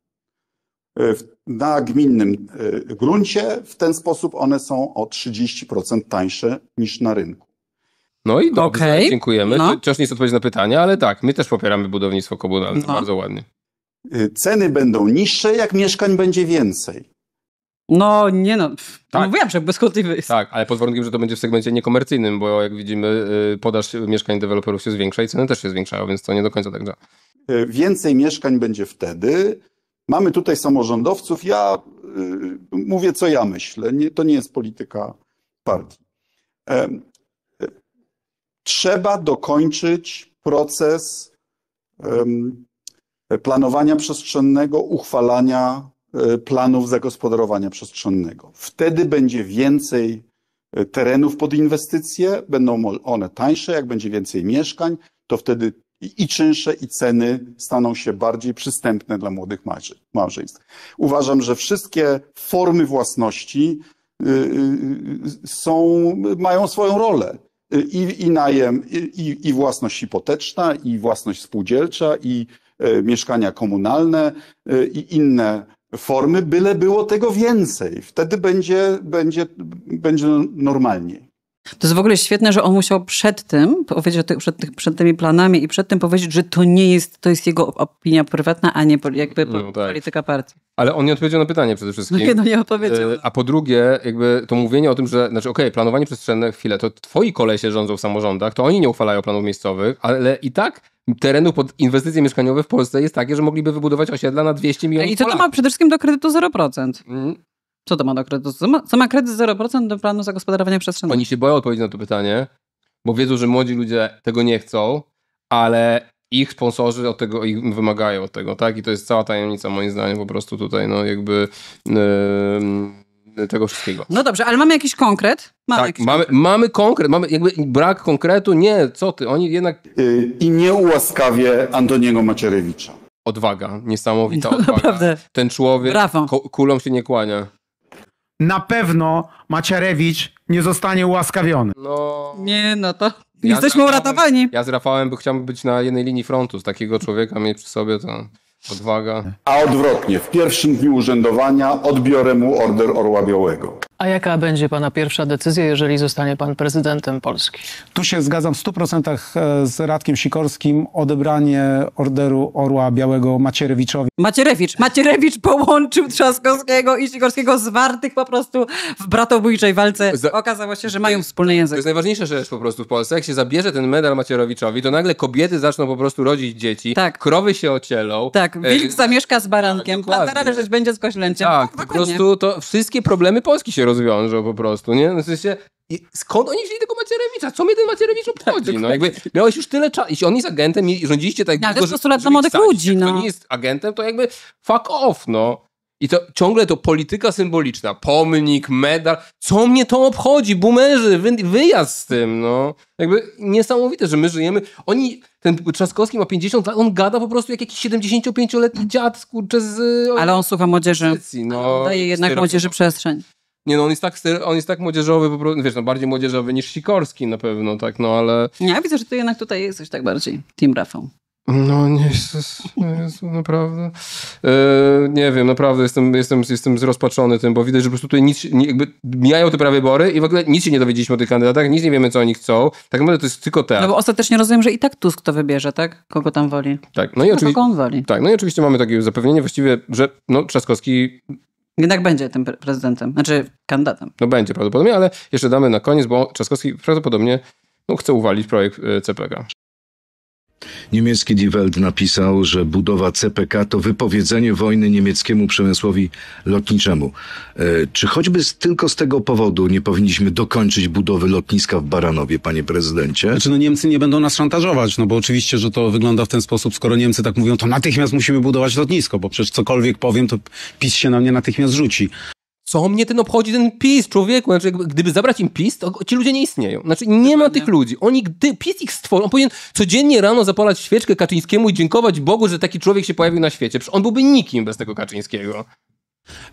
Speaker 6: e, na gminnym e, gruncie. W ten sposób one są o 30% tańsze niż na rynku.
Speaker 1: No i dobrze, okay. dziękujemy. No. Wciąż nie jest odpowiedź na pytanie, ale tak, my też popieramy budownictwo komunalne, no. bardzo ładnie.
Speaker 6: E, ceny będą niższe, jak mieszkań będzie więcej.
Speaker 1: No nie no, tak. mówiłem, że błyskotliwy Tak, ale pod warunkiem, że to będzie w segmencie niekomercyjnym, bo jak widzimy y, podaż mieszkań deweloperów się zwiększa i ceny też się zwiększają, więc to nie do końca tak działa.
Speaker 6: E, więcej mieszkań będzie wtedy. Mamy tutaj samorządowców. Ja e, mówię, co ja myślę. Nie, to nie jest polityka partii. E, trzeba dokończyć proces planowania przestrzennego, uchwalania planów zagospodarowania przestrzennego. Wtedy będzie więcej terenów pod inwestycje, będą one tańsze, jak będzie więcej mieszkań, to wtedy i, i czynsze, i ceny staną się bardziej przystępne dla młodych małżeństw. Uważam, że wszystkie formy własności y, y, y, są, mają swoją rolę. I, i najem, i, i własność hipoteczna, i własność spółdzielcza, i e, mieszkania komunalne, e, i inne formy, byle było tego więcej. Wtedy będzie, będzie, będzie normalniej.
Speaker 2: To jest w ogóle świetne, że on musiał przed tym powiedzieć, przed, przed tymi planami i przed tym powiedzieć, że to nie jest, to jest jego opinia prywatna, a nie jakby no, tak. polityka partii.
Speaker 1: Ale on nie odpowiedział na pytanie przede wszystkim. No, nie, no nie odpowiedział. E, a po drugie, jakby to mówienie o tym, że, znaczy okej, okay, planowanie przestrzenne, chwilę, to twoi kolesie rządzą w samorządach, to oni nie uchwalają planów miejscowych, ale i tak terenu pod inwestycje mieszkaniowe w Polsce jest takie, że mogliby
Speaker 2: wybudować osiedla na 200 no milionów I to, to ma przede wszystkim do kredytu 0%. Mm, co to ma do kredytu? Co ma, co ma kredyt 0% do planu zagospodarowania przestrzennego? Oni się boją odpowiedzieć na to pytanie, bo wiedzą, że młodzi
Speaker 1: ludzie tego nie chcą, ale ich sponsorzy od tego ich wymagają od tego, tak? I to jest cała tajemnica moim zdaniem po prostu tutaj, no jakby yy, tego wszystkiego.
Speaker 2: No dobrze, ale mamy jakiś konkret? Mamy tak, jakiś
Speaker 1: mamy, konkret. mamy konkret, mamy jakby brak konkretu, nie, co ty, oni jednak... Yy, I nie ułaskawie Antoniego Macierewicza. Odwaga, niesamowita no, odwaga. Naprawdę. Ten człowiek Brawo. kulą się nie kłania na
Speaker 7: pewno Macierewicz nie zostanie ułaskawiony.
Speaker 2: No... Nie, no to ja jesteśmy
Speaker 1: uratowani. Ja z Rafałem by chciałbym być na jednej linii frontu. Z takiego człowieka mieć przy sobie to odwaga.
Speaker 6: A odwrotnie, w pierwszym dniu urzędowania odbiorę mu order Orła Białego.
Speaker 5: A jaka będzie Pana pierwsza decyzja, jeżeli zostanie Pan prezydentem Polski? Tu się zgadzam w
Speaker 7: 100% e, z Radkiem Sikorskim. Odebranie orderu Orła Białego Macierewiczowi.
Speaker 2: Macierewicz. Macierewicz połączył Trzaskowskiego i Sikorskiego zwartych po prostu w bratobójczej walce. Okazało się, że mają wspólny język. To jest najważniejsza rzecz po prostu w Polsce. Jak się zabierze
Speaker 1: ten medal Macierewiczowi, to nagle kobiety zaczną po prostu rodzić dzieci. Tak. Krowy się ocielą. Tak. E, wilk
Speaker 2: zamieszka z barankiem. a stara rzecz będzie z koślęciem. Tak, no, po prostu
Speaker 1: to wszystkie problemy Polski się rozwiążą po prostu, nie? No w sensie, skąd
Speaker 2: oni wzięli tego Macierewicza? Co mnie ten Macierewicz tak, obchodzi?
Speaker 1: No jakby miałeś już tyle czasu, jeśli on jest agentem i rządziliście tak... No, ale to jest postulat dla młodych ludzi, no. nie jest agentem, to jakby fuck off, no. I to ciągle to polityka symboliczna, pomnik, medal, co mnie to obchodzi? Bumerzy wy, wyjazd z tym, no. Jakby niesamowite, że my żyjemy. Oni, ten Trzaskowski ma 50 lat, on gada po prostu jak jakiś 75-letni
Speaker 2: dziad, kurczę, z... Ale on słucha młodzieży. no, Daje jednak młodzieży przestrzeń.
Speaker 1: Nie no, on jest tak, on jest tak młodzieżowy, po prostu, wiesz, no bardziej młodzieżowy niż Sikorski na pewno, tak, no ale...
Speaker 2: Ja widzę, że ty jednak tutaj jesteś tak
Speaker 1: bardziej, Team Rafał. No nie, Jezus, no
Speaker 2: Jezu, naprawdę.
Speaker 1: E, nie wiem, naprawdę jestem, jestem, jestem zrozpaczony tym, bo widać, że po prostu tutaj nic, jakby mijają te prawybory i w ogóle nic się nie dowiedzieliśmy o tych kandydatach, nic nie wiemy, co oni chcą. Tak naprawdę to jest tylko te.
Speaker 2: No bo ostatecznie rozumiem, że i tak Tusk to wybierze, tak? Kogo tam woli.
Speaker 1: Tak, no i, no, oczywi- on woli. Tak, no i oczywiście mamy takie zapewnienie właściwie, że no, Trzaskowski jednak będzie tym prezydentem, znaczy kandydatem. No będzie prawdopodobnie, ale jeszcze damy na koniec, bo Trzaskowski prawdopodobnie no, chce uwalić projekt y, CPK.
Speaker 9: Niemiecki Die Welt napisał, że budowa CPK to wypowiedzenie wojny niemieckiemu przemysłowi lotniczemu. E, czy choćby z, tylko z tego powodu nie powinniśmy dokończyć budowy lotniska w Baranowie, panie prezydencie?
Speaker 7: Znaczy, no Niemcy nie będą nas szantażować, no bo oczywiście, że to wygląda w ten sposób, skoro Niemcy tak mówią, to natychmiast musimy budować lotnisko, bo przecież cokolwiek powiem, to PiS się na mnie natychmiast rzuci. Co mnie ten obchodzi, ten
Speaker 1: PiS, człowieku? Znaczy, gdyby zabrać im PiS, to ci ludzie nie istnieją. Znaczy, nie Dokładnie. ma tych ludzi. Oni, gdy PiS ich stworzy, on powinien codziennie rano zapalać świeczkę Kaczyńskiemu i dziękować Bogu, że taki człowiek się pojawił na świecie. Przecież on byłby nikim bez tego Kaczyńskiego.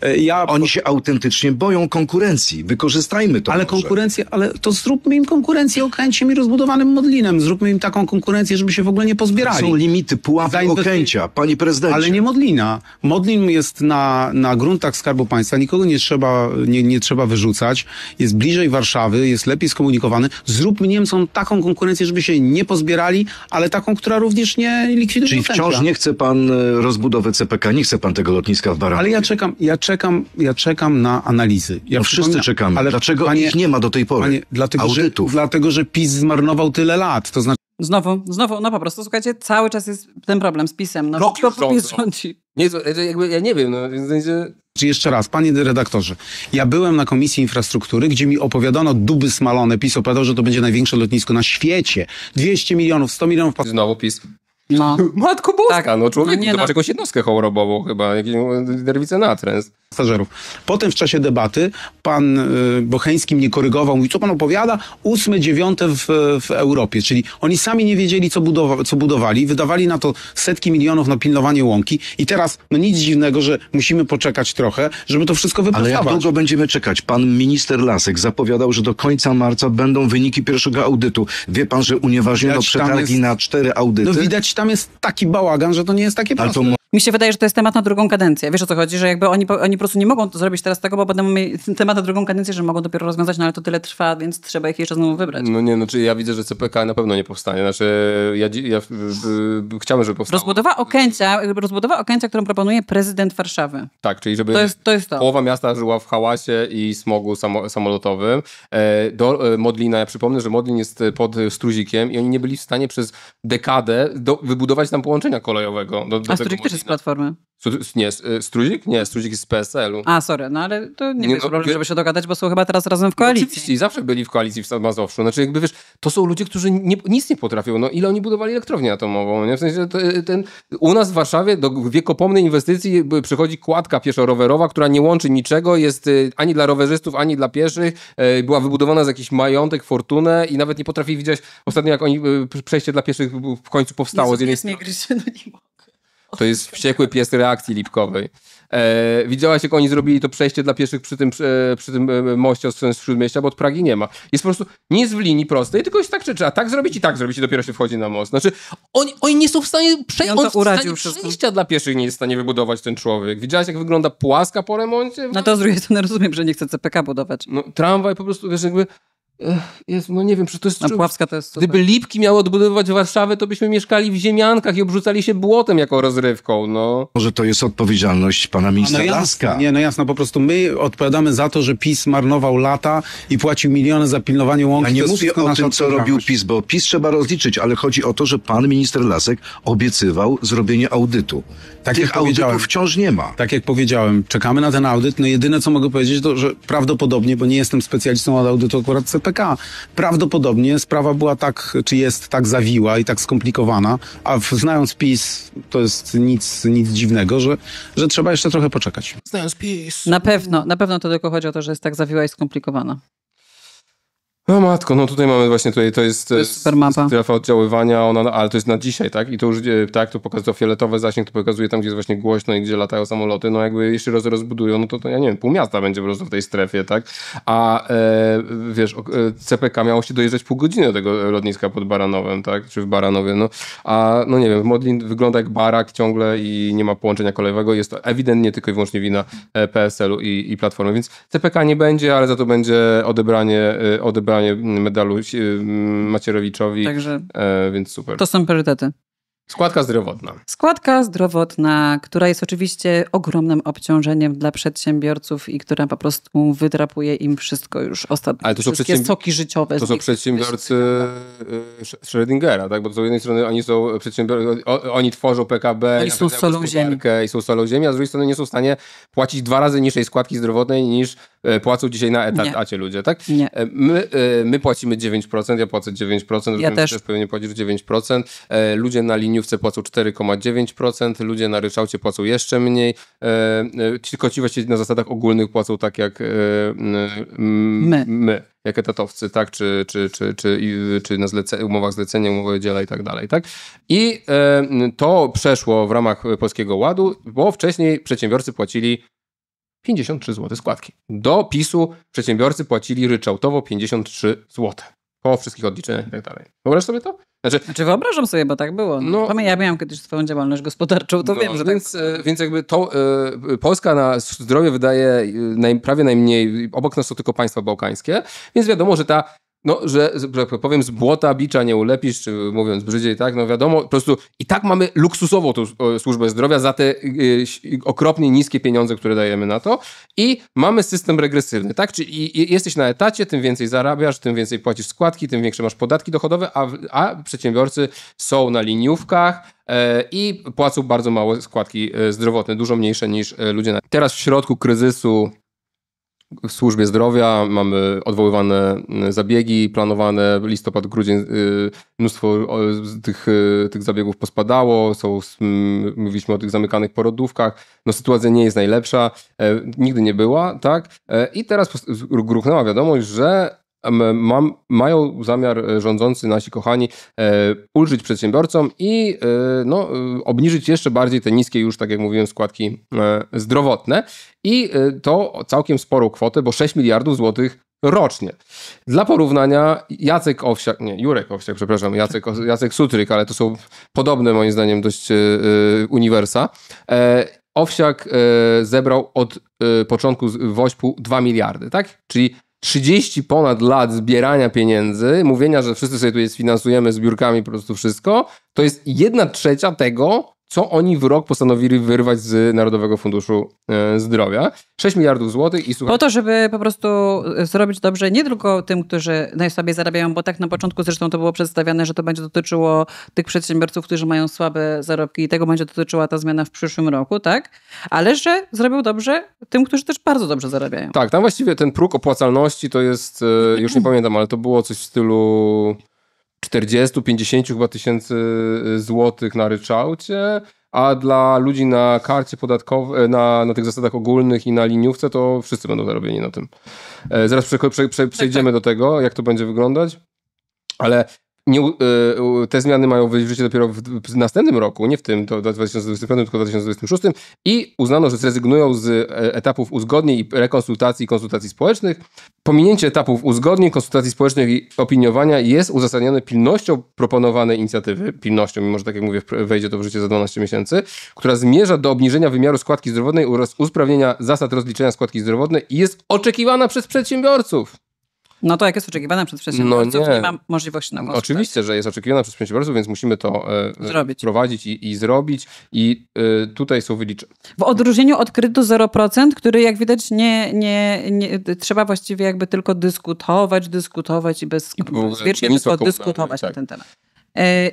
Speaker 9: E, ja... Oni się autentycznie boją
Speaker 7: konkurencji. Wykorzystajmy to. Ale może. konkurencję, ale to zróbmy im konkurencję okręciem i rozbudowanym modlinem. Zróbmy im taką konkurencję, żeby się w ogóle nie pozbierali. Są limity, pułapy Zainwest... okręcia, panie prezydencie. Ale nie modlina. Modlin jest na, na gruntach Skarbu Państwa. Nikogo nie trzeba, nie, nie trzeba wyrzucać. Jest bliżej Warszawy, jest lepiej skomunikowany. Zróbmy Niemcom taką konkurencję, żeby się nie pozbierali, ale taką, która również nie likwiduje Czyli wciąż nie
Speaker 9: chce pan e, rozbudowy CPK, nie chce pan tego lotniska w Baranowie.
Speaker 7: Ale ja czekam, ja czekam,
Speaker 9: ja czekam na analizy. Ja no wszyscy
Speaker 7: czekamy. Ale dlaczego panie, ich nie ma do tej pory? Panie, dlatego, Audytów. Że, dlatego, że PiS zmarnował tyle lat. To znaczy...
Speaker 2: Znowu, znowu, no po prostu, słuchajcie, cały czas jest ten problem z PiSem. No, Rok po PiS rządzi. Nie, jakby, ja nie wiem, no, więc będzie...
Speaker 7: Jeszcze raz, panie redaktorze, ja byłem na Komisji Infrastruktury, gdzie mi opowiadano duby smalone. PiS opowiadał, że to będzie największe lotnisko na świecie.
Speaker 1: 200 milionów, 100 milionów... Znowu PiS. No. Matko Boska, tak. no człowiek, no nie, to no. jakąś jednostkę chorobową chyba, jakieś derwicę natręst. Pasażerów. Potem w czasie debaty
Speaker 7: pan y, Bocheński mnie korygował, mówi, co pan opowiada? Ósme, dziewiąte w, w Europie, czyli oni sami nie wiedzieli, co, budowa co budowali, wydawali na to setki milionów na pilnowanie łąki i teraz, no nic dziwnego, że musimy poczekać trochę, żeby to wszystko wypracować. Ale jak długo będziemy czekać?
Speaker 9: Pan minister Lasek zapowiadał, że do końca marca będą wyniki pierwszego audytu. Wie pan, że unieważniono przetargi jest... na cztery audyty? No widać
Speaker 2: tam jest taki bałagan, że to nie jest takie proste mi się wydaje, że to jest temat na drugą kadencję. Wiesz o co chodzi, że jakby oni, oni po prostu nie mogą to zrobić teraz tego, bo będą mieli temat na drugą kadencję, że mogą dopiero rozwiązać, no ale to tyle trwa, więc trzeba ich jeszcze znowu wybrać. No nie, znaczy ja widzę, że CPK na pewno nie powstanie. Znaczy ja, ja chciałem, żeby powstał. Rozbudowa Okęcia, rozbudowa Okęcia, którą proponuje prezydent Warszawy.
Speaker 1: Tak, czyli żeby to jest, to jest to. połowa miasta żyła w hałasie i smogu samo, samolotowym. E, do e, Modlina, ja przypomnę, że Modlin jest e, pod Struzikiem i oni nie byli w stanie przez dekadę do, wybudować tam połączenia kolejowego. Do, do A Struzik czy z Platformy? Nie, e, Struzik? Nie, Struzik jest z PSL-u. A,
Speaker 2: sorry, no ale to nie, nie jest no, problem, żeby
Speaker 1: się dogadać, bo są chyba teraz razem w no koalicji. oczywiście i zawsze byli w koalicji w Mazowszu. Znaczy jakby wiesz, to są ludzie, którzy nie, nic nie potrafią. No ile oni budowali elektrownię atomową, nie? W sensie to, e, ten, u nas w Warszawie do wiekopomnej inwestycji e, przychodzi kładka pieszo-rowerowa, która nie łączy niczego, jest ani dla rowerzystów, ani dla pieszych. Była wybudowana z jakiś majątek, fortunę i nawet nie potrafi widzieć ostatnio jak oni przejście dla pieszych w końcu powstało. Jezu, z jednej... nie gryzie, no nie to jest wściekły pies reakcji lipkowej. E, widziałaś, jak oni zrobili to przejście dla pieszych przy tym, przy, e, przy tym e, moście od strony śródmieścia, bo od Pragi nie ma. Jest po prostu, nie jest w linii prostej, tylko jest tak, czy trzeba tak zrobić i tak zrobić i dopiero się wchodzi na most. Znaczy, oni, oni nie są w stanie, przejść I Most on w stanie przejścia dla pieszych nie jest w stanie wybudować ten człowiek. Widziałaś, jak wygląda płaska po remoncie? No to z drugiej strony rozumiem, że nie chce CPK budować. No, tramwaj po prostu, wiesz, jakby jest, no nie wiem, czy to jest... A Puławska to jest... gdyby tak? Lipki miały odbudowywać Warszawę, to byśmy mieszkali w ziemiankach i obrzucali się błotem jako rozrywką, no.
Speaker 9: Może to jest odpowiedzialność pana ministra no jasne,
Speaker 7: Nie, no jasno, po prostu my odpowiadamy za to, że PiS marnował lata i płacił miliony za pilnowanie łąki. Ja nie mówię o tym, co robił
Speaker 9: PiS, bo PiS trzeba rozliczyć, ale chodzi o to, że pan minister Lasek obiecywał zrobienie audytu. Tak Tych jak
Speaker 7: audytów wciąż nie ma. Tak jak powiedziałem, czekamy na ten audyt. No jedyne, co mogę powiedzieć, to, że prawdopodobnie, bo nie jestem specjalistą od audytu akurat PK. Prawdopodobnie sprawa była tak, czy jest tak zawiła i tak skomplikowana, a w, znając PiS to jest nic, nic dziwnego,
Speaker 1: że, że trzeba jeszcze trochę poczekać.
Speaker 2: Znając PiS. Na pewno, na pewno to tylko chodzi o to, że jest tak zawiła i skomplikowana.
Speaker 1: No matko, no tutaj mamy właśnie, tutaj to jest, to jest strefa oddziaływania, ona, ale to jest na dzisiaj, tak? I to już, e, tak, to pokazuje to fioletowy zasięg, to pokazuje tam, gdzie jest właśnie głośno i gdzie latają samoloty, no jakby jeszcze raz rozbudują, no to, to ja nie wiem, pół miasta będzie po prostu w tej strefie, tak? A e, wiesz, e, CPK miało się dojeżdżać pół godziny do tego lotniska pod Baranowem, tak? Czy w Baranowie, no. A no nie wiem, Modlin wygląda jak barak ciągle i nie ma połączenia kolejowego, jest to ewidentnie tylko i wyłącznie wina e, PSL-u i, i Platformy, więc CPK nie będzie, ale za to będzie odebranie, odebranie przyznanie medalu y, Macierowiczowi, Także e, więc super. To są priorytety. Składka zdrowotna.
Speaker 2: Składka zdrowotna, która jest oczywiście ogromnym obciążeniem dla przedsiębiorców i która po prostu wydrapuje im wszystko już ostatnio. Ale to są soki życiowe. To są
Speaker 1: przedsiębiorcy y, Schrödingera, tak? Bo z jednej strony oni są przedsiębiorcy, oni tworzą PKB oni są solą ziemi. i są solą ziemi, a z drugiej strony nie są w stanie płacić dwa razy niższej składki zdrowotnej niż E, płacą dzisiaj na etat, nie. a cię ludzie, tak? Nie. E, my, e, my płacimy 9%, ja płacę 9%, ja też. pewnie płacisz 9%, ludzie na liniówce płacą 4,9%, ludzie na ryczałcie płacą jeszcze mniej, tylko ci właściwie na zasadach ogólnych płacą tak jak my. my jak etatowcy, tak, czy, czy, czy, czy, czy na zlece, umowach zlecenia, umowy dziela i tak dalej, tak? I to przeszło w ramach Polskiego Ładu, bo wcześniej przedsiębiorcy płacili 53 zł składki. Do PiSu przedsiębiorcy płacili ryczałtowo 53 zł. Po wszystkich odliczeniach i tak dalej. Wyobraź sobie to?
Speaker 2: Znaczy, znaczy wyobrażam sobie, bo tak było. No, ja miałem kiedyś swoją działalność gospodarczą, to no, wiem, że tak więc, tak.
Speaker 1: Więc jakby to y, Polska na zdrowie wydaje e, naj, prawie najmniej, obok nas to tylko państwa bałkańskie, więc wiadomo, że ta no, że, że powiem, z błota bicza nie ulepisz, czy mówiąc brzydziej, tak, no wiadomo, po prostu i tak mamy luksusową tą służbę zdrowia za te y, okropnie niskie pieniądze, które dajemy na to i mamy system regresywny, tak, czyli jesteś na etacie, tym więcej zarabiasz, tym więcej płacisz składki, tym większe masz podatki dochodowe, a, a przedsiębiorcy są na liniówkach, e, i płacą bardzo małe składki e, zdrowotne, dużo mniejsze niż e, ludzie. Teraz w środku kryzysu w służbie zdrowia, mamy odwoływane y, zabiegi planowane, listopad, grudzień, y, mnóstwo tych, y, tych zabiegów pospadało, są, mówiliśmy o tych zamykanych porodówkach, no sytuacja nie jest najlepsza, e, nigdy nie była, tak? E, I teraz gruchnęła wiadomość, że mam, mają zamiar e, rządzący, nasi kochani, e, ulżyć przedsiębiorcom i e, no, obniżyć jeszcze bardziej te niskie już, tak jak mówiłem, składki zdrowotne i to całkiem sporą kwotę, bo 6 miliardów złotych rocznie. Dla porównania Jacek Owsiak, nie, Jurek Owsiak, przepraszam, Jacek, Jacek Sutryk, ale to są podobne moim zdaniem dość yy, uniwersa. E, Owsiak e, zebrał od e, początku WOŚP-u 2 miliardy, tak? Czyli 30 ponad lat zbierania pieniędzy, mówienia, że wszyscy sobie tu je sfinansujemy zbiórkami po prostu wszystko, to jest jedna trzecia tego, co oni w rok postanowili wyrwać z Narodowego Funduszu e, Zdrowia. 6 miliardów złotych i słuchaj... Po to,
Speaker 2: żeby po prostu e, zrobić dobrze nie tylko tym, którzy najsłabiej zarabiają, bo tak na początku zresztą to było przedstawiane, że to będzie dotyczyło tych przedsiębiorców, którzy mają słabe zarobki i tego będzie dotyczyła ta zmiana w przyszłym roku, tak? Ale że zrobił dobrze tym, którzy też bardzo dobrze zarabiają. Tak, tam właściwie ten próg
Speaker 1: opłacalności to jest, e, już nie pamiętam, ale to było coś w stylu... 40-50 chyba tysięcy y, złotych na ryczałcie, a dla ludzi na karcie podatkowej, y, na, na tych zasadach ogólnych i na liniówce, to wszyscy będą zarobieni na tym. E, zaraz prze, prze, prze, przejdziemy tak, tak. do tego, jak to będzie wyglądać. Ale nie, e, te zmiany mają wejść w życie dopiero w, następnym roku, nie w tym, to 2025, tylko 2026 i uznano, że zrezygnują z e, etapów uzgodnień i rekonsultacji i konsultacji społecznych. Pominięcie etapów uzgodnień, konsultacji społecznych i opiniowania jest uzasadnione pilnością proponowanej inicjatywy, pilnością, mimo że tak jak mówię, wejdzie to w życie za 12 miesięcy, która zmierza do obniżenia wymiaru składki zdrowotnej oraz usprawnienia zasad rozliczenia składki zdrowotnej i jest oczekiwana przez
Speaker 2: przedsiębiorców. No to jak jest oczekiwana przez przedsiębiorców, no nie. nie ma możliwości na głos.
Speaker 1: Oczywiście, że jest oczekiwana przez przedsiębiorców, więc musimy to e, e zrobić. prowadzić i, i zrobić. I e, tutaj są wyliczenia.
Speaker 2: W odróżnieniu od kredytu 0%, który jak widać nie, nie, nie trzeba właściwie jakby tylko dyskutować, dyskutować i bez, bezpiecznie dyskutować tak. na ten temat.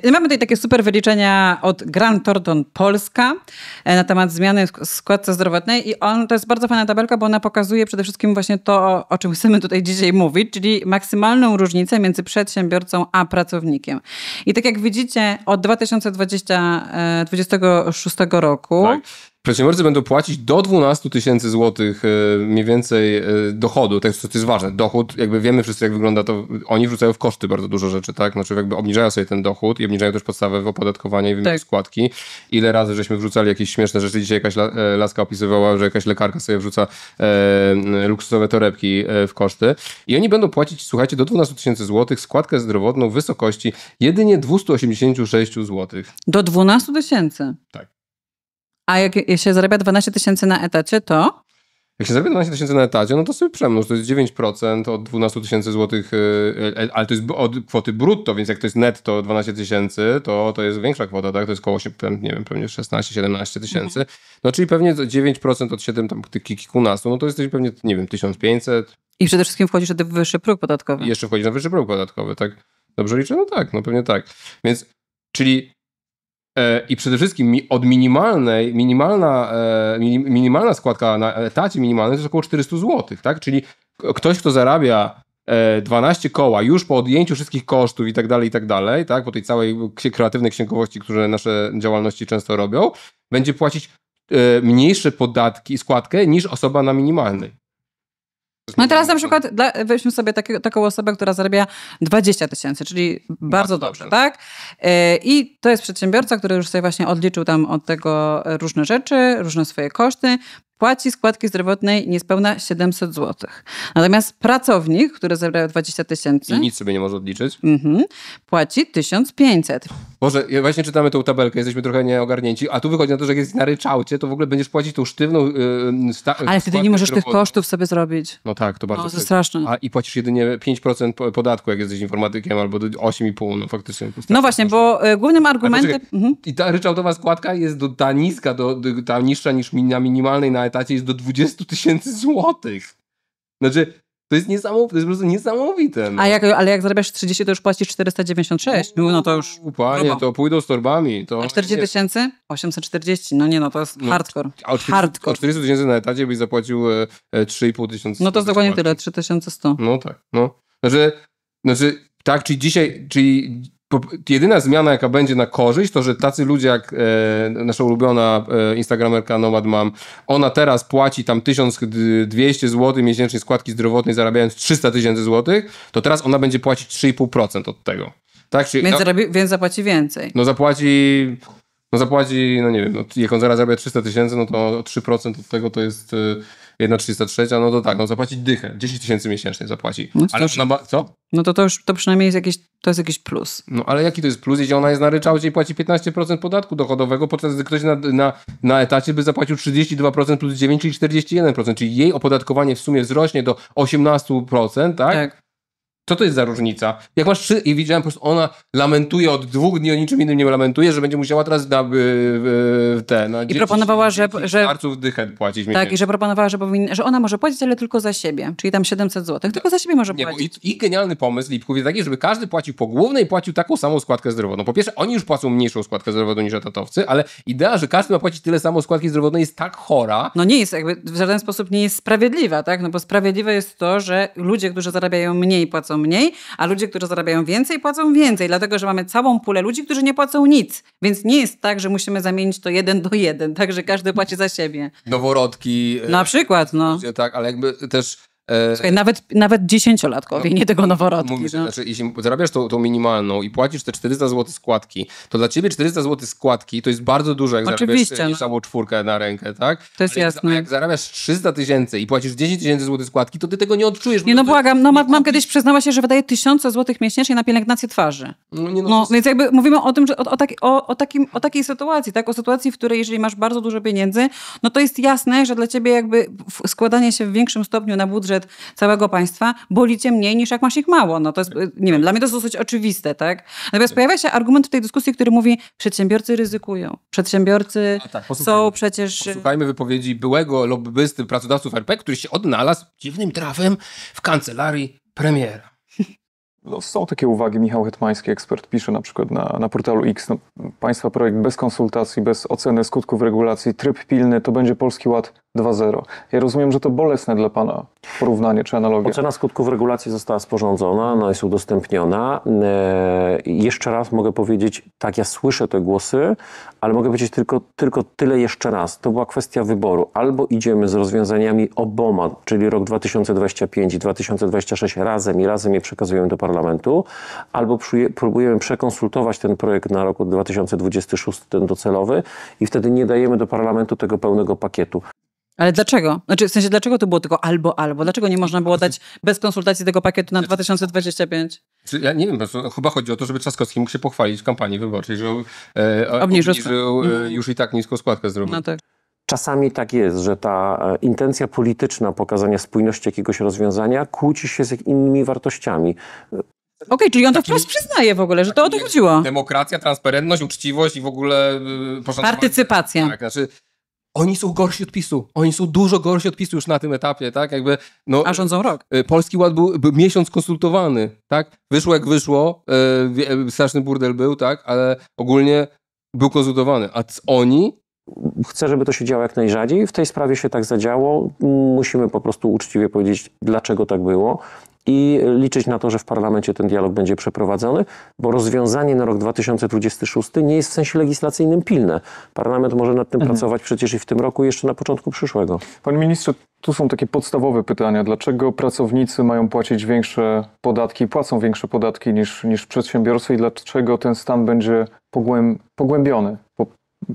Speaker 2: E, mamy tutaj takie super wyliczenia od Grant Thornton Polska e, na temat zmiany w składce zdrowotnej i on, to jest bardzo fajna tabelka, bo ona pokazuje przede wszystkim właśnie to, o czym chcemy tutaj dzisiaj mówić, czyli maksymalną różnicę między przedsiębiorcą a pracownikiem. I tak jak widzicie, od 2020, 2026 e, roku tak.
Speaker 1: Przedsiębiorcy będą płacić do 12 tysięcy złotych e, mniej więcej e, dochodu. To jest, to jest ważne. Dochód, jakby wiemy wszyscy, jak wygląda to. Oni wrzucają w koszty bardzo dużo rzeczy, tak? Znaczy, jakby obniżają sobie ten dochód i obniżają też podstawę w opodatkowania i tak. składki. Ile razy żeśmy wrzucali jakieś śmieszne rzeczy? Dzisiaj jakaś e, laska opisywała, że jakaś lekarka sobie wrzuca e, luksusowe torebki w koszty. I oni będą płacić, słuchajcie, do 12 tysięcy złotych składkę zdrowotną w wysokości jedynie 286 złotych.
Speaker 2: Do 12 tysięcy? Tak. A jak się zarabia 12 tysięcy na etacie, to?
Speaker 1: Jak się zarabia 12 tysięcy na etacie, no to sobie przemnóż, to jest 9% od 12 tysięcy złotych, y, e, e, ale to jest od kwoty brutto, więc jak to jest netto 12 tysięcy, to to jest większa kwota, tak? To jest koło nie wiem, pewnie 16-17 tysięcy. Mhm. No czyli pewnie 9% od 7 tam tych kilkunastu, no to jesteś pewnie, nie wiem, 1500. I przede wszystkim wchodzisz na wyższy próg podatkowy. I jeszcze wchodzisz na wyższy próg podatkowy, tak? Dobrze liczę? No tak, no pewnie tak. Więc, czyli E, I przede wszystkim od minimalnej, minimalna, e, minimalna składka na etacie minimalnej to jest około 400 zł, tak? Czyli ktoś, kto zarabia 12 e, koła już po odjęciu wszystkich kosztów i tak dalej, i tak dalej, tak? Po tej całej kreatywnej księgowości, które nasze działalności często robią, będzie płacić mniejsze podatki, i składkę niż osoba na minimalnej.
Speaker 2: No teraz na przykład dla, weźmy sobie takie, taką osobę, która zarabia 20 tysięcy, czyli bardzo, bardzo dobrze, dobrze, tak? E, I to jest przedsiębiorca, który już sobie właśnie odliczył tam od tego e, różne rzeczy, różne swoje koszty, płaci składki zdrowotnej niespełna 700 zł. Natomiast pracownik, który zarabia 20 tysięcy... I nic sobie nie może odliczyć. Mhm, płaci 1500.
Speaker 1: Boże, właśnie czytamy tą tabelkę, jesteśmy trochę nieogarnięci, a tu wychodzi na to, że jak jesteś na ryczałcie, to w ogóle będziesz płacić tą sztywną... Yy, sta- Ale wtedy nie możesz tych kosztów
Speaker 2: sobie zrobić.
Speaker 1: No tak, to no, bardzo... No, straszne. A i płacisz jedynie 5% podatku, jak jesteś informatykiem, albo 8,5, no faktycznie. No właśnie, bo y, głównym argumentem... Mhm. I ta ryczałtowa składka jest do, ta niska, do, do, ta niższa niż na minimalnej na etacie jest do 20 tysięcy złotych. Znaczy, to jest,
Speaker 2: niesamow... to jest po prostu niesamowite. No. A jak, ale jak zarabiasz 30, to już płacisz 496. No, no, to już. No, panie, to pójdą z torbami. To... A 40 tysięcy? 840. No nie, no to jest no, hardcore.
Speaker 1: A o 40, tysięcy na etacie byś zapłacił e, e, 3,5 tysiąca. No to jest
Speaker 2: dokładnie tyle, 3100.
Speaker 1: No tak. No. Znaczy, znaczy tak, czyli dzisiaj, czyli jedyna zmiana, jaka będzie na korzyść, to że tacy ludzie jak e, nasza ulubiona e, instagramerka Nomad Mam, ona teraz płaci tam 1200 zł miesięcznie składki zdrowotnej, zarabiając 300 tysięcy złotych, to teraz ona będzie płacić 3,5% od tego. Tak? Czyli, więc, zarabi,
Speaker 2: więc zapłaci więcej.
Speaker 1: No zapłaci... No zapłaci, no nie wiem, no, jak on zaraz zarabia 300 tysięcy, no to 3% od tego to jest... E, jedna no to tak, no zapłacić dychę, 10 tysięcy miesięcznie zapłaci. No ale już, na ba- co?
Speaker 2: No to to już, to przynajmniej jest jakiś, to jest jakiś plus. No ale jaki to jest
Speaker 1: plus, jeśli ona jest na ryczałcie i płaci 15% podatku dochodowego, podczas gdy ktoś na, na, na etacie by zapłacił 32% plus 9, czyli 41%, czyli jej opodatkowanie w sumie wzrośnie do 18%, tak? tak. Co to jest za różnica? Jak masz trzy i widziałem po prostu ona lamentuje od dwóch dni o niczym innym nie lamentuje, że będzie musiała teraz na, y, te, na no, I dzieci, proponowała, że... że arców dychę płacić. Tak, i że
Speaker 2: proponowała, że, że ona może płacić, ale tylko za siebie, czyli tam 700 zł. Tylko
Speaker 1: za siebie może nie, płacić. I, I genialny pomysł Lipków jest taki, żeby każdy płacił po głównej i płacił taką samą składkę zdrowotną. Po pierwsze, oni już płacą mniejszą składkę zdrowotną niż etatowcy, ale idea, że każdy ma płacić tyle samo składki zdrowotnej
Speaker 2: jest tak chora. No nie jest jakby, w żaden sposób nie jest sprawiedliwa, tak? No bo sprawiedliwe jest to, że ludzie, którzy zarabiają mniej płacą mniej, a ludzie, którzy zarabiają więcej, płacą więcej, dlatego że mamy całą pulę ludzi, którzy nie płacą nic. Więc nie jest tak, że musimy zamienić to jeden do jeden, tak, że każdy płaci za siebie. Noworodki. E, Na przykład, no. Tak, ale jakby też Słuchaj, nawet, nawet dziesięciolatkowi, no, nie tego noworodki. Mówisz, no.
Speaker 1: znaczy, jeśli zarabiasz tą, tą minimalną i płacisz te 400 zł składki, to dla ciebie 400 zł składki to jest bardzo dużo, jak Oczywiście, zarabiasz no. samą czwórkę na rękę,
Speaker 2: tak? To jest Ale jasne. Jak, jak zarabiasz 300 tysięcy i płacisz 10 tysięcy złotych składki, to ty tego nie odczujesz. Nie, no błagam, no, mam, mam kiedyś przyznała się, że wydaje tysiące złotych miesięcznie na pielęgnację twarzy. No, nie, no, no Więc jakby mówimy o tym, że o, o, taki, o, o, takim, o takiej sytuacji, tak? O sytuacji, w której jeżeli masz bardzo dużo pieniędzy, no to jest jasne, że dla ciebie jakby składanie się w większym stopniu na budżet budżet całego państwa, bo cię mniej niż jak masz ich mało. No to jest, tak. nie wiem, dla mnie to jest dosyć oczywiste, tak? Natomiast tak. pojawia się argument w tej dyskusji, który mówi, przedsiębiorcy ryzykują. Przedsiębiorcy tak, są przecież...
Speaker 1: Posłuchajmy wypowiedzi byłego lobbysty pracodawców RP, który się odnalazł dziwnym trafem w kancelarii premiera.
Speaker 5: No, są takie uwagi, Michał Hetmański, ekspert, pisze na przykład na, na portalu X. No, państwa projekt bez konsultacji, bez oceny skutków regulacji, tryb pilny, to będzie Polski Ład 2.0. Ja rozumiem, że to bolesne dla Pana porównanie czy analogia. Ocena
Speaker 8: skutków regulacji została sporządzona, ona no jest udostępniona. E, jeszcze raz mogę powiedzieć, tak, ja słyszę te głosy, ale mogę powiedzieć tylko, tylko tyle jeszcze raz. To była kwestia wyboru. Albo idziemy z rozwiązaniami oboma, czyli rok 2025 i 2026 razem i razem je przekazujemy do parlamentu, albo próbujemy przekonsultować ten projekt na rok 2026, ten docelowy i wtedy nie dajemy do parlamentu tego pełnego
Speaker 1: pakietu.
Speaker 2: Ale dlaczego? Znaczy, w sensie, dlaczego to było tylko albo, albo? Dlaczego nie można było znaczy- dać bez konsultacji tego pakietu na 2025? Znaczy-
Speaker 1: znaczy, ja nie wiem, chyba chodzi o to, żeby Trzaskowski mógł się pochwalić w kampanii wyborczej, że e, obniżył, obniżył e, mhm. już i tak niską składkę zrobił. No tak.
Speaker 8: Czasami tak jest, że ta e, intencja polityczna pokazania spójności jakiegoś rozwiązania kłóci się z innymi wartościami. Okej,
Speaker 2: okay, czyli on to wprost przyznaje w ogóle, że to o to chodziło.
Speaker 1: Demokracja, transparentność, uczciwość i w ogóle e, poszanowanie. Partycypacja. Tak, znaczy oni są gorsi od PiSu. Oni są dużo gorsi od PiSu już na tym etapie, tak? Jakby, no, A rządzą rok. Y, Polski Ład był, był miesiąc konsultowany, tak? Wyszło jak wyszło, yy, straszny burdel był, tak? Ale ogólnie był konsultowany. A oni Chcę, żeby to się działo jak
Speaker 8: najrzadziej. W tej sprawie się tak zadziało. Musimy po prostu uczciwie powiedzieć, dlaczego tak było i liczyć na to, że w parlamencie ten dialog będzie przeprowadzony, bo rozwiązanie na rok 2026 nie jest w sensie legislacyjnym pilne. Parlament może nad tym mhm. pracować przecież i w tym roku, i
Speaker 5: jeszcze na początku przyszłego. Panie ministrze, tu są takie podstawowe pytania. Dlaczego pracownicy mają płacić większe podatki, płacą większe podatki niż, niż przedsiębiorcy i dlaczego ten stan będzie pogłębiony?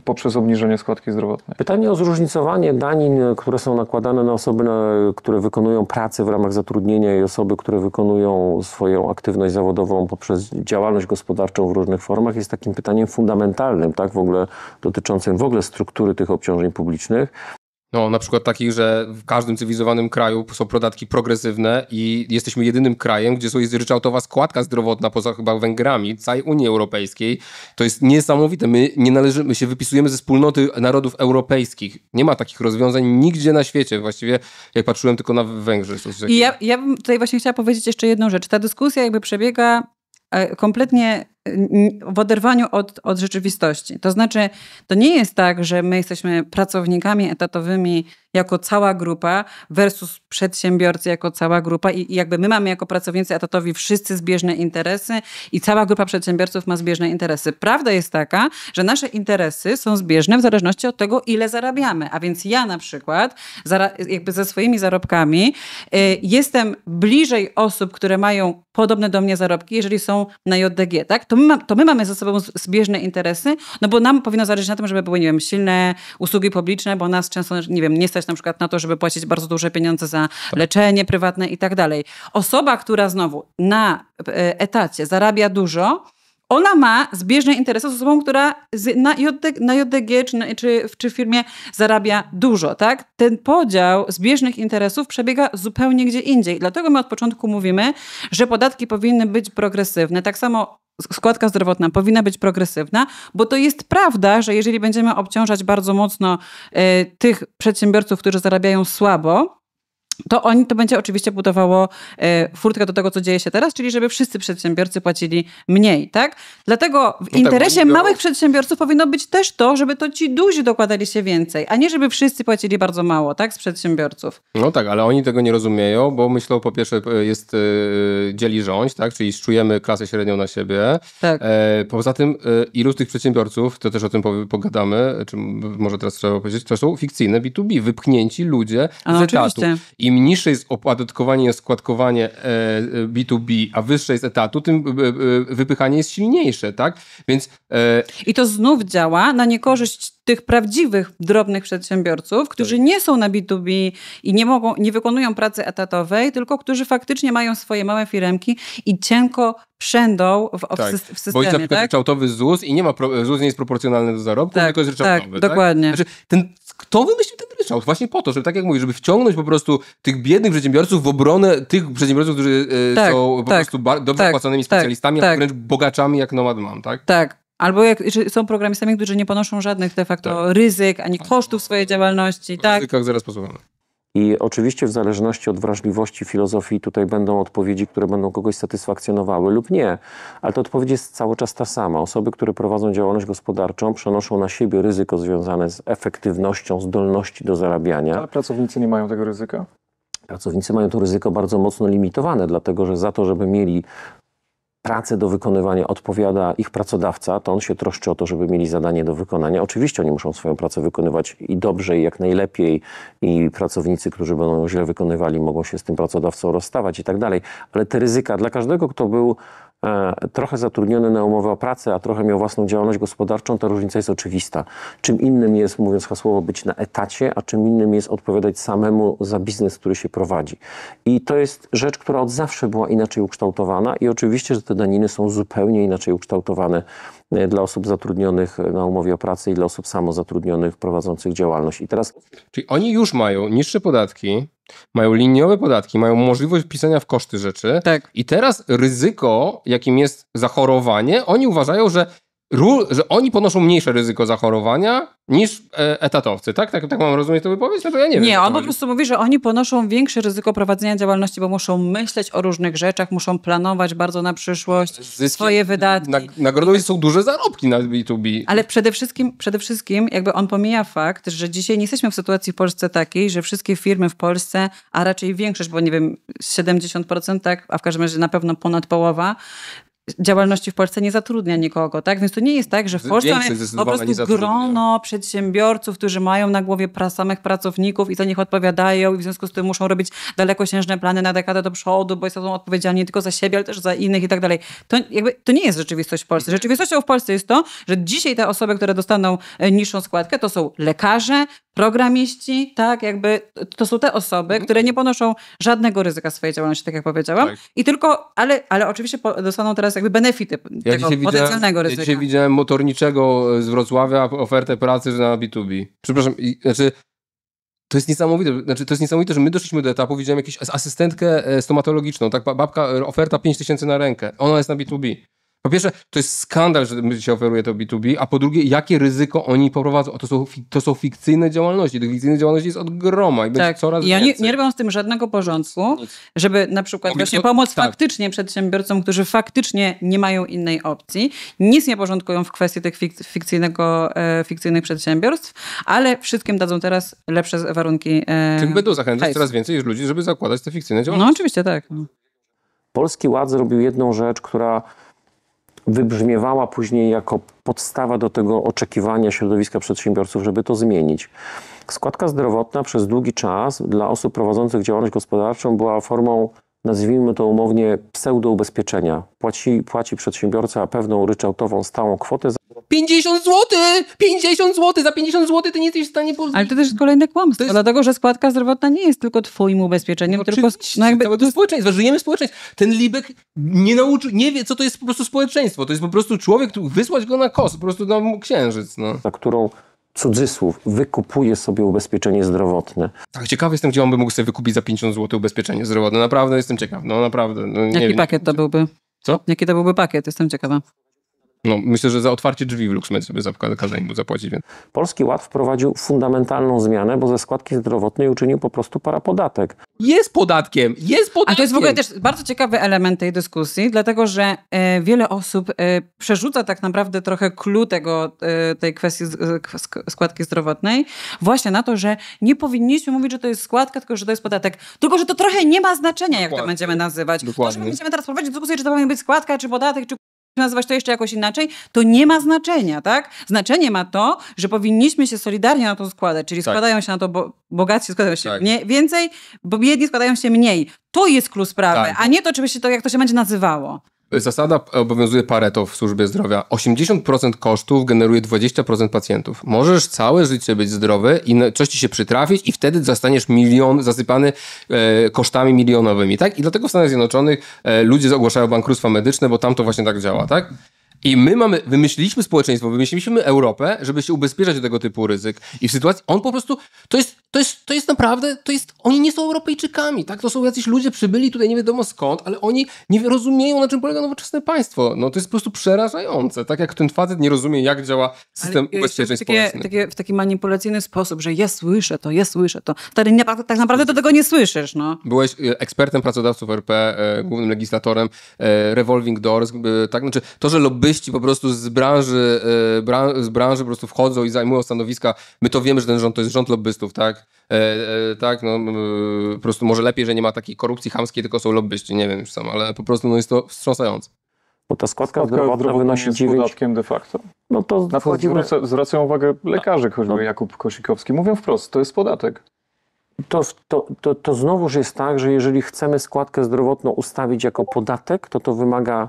Speaker 5: poprzez obniżenie składki zdrowotnej. Pytanie o
Speaker 8: zróżnicowanie danin, które są nakładane na osoby, które wykonują pracę w ramach zatrudnienia i osoby, które wykonują swoją aktywność zawodową poprzez działalność gospodarczą w różnych formach, jest takim pytaniem fundamentalnym, tak, w ogóle dotyczącym w ogóle struktury tych obciążeń publicznych.
Speaker 1: No, na przykład takich, że w każdym cywilizowanym kraju są podatki progresywne i jesteśmy jedynym krajem, gdzie jest ryczałtowa składka zdrowotna, poza chyba Węgrami, całej Unii Europejskiej. To jest niesamowite. My nie należymy, my się wypisujemy ze wspólnoty narodów europejskich. Nie ma takich rozwiązań nigdzie na świecie. Właściwie, jak patrzyłem tylko na Węgrzy. I ja,
Speaker 2: ja bym tutaj właśnie chciała powiedzieć jeszcze jedną rzecz. Ta dyskusja jakby przebiega e, kompletnie w oderwaniu od, od rzeczywistości. To znaczy, to nie jest tak, że my jesteśmy pracownikami etatowymi jako cała grupa versus przedsiębiorcy jako cała grupa i, i jakby my mamy jako pracownicy etatowi wszyscy zbieżne interesy i cała grupa przedsiębiorców ma zbieżne interesy. Prawda jest taka, że nasze interesy są zbieżne w zależności od tego, ile zarabiamy. A więc ja na przykład, jakby ze swoimi zarobkami, y, jestem bliżej osób, które mają podobne do mnie zarobki, jeżeli są na JDG, tak? to my, ma, to my mamy ze sobą zbieżne interesy, no bo nam powinno zależeć na tym, żeby były, nie wiem, silne usługi publiczne, bo nas często, nie wiem, nie stać na przykład na to, żeby płacić bardzo duże pieniądze za tak. leczenie prywatne i tak dalej. Osoba, która znowu na e, etacie zarabia dużo, ona ma zbieżne interesy z osobą, która na, JD, na JDG czy, na, czy, czy, w firmie zarabia dużo, tak? Ten podział zbieżnych interesów przebiega zupełnie gdzie indziej. Dlatego my od początku mówimy, że podatki powinny być progresywne. Tak samo składka zdrowotna powinna być progresywna, bo to jest prawda, że jeżeli będziemy obciążać bardzo mocno y, tych przedsiębiorców, którzy zarabiają słabo, to oni to będzie oczywiście budowało e, furtkę do tego, co dzieje się teraz, czyli żeby wszyscy przedsiębiorcy płacili mniej, tak? Dlatego w no tak, interesie tak, małych przedsiębiorców powinno być też to, żeby to ci duzi dokładali się więcej, a nie żeby wszyscy płacili bardzo mało, tak, z przedsiębiorców.
Speaker 1: No tak, ale oni tego nie rozumieją, bo myślą po pierwsze e, jest yy, dzieli tak, czyli czujemy klasę średnią na siebie. Tak. E, poza tym e, ilu z tych przedsiębiorców, to też o tym pogadamy, czy może teraz trzeba powiedzieć, to są fikcyjne B2B, wypchnięci ludzie a, z oczywiście. etatu. I im niższe jest opodatkowanie i składkowanie B2B, e, e, a wyższe jest etatu, tym e, wypychanie jest silniejsze, tak?
Speaker 2: Więc... I to znów działa na niekorzyść tych prawdziwych drobnych przedsiębiorców, którzy tak. nie są na B2B i nie, mogą, nie wykonują pracy etatowej, tylko którzy faktycznie mają swoje małe firemki i cienko przędą w, tak. w systemie. Bo jest
Speaker 1: tak? ryczałtowy ZUS i nie ma, ZUS nie jest proporcjonalny do zarobku, tak, tylko jest tak, ryczałtowy. Tak, tak? dokładnie. Znaczy, ten, kto wymyślił ten ryczałt? Właśnie po to, żeby tak jak mówisz, żeby wciągnąć po prostu tych biednych przedsiębiorców w obronę tych przedsiębiorców, którzy e, tak, są po tak, prostu dobrze tak, tak specjalistami, tak, a wręcz bogaczami jak Nomad Mam, tak?
Speaker 2: Tak. Albo jak, są programistami, którzy nie ponoszą żadnych de facto tak. ryzyk, ani kosztów swojej działalności. W tak. ryzykach zaraz posłuchamy.
Speaker 8: I oczywiście w zależności od wrażliwości filozofii tutaj będą odpowiedzi, które będą kogoś satysfakcjonowały lub nie, ale ta odpowiedź jest cały czas ta sama. Osoby, które prowadzą działalność gospodarczą, przenoszą na siebie ryzyko związane z efektywnością, zdolności do zarabiania. Ale
Speaker 5: pracownicy nie mają tego ryzyka?
Speaker 8: Pracownicy mają to ryzyko bardzo mocno limitowane, dlatego że za to, żeby mieli pracę do wykonywania odpowiada ich pracodawca, to on się troszczy o to, żeby mieli zadanie do wykonania. Oczywiście oni muszą swoją pracę wykonywać i dobrze, i jak najlepiej, i pracownicy, którzy będą ją źle wykonywali, mogą się z tym pracodawcą rozstawać i tak dalej. Ale te ryzyka dla każdego, kto był E, trochę zatrudniony na umowę o pracę, a trochę miał własną działalność gospodarczą, ta różnica jest oczywista. Czym innym jest, mówiąc hasłowo, być na etacie, a czym innym jest odpowiadać samemu za biznes, który się prowadzi. I to jest rzecz, która od zawsze była inaczej ukształtowana i oczywiście, że te daniny są zupełnie inaczej ukształtowane e, dla osób zatrudnionych na umowie o pracę i dla osób samozatrudnionych prowadzących działalność. I teraz...
Speaker 1: Czyli oni już mają niższe podatki, mają liniowe podatki, mają możliwość wpisania w koszty rzeczy. Tak. I teraz ryzyko, jakim jest zachorowanie, oni uważają, że że oni ponoszą mniejsze ryzyko zachorowania niż e, etatowcy, tak? Tak, tak mam rozumieć tę wypowiedź?
Speaker 2: No to ja nie, nie wiem. Nie, on po prostu mówi, że oni ponoszą większe ryzyko prowadzenia działalności, bo muszą myśleć o różnych rzeczach, muszą planować bardzo na przyszłość Zyski, swoje wydatki. Na, nagrodą są duże zarobki na B2B. Ale przede wszystkim, przede wszystkim jakby on pomija fakt, że dzisiaj nie jesteśmy w sytuacji w Polsce takiej, że wszystkie firmy w Polsce, a raczej większość, bo nie wiem, 70%, tak, a w każdym razie na pewno ponad połowa, działalności w Polsce nie zatrudnia nikogo, tak? Więc to nie jest tak, że w Polsce mamy po prostu grono przedsiębiorców, którzy mają na głowie pra samych pracowników i za nich odpowiadają i w związku z tym muszą robić dalekosiężne plany na dekadę do przodu, bo są odpowiedzialni nie tylko za siebie, ale też za innych i tak dalej. To, jakby, to nie jest rzeczywistość w Polsce. Rzeczywistością w Polsce jest to, że dzisiaj te osoby, które dostaną e, niższą składkę, to są lekarze, programiści, tak, jakby to są te osoby, mhm. które nie ponoszą żadnego ryzyka swojej działalności, tak jak powiedziałam. Tak. I tylko, ale, ale oczywiście dostaną teraz jakby benefity ja tego potencjalnego ryzyka. Ja
Speaker 1: widziałem motorniczego z Wrocławia ofertę pracy na B2B. Przepraszam, i, znaczy to jest niesamowite, znaczy to jest niesamowite, że my doszliśmy do etapu, widziałem jakąś asystentkę e, stomatologiczną, tak babka, oferta 5000 tysięcy na rękę, ona jest na B2B. Po pierwsze, to jest skandal, że się oferuje to B2B, a po drugie, jakie ryzyko oni poprowadzą? To są, to są fikcyjne działalności. Tych fikcyjnych
Speaker 2: działalności jest od groma i tak. będzie coraz więcej. Ja nie, nie robią z tym żadnego porządku, Nic. żeby na przykład Mówię, właśnie pomóc tak. faktycznie przedsiębiorcom, którzy faktycznie nie mają innej opcji. Nic nie porządkują w kwestii tych fikcyjnego, e, fikcyjnych przedsiębiorstw, ale wszystkim dadzą teraz lepsze warunki. E, Tym będą zachęcać hejs. coraz
Speaker 1: więcej ludzi, żeby zakładać te fikcyjne no, działalności. No
Speaker 2: oczywiście, tak.
Speaker 8: Polski Ład zrobił jedną rzecz, która wybrzmiewała później jako podstawa do tego oczekiwania środowiska przedsiębiorców, żeby to zmienić. Składka zdrowotna przez długi czas dla osób prowadzących działalność gospodarczą była formą nazwijmy to umownie, pseudoubezpieczenia. Płaci, płaci przedsiębiorca pewną ryczałtową stałą
Speaker 2: kwotę. Za...
Speaker 1: 50 zł! 50 zł! Za 50 zł ty nie jesteś w stanie... Po...
Speaker 2: Ale to też jest kolejne kłamstwo, jest... dlatego że składka zdrowotna nie jest tylko twoim ubezpieczeniem, no, tylko... No jakby... to... żyjemy w społeczeństwie. Ten Libek nie nauczył, nie wie, co to jest po prostu społeczeństwo. To jest po prostu człowiek, który wysłać
Speaker 1: go na kos, po prostu na księżyc. No. Za którą cudzysłów, wykupuje sobie ubezpieczenie zdrowotne. Tak, ciekawy jestem, gdzie on by mógł sobie wykupić za 50 zł ubezpieczenie zdrowotne. Naprawdę jestem ciekaw, no naprawdę. No, Jaki wiem. pakiet
Speaker 2: to byłby? Co? Jaki to byłby pakiet? Jestem ciekawa.
Speaker 1: No, myślę, że za otwarcie drzwi w LuxMed sobie kazali mu zapłacić. Więc.
Speaker 8: Polski
Speaker 2: Ład wprowadził fundamentalną zmianę, bo
Speaker 8: ze składki zdrowotnej uczynił po prostu parapodatek. Jest podatkiem,
Speaker 2: jest podatkiem. A to jest w ogóle też bardzo ciekawy element tej dyskusji, dlatego że e, wiele osób e, przerzuca tak naprawdę trochę clue tego, e, tej kwestii z, e, składki zdrowotnej właśnie na to, że nie powinniśmy mówić, że to jest składka, tylko że to jest podatek. Tylko, że to trochę nie ma znaczenia, Dokładnie. jak to będziemy nazywać. Dokładnie. To, że będziemy teraz prowadzić dyskusję, czy to powinien być składka, czy podatek, czy nazwać to jeszcze jakoś inaczej, to nie ma znaczenia, tak? Znaczenie ma to, że powinniśmy się solidarnie na to składać, czyli tak. składają się na to bo bogaci, składają się tak. mniej, więcej, bo biedni składają się mniej. To jest klucz sprawy, tak. a nie to, czy się to, jak to się będzie nazywało.
Speaker 1: Zasada obowiązuje Pareto w służbie zdrowia. 80% kosztów generuje 20% pacjentów. Możesz całe życie być zdrowy i coś ci się przytrafić i wtedy zostaniesz milion zasypany e, kosztami milionowymi, tak? I dlatego w Stanach Zjednoczonych e, ludzie ogłaszają bankructwa medyczne, bo tam to właśnie tak działa, tak? I my mamy, wymyśliliśmy społeczeństwo, wymyśliliśmy Europę, żeby się ubezpieczać od tego typu ryzyk. I w sytuacji, on po prostu, to jest to jest, to jest naprawdę, to jest, oni nie są Europejczykami, tak? To są jacyś ludzie przybyli tutaj nie wiadomo skąd, ale oni nie rozumieją, na czym polega nowoczesne państwo. No to jest po prostu przerażające, tak jak ten facet nie rozumie, jak działa system e, ubezpieczeń społecznych.
Speaker 2: w taki manipulacyjny sposób, że ja słyszę to, ja słyszę to. Wtedy nie, tak naprawdę to tego nie słyszysz, no.
Speaker 1: Byłeś e, ekspertem pracodawców RP, e, głównym legislatorem Revolving Doors, tak? Znaczy to, że lobbyści po prostu z branży, z branży po prostu wchodzą i zajmują stanowiska, my to wiemy, że ten rząd to jest rząd lobbystów, tak? E, e, tak, no e, po prostu może lepiej, że nie ma takiej korupcji chamskiej, tylko są lobbyści, nie wiem już sam, ale po prostu no, jest to wstrząsające. Bo ta składka, składka zdrowotna, zdrowotna wynosi 9... podatkiem
Speaker 5: de facto. No to Na zwracają uwagę lekarzy, no, choćby no. Jakub Kosikowski. Mówią wprost, to jest podatek.
Speaker 8: To, to, to, to znowuż jest tak, że jeżeli chcemy składkę zdrowotną ustawić jako podatek, to to wymaga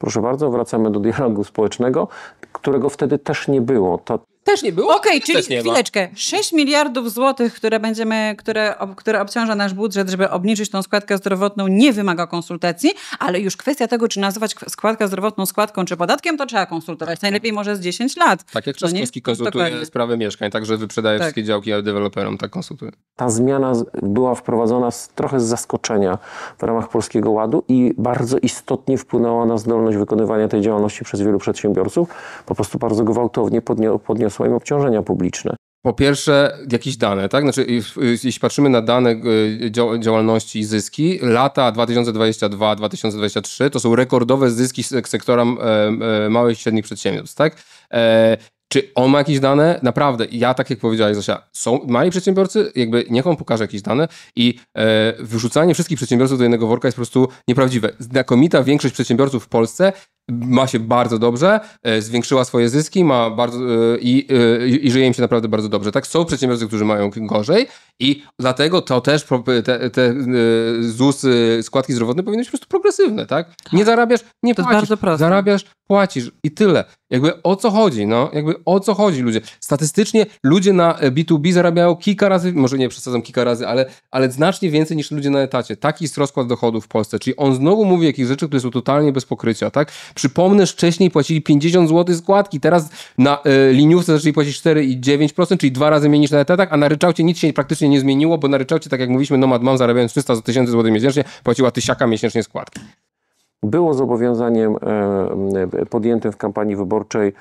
Speaker 8: Proszę bardzo, wracamy do dialogu społecznego, którego wtedy też nie było. To,
Speaker 2: też nie było? Okej, okay, czyli chwileczkę. 6 miliardów złotych, które będziemy, które, które obciąża nasz budżet, żeby obniżyć tą składkę zdrowotną, nie wymaga konsultacji, ale już kwestia tego, czy nazywać składkę zdrowotną składką czy podatkiem, to trzeba konsultować. Najlepiej może z 10 lat. Tak jak no Trzaskowski konsultuje Dokładnie.
Speaker 1: sprawy mieszkań, także wyprzedaje tak. wszystkie działki, ale deweloperom tak konsultuje.
Speaker 8: Ta zmiana była wprowadzona z, trochę z zaskoczenia w ramach Polskiego Ładu i bardzo istotnie wpłynęła na zdolność wykonywania tej działalności przez wielu przedsiębiorców. Po prostu bardzo gwałtownie podniosła rosła obciążenia publiczne.
Speaker 1: Po pierwsze, jakieś dane, tak? Znaczy, jeśli patrzymy na dane y, działalności i zyski, lata 2022-2023 to są rekordowe zyski sektora e, małych i średnich przedsiębiorstw, tak? E, czy on ma jakieś dane? Naprawdę, ja tak jak powiedziałeś Zosia, są mali przedsiębiorcy, jakby niech on pokaże jakieś dane i e, wyrzucanie wszystkich przedsiębiorców do jednego worka jest po prostu nieprawdziwe. Znakomita większość przedsiębiorców w Polsce ma się bardzo dobrze, e, zwiększyła swoje zyski ma bardzo, e, i, e, i, i żyje im się naprawdę bardzo dobrze. Tak, są przedsiębiorcy, którzy mają gorzej i dlatego to też te, te ZUS, składki zdrowotne powinny być po prostu progresywne, tak? tak. Nie zarabiasz, nie to płacisz. Zarabiasz, płacisz i tyle. Jakby o co chodzi, no? Jakby o co chodzi ludzie? Statystycznie ludzie na B2B zarabiają kilka razy, może nie przesadzam kilka razy, ale, ale znacznie więcej niż ludzie na etacie. Taki jest rozkład dochodów w Polsce, czyli on znowu mówi jakichś rzeczy, które są totalnie bez pokrycia, tak? Przypomnę, że wcześniej płacili 50 zł składki, teraz na y, liniówce zaczęli płacić 4,9%, czyli dwa razy mniej niż na etatach, a na ryczałcie nic się praktycznie nie zmieniło, bo na ryczałcie, tak jak mówiliśmy, Nomad Mam zarabiając 300 tysięcy złotych miesięcznie, płaciła tysiaka miesięcznie składki.
Speaker 8: Było zobowiązaniem y, podjętym w kampanii wyborczej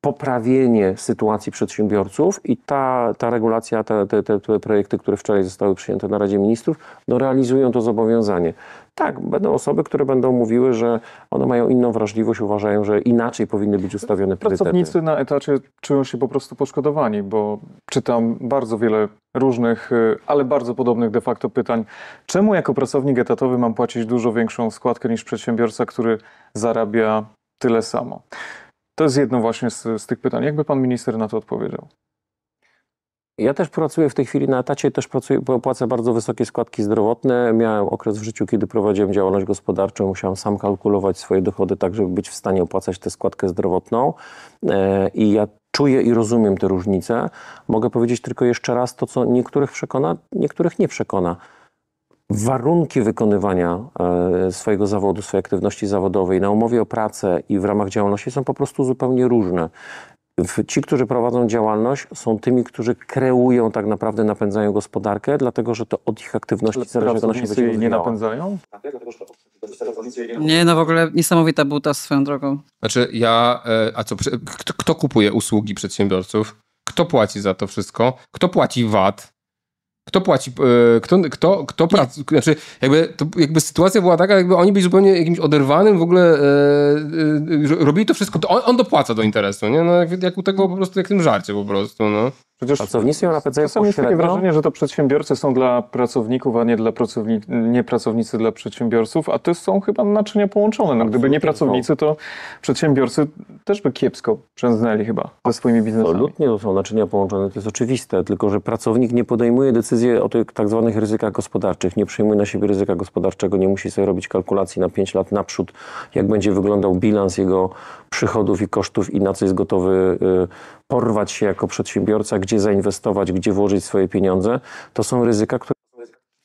Speaker 8: poprawienie sytuacji przedsiębiorców i ta, ta regulacja, te, te, te projekty, które wczoraj zostały przyjęte na Radzie Ministrów, no realizują to zobowiązanie. Tak, będą osoby, które będą mówiły, że one mają inną wrażliwość, uważają, że inaczej powinny być ustawione priorytety. Pracownicy
Speaker 5: na etacie czują się po prostu poszkodowani, bo czytam bardzo wiele różnych, y, ale bardzo podobnych de facto pytań. Czemu jako pracownik etatowy mam płacić dużo większą składkę niż przedsiębiorca, który zarabia tyle samo? To jest jedno właśnie z, z tych pytań. Jakby pan minister na to odpowiedział? Ja też pracuję
Speaker 8: w tej chwili na etacie, też pracuję, płacę bardzo wysokie składki zdrowotne. Miałem okres w życiu, kiedy prowadziłem działalność gospodarczą, musiałem sam kalkulować swoje dochody, tak żeby być w stanie opłacać tę składkę zdrowotną. E, I ja czuję i rozumiem te różnice. Mogę powiedzieć tylko jeszcze raz to, co niektórych przekona, niektórych nie przekona. Warunki wykonywania e, swojego zawodu, swojej aktywności zawodowej na umowie o pracę i w ramach działalności są po prostu zupełnie różne. Ci, którzy prowadzą działalność, są tymi, którzy kreują, tak naprawdę napędzają gospodarkę, dlatego że to od ich aktywności zależy, jak ona się będzie nie
Speaker 5: napędzają?
Speaker 2: Nie, no w ogóle niesamowita buta swoją drogą.
Speaker 1: Znaczy ja, e, a co, kto, kto kupuje usługi przedsiębiorców? Kto płaci za to wszystko? Kto płaci VAT? Kto płaci, e, kto, kto, kto pracuje, znaczy jakby, to, jakby sytuacja była taka, jakby oni byli zupełnie jakimś oderwanym w ogóle, e, e, robili to wszystko, to on, on, dopłaca do interesu, nie? No, jak, jak u tego po prostu, jak w tym żarcie po prostu, no. Przecież pracownicy mają na PCE pośrednio... Jest
Speaker 5: takie wrażenie, że to przedsiębiorcy są dla pracowników, a nie, dla pracowni... nie pracownicy dla przedsiębiorców, a to są chyba naczynia połączone. No, gdyby nie pracownicy, to przedsiębiorcy też by kiepsko przędznęli chyba ze swoimi biznesami.
Speaker 8: Absolutnie to są naczynia połączone, to jest oczywiste, tylko że pracownik nie podejmuje decyzji o tych tak zwanych ryzykach gospodarczych, nie przyjmuje na siebie ryzyka gospodarczego, nie musi sobie robić kalkulacji na 5 lat naprzód, jak będzie wyglądał bilans jego przychodów i kosztów i na co jest gotowy y, porwać się jako przedsiębiorca, gdzie zainwestować, gdzie włożyć swoje
Speaker 1: pieniądze, to są ryzyka, które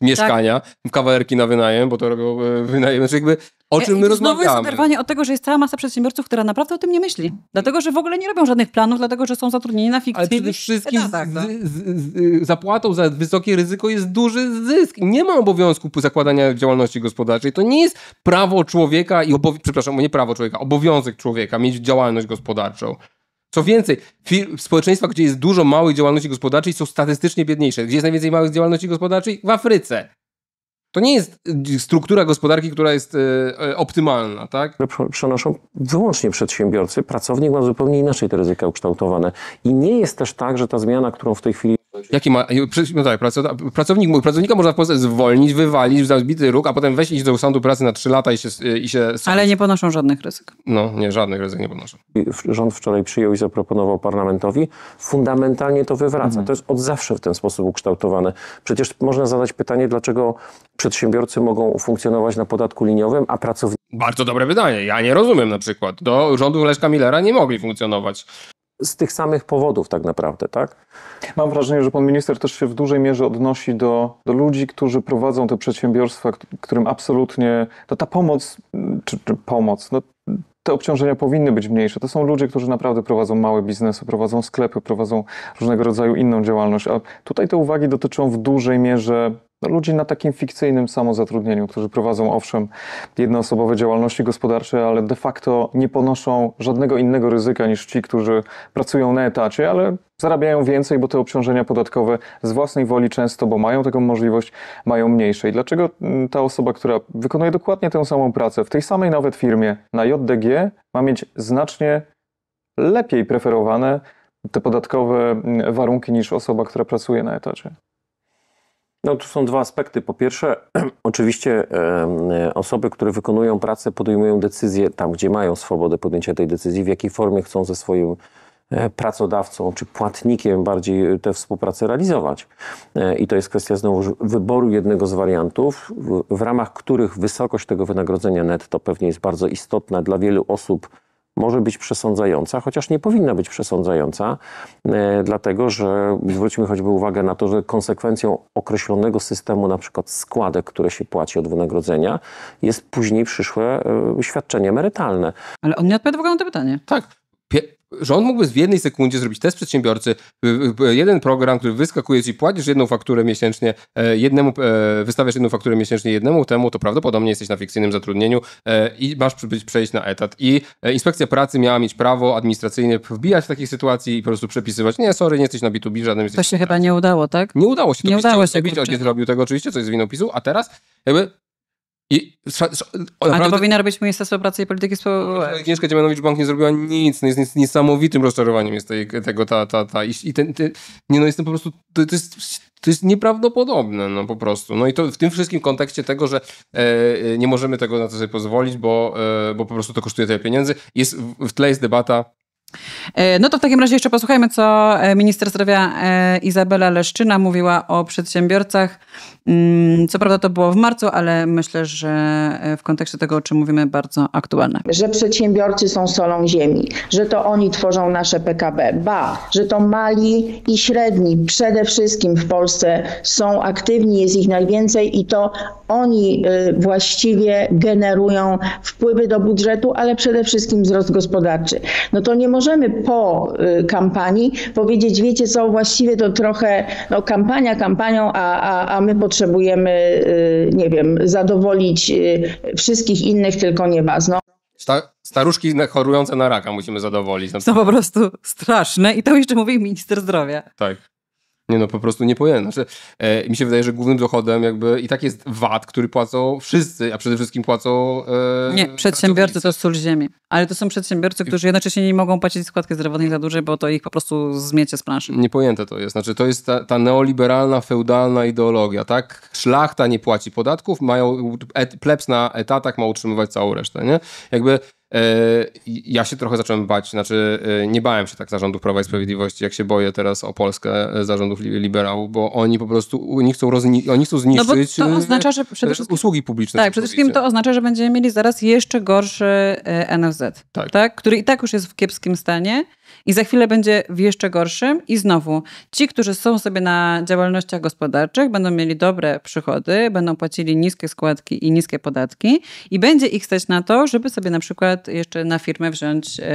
Speaker 1: mieszkania, tak. kawalerki na wynajem, bo to robią e, wynajem, więc jakby o e, czym my rozmawiamy. Znowu jest oderwanie
Speaker 2: od tego, że jest cała masa przedsiębiorców, która naprawdę o tym nie myśli. Dlatego, że w ogóle nie robią żadnych planów, dlatego, że są zatrudnieni na fikcji. Ale przede wszystkim etatach, no. z, z, z,
Speaker 1: zapłatą za wysokie ryzyko jest duży zysk. Nie ma obowiązku zakładania działalności gospodarczej. To nie jest prawo człowieka i obowiązek, przepraszam, nie prawo człowieka, obowiązek człowieka mieć działalność gospodarczą. Co więcej, firm, społeczeństwa, gdzie jest dużo małych działalności gospodarczej, są statystycznie biedniejsze. Gdzie jest najwięcej małych działalności gospodarczej? W Afryce. To nie jest y, struktura gospodarki, która jest e, optymalna, tak? Przenoszą wyłącznie przedsiębiorcy. Pracownik
Speaker 8: ma zupełnie inaczej te ryzyka ukształtowane. I nie jest też tak, że ta zmiana, którą w tej chwili
Speaker 1: Jaki ma, no tak, pracownik, pracownika można w Polsce zwolnić, wywalić, za zbity róg, a potem wejść iść do sądu pracy na 3 lata i się, i się... Ale nie ponoszą żadnych ryzyk. No, nie, żadnych ryzyk nie ponoszą.
Speaker 8: Rząd wczoraj przyjął i zaproponował parlamentowi. Fundamentalnie to wywraca. Mhm. To jest od zawsze w ten sposób
Speaker 1: ukształtowane. Przecież
Speaker 8: można zadać pytanie, dlaczego przedsiębiorcy mogą funkcjonować na podatku liniowym, a pracownicy...
Speaker 1: Bardzo dobre pytanie. Ja nie rozumiem na przykład. Do rządu Leszka Millera nie mogli funkcjonować z
Speaker 8: tych samych powodów tak naprawdę, tak?
Speaker 5: Mam wrażenie, że pan minister też się w dużej mierze odnosi do, do ludzi, którzy prowadzą te przedsiębiorstwa, którym absolutnie to no ta pomoc, czy, czy pomoc, no, te obciążenia powinny być mniejsze. To są ludzie, którzy naprawdę prowadzą małe biznesy, prowadzą sklepy, prowadzą różnego rodzaju inną działalność, a tutaj te uwagi dotyczą w dużej mierze no, ludzi na takim fikcyjnym samozatrudnieniu, którzy prowadzą owszem jednoosobowe działalności gospodarcze, ale de facto nie ponoszą żadnego innego ryzyka niż ci, którzy pracują na etacie, ale zarabiają więcej, bo te obciążenia podatkowe z własnej woli często, bo mają taką możliwość, mają mniejsze. I dlaczego mm, ta osoba, która wykonuje dokładnie tę samą pracę w tej samej nawet firmie na JDG ma mieć znacznie lepiej preferowane te podatkowe mm, warunki niż osoba, która pracuje na etacie?
Speaker 8: No tu są dwa aspekty. Po pierwsze, oczywiście e, osoby, które wykonują pracę, podejmują decyzję tam, gdzie mają swobodę podjęcia tej decyzji, w jakiej formie chcą ze swoim e, pracodawcą czy płatnikiem bardziej e, tę współpracę realizować. I to jest kwestia znowu wyboru jednego z wariantów, w ramach których wysokość tego wynagrodzenia netto pewnie jest bardzo istotna dla wielu osób może być przesądzająca, chociaż nie powinna być przesądzająca, e, dlatego że zwróćmy choćby uwagę na to, że konsekwencją określonego systemu, na przykład składek, które się płaci od wynagrodzenia,
Speaker 1: jest później przyszłe e, świadczenie emerytalne.
Speaker 2: Ale on nie odpowiada w ogóle na to pytanie. Tak
Speaker 1: rząd mógłby w jednej sekundzie zrobić test przedsiębiorcy, jeden program, który wyskakuje ci, płacisz jedną fakturę miesięcznie, e, jednemu, e, wystawiasz jedną fakturę miesięcznie jednemu temu, to prawdopodobnie jesteś na fikcyjnym zatrudnieniu e, i masz być, przejść na etat. I inspekcja pracy miała mieć prawo administracyjne wbijać w takich sytuacji i po prostu przepisywać, nie, sorry, nie jesteś na B2B, żadnym
Speaker 2: To się chyba nie udało, tak?
Speaker 1: Nie udało się. To nie udało się. Robić, ojciec robił tego oczywiście, coś z winą PiSu, a teraz jakby i,
Speaker 2: naprawdę... Ale to powinno robić Ministerstwo Pracy i Polityki
Speaker 1: Społecznej. Agnieszka Dziemianowicz-Bank nie zrobiła nic. No jest niesamowitym rozczarowaniem jest tej, tego ta, ta, ta. I, i ten, ten, nie no jestem po prostu, to, to, jest, to jest nieprawdopodobne no po prostu. No i to w tym wszystkim kontekście tego, że e, e nie możemy tego na to sobie pozwolić, bo, e, bo po prostu to kosztuje tyle pieniędzy. Jest, w tle jest debata
Speaker 2: e, no to w takim razie jeszcze posłuchajmy, co e, minister zdrowia Izabela Leszczyna mówiła o przedsiębiorcach Mm, co prawda to było w marcu, ale myślę, że e, w kontekście tego, o czym mówimy, bardzo aktualne.
Speaker 3: Że przedsiębiorcy są solą ziemi, że to oni tworzą nasze PKB. Ba, że to mali i średni przede wszystkim w Polsce są aktywni, jest ich najwięcej i to oni e, właściwie generują wpływy do budżetu, ale przede wszystkim wzrost gospodarczy. No to nie możemy po e, kampanii powiedzieć, wiecie co, właściwie to trochę no, kampania kampanią, a, a, a my potrzebujemy potrzebujemy, y, nie wiem, zadowolić y, wszystkich innych, tylko nie was. No.
Speaker 1: Sta staruszki chorujące na raka musimy zadowolić. Są no.
Speaker 2: po prostu straszne i to jeszcze mówi minister zdrowia.
Speaker 1: Tak. Nie no, po prostu nie niepojęte. Znaczy, e, mi się wydaje, że głównym dochodem jakby i tak jest VAT, który płacą wszyscy, a przede wszystkim płacą... E, nie,
Speaker 2: przedsiębiorcy to sól ziemi. Ale to są przedsiębiorcy, którzy jednocześnie nie mogą płacić składki zdrowotnej za duże, bo to ich po prostu
Speaker 1: zmiecie z planszy. Niepojęte to jest. Znaczy, to jest ta, ta neoliberalna, feudalna ideologia, tak? Szlachta nie płaci podatków, mają et, plebs na etatach ma utrzymywać całą resztę, nie? Jakby E, ja się trochę zacząłem bać, znaczy e, nie bałem się tak zarządów Prawa i Sprawiedliwości, jak się boję teraz o Polskę e, zarządów liberałów, bo oni po prostu oni chcą, rozni- oni chcą no zniszczyć no to oznacza, że przede wszystkim, usługi
Speaker 2: publiczne. Tak, przede wszystkim to oznacza, że będziemy mieli zaraz jeszcze gorszy NFZ, tak. tak. który i tak już jest w kiepskim stanie i za chwilę będzie w jeszcze gorszym i znowu ci, którzy są sobie na działalnościach gospodarczych, będą mieli dobre przychody, będą płacili niskie składki i niskie podatki i będzie ich stać na to, żeby sobie na przykład jeszcze na firmę wziąć yy,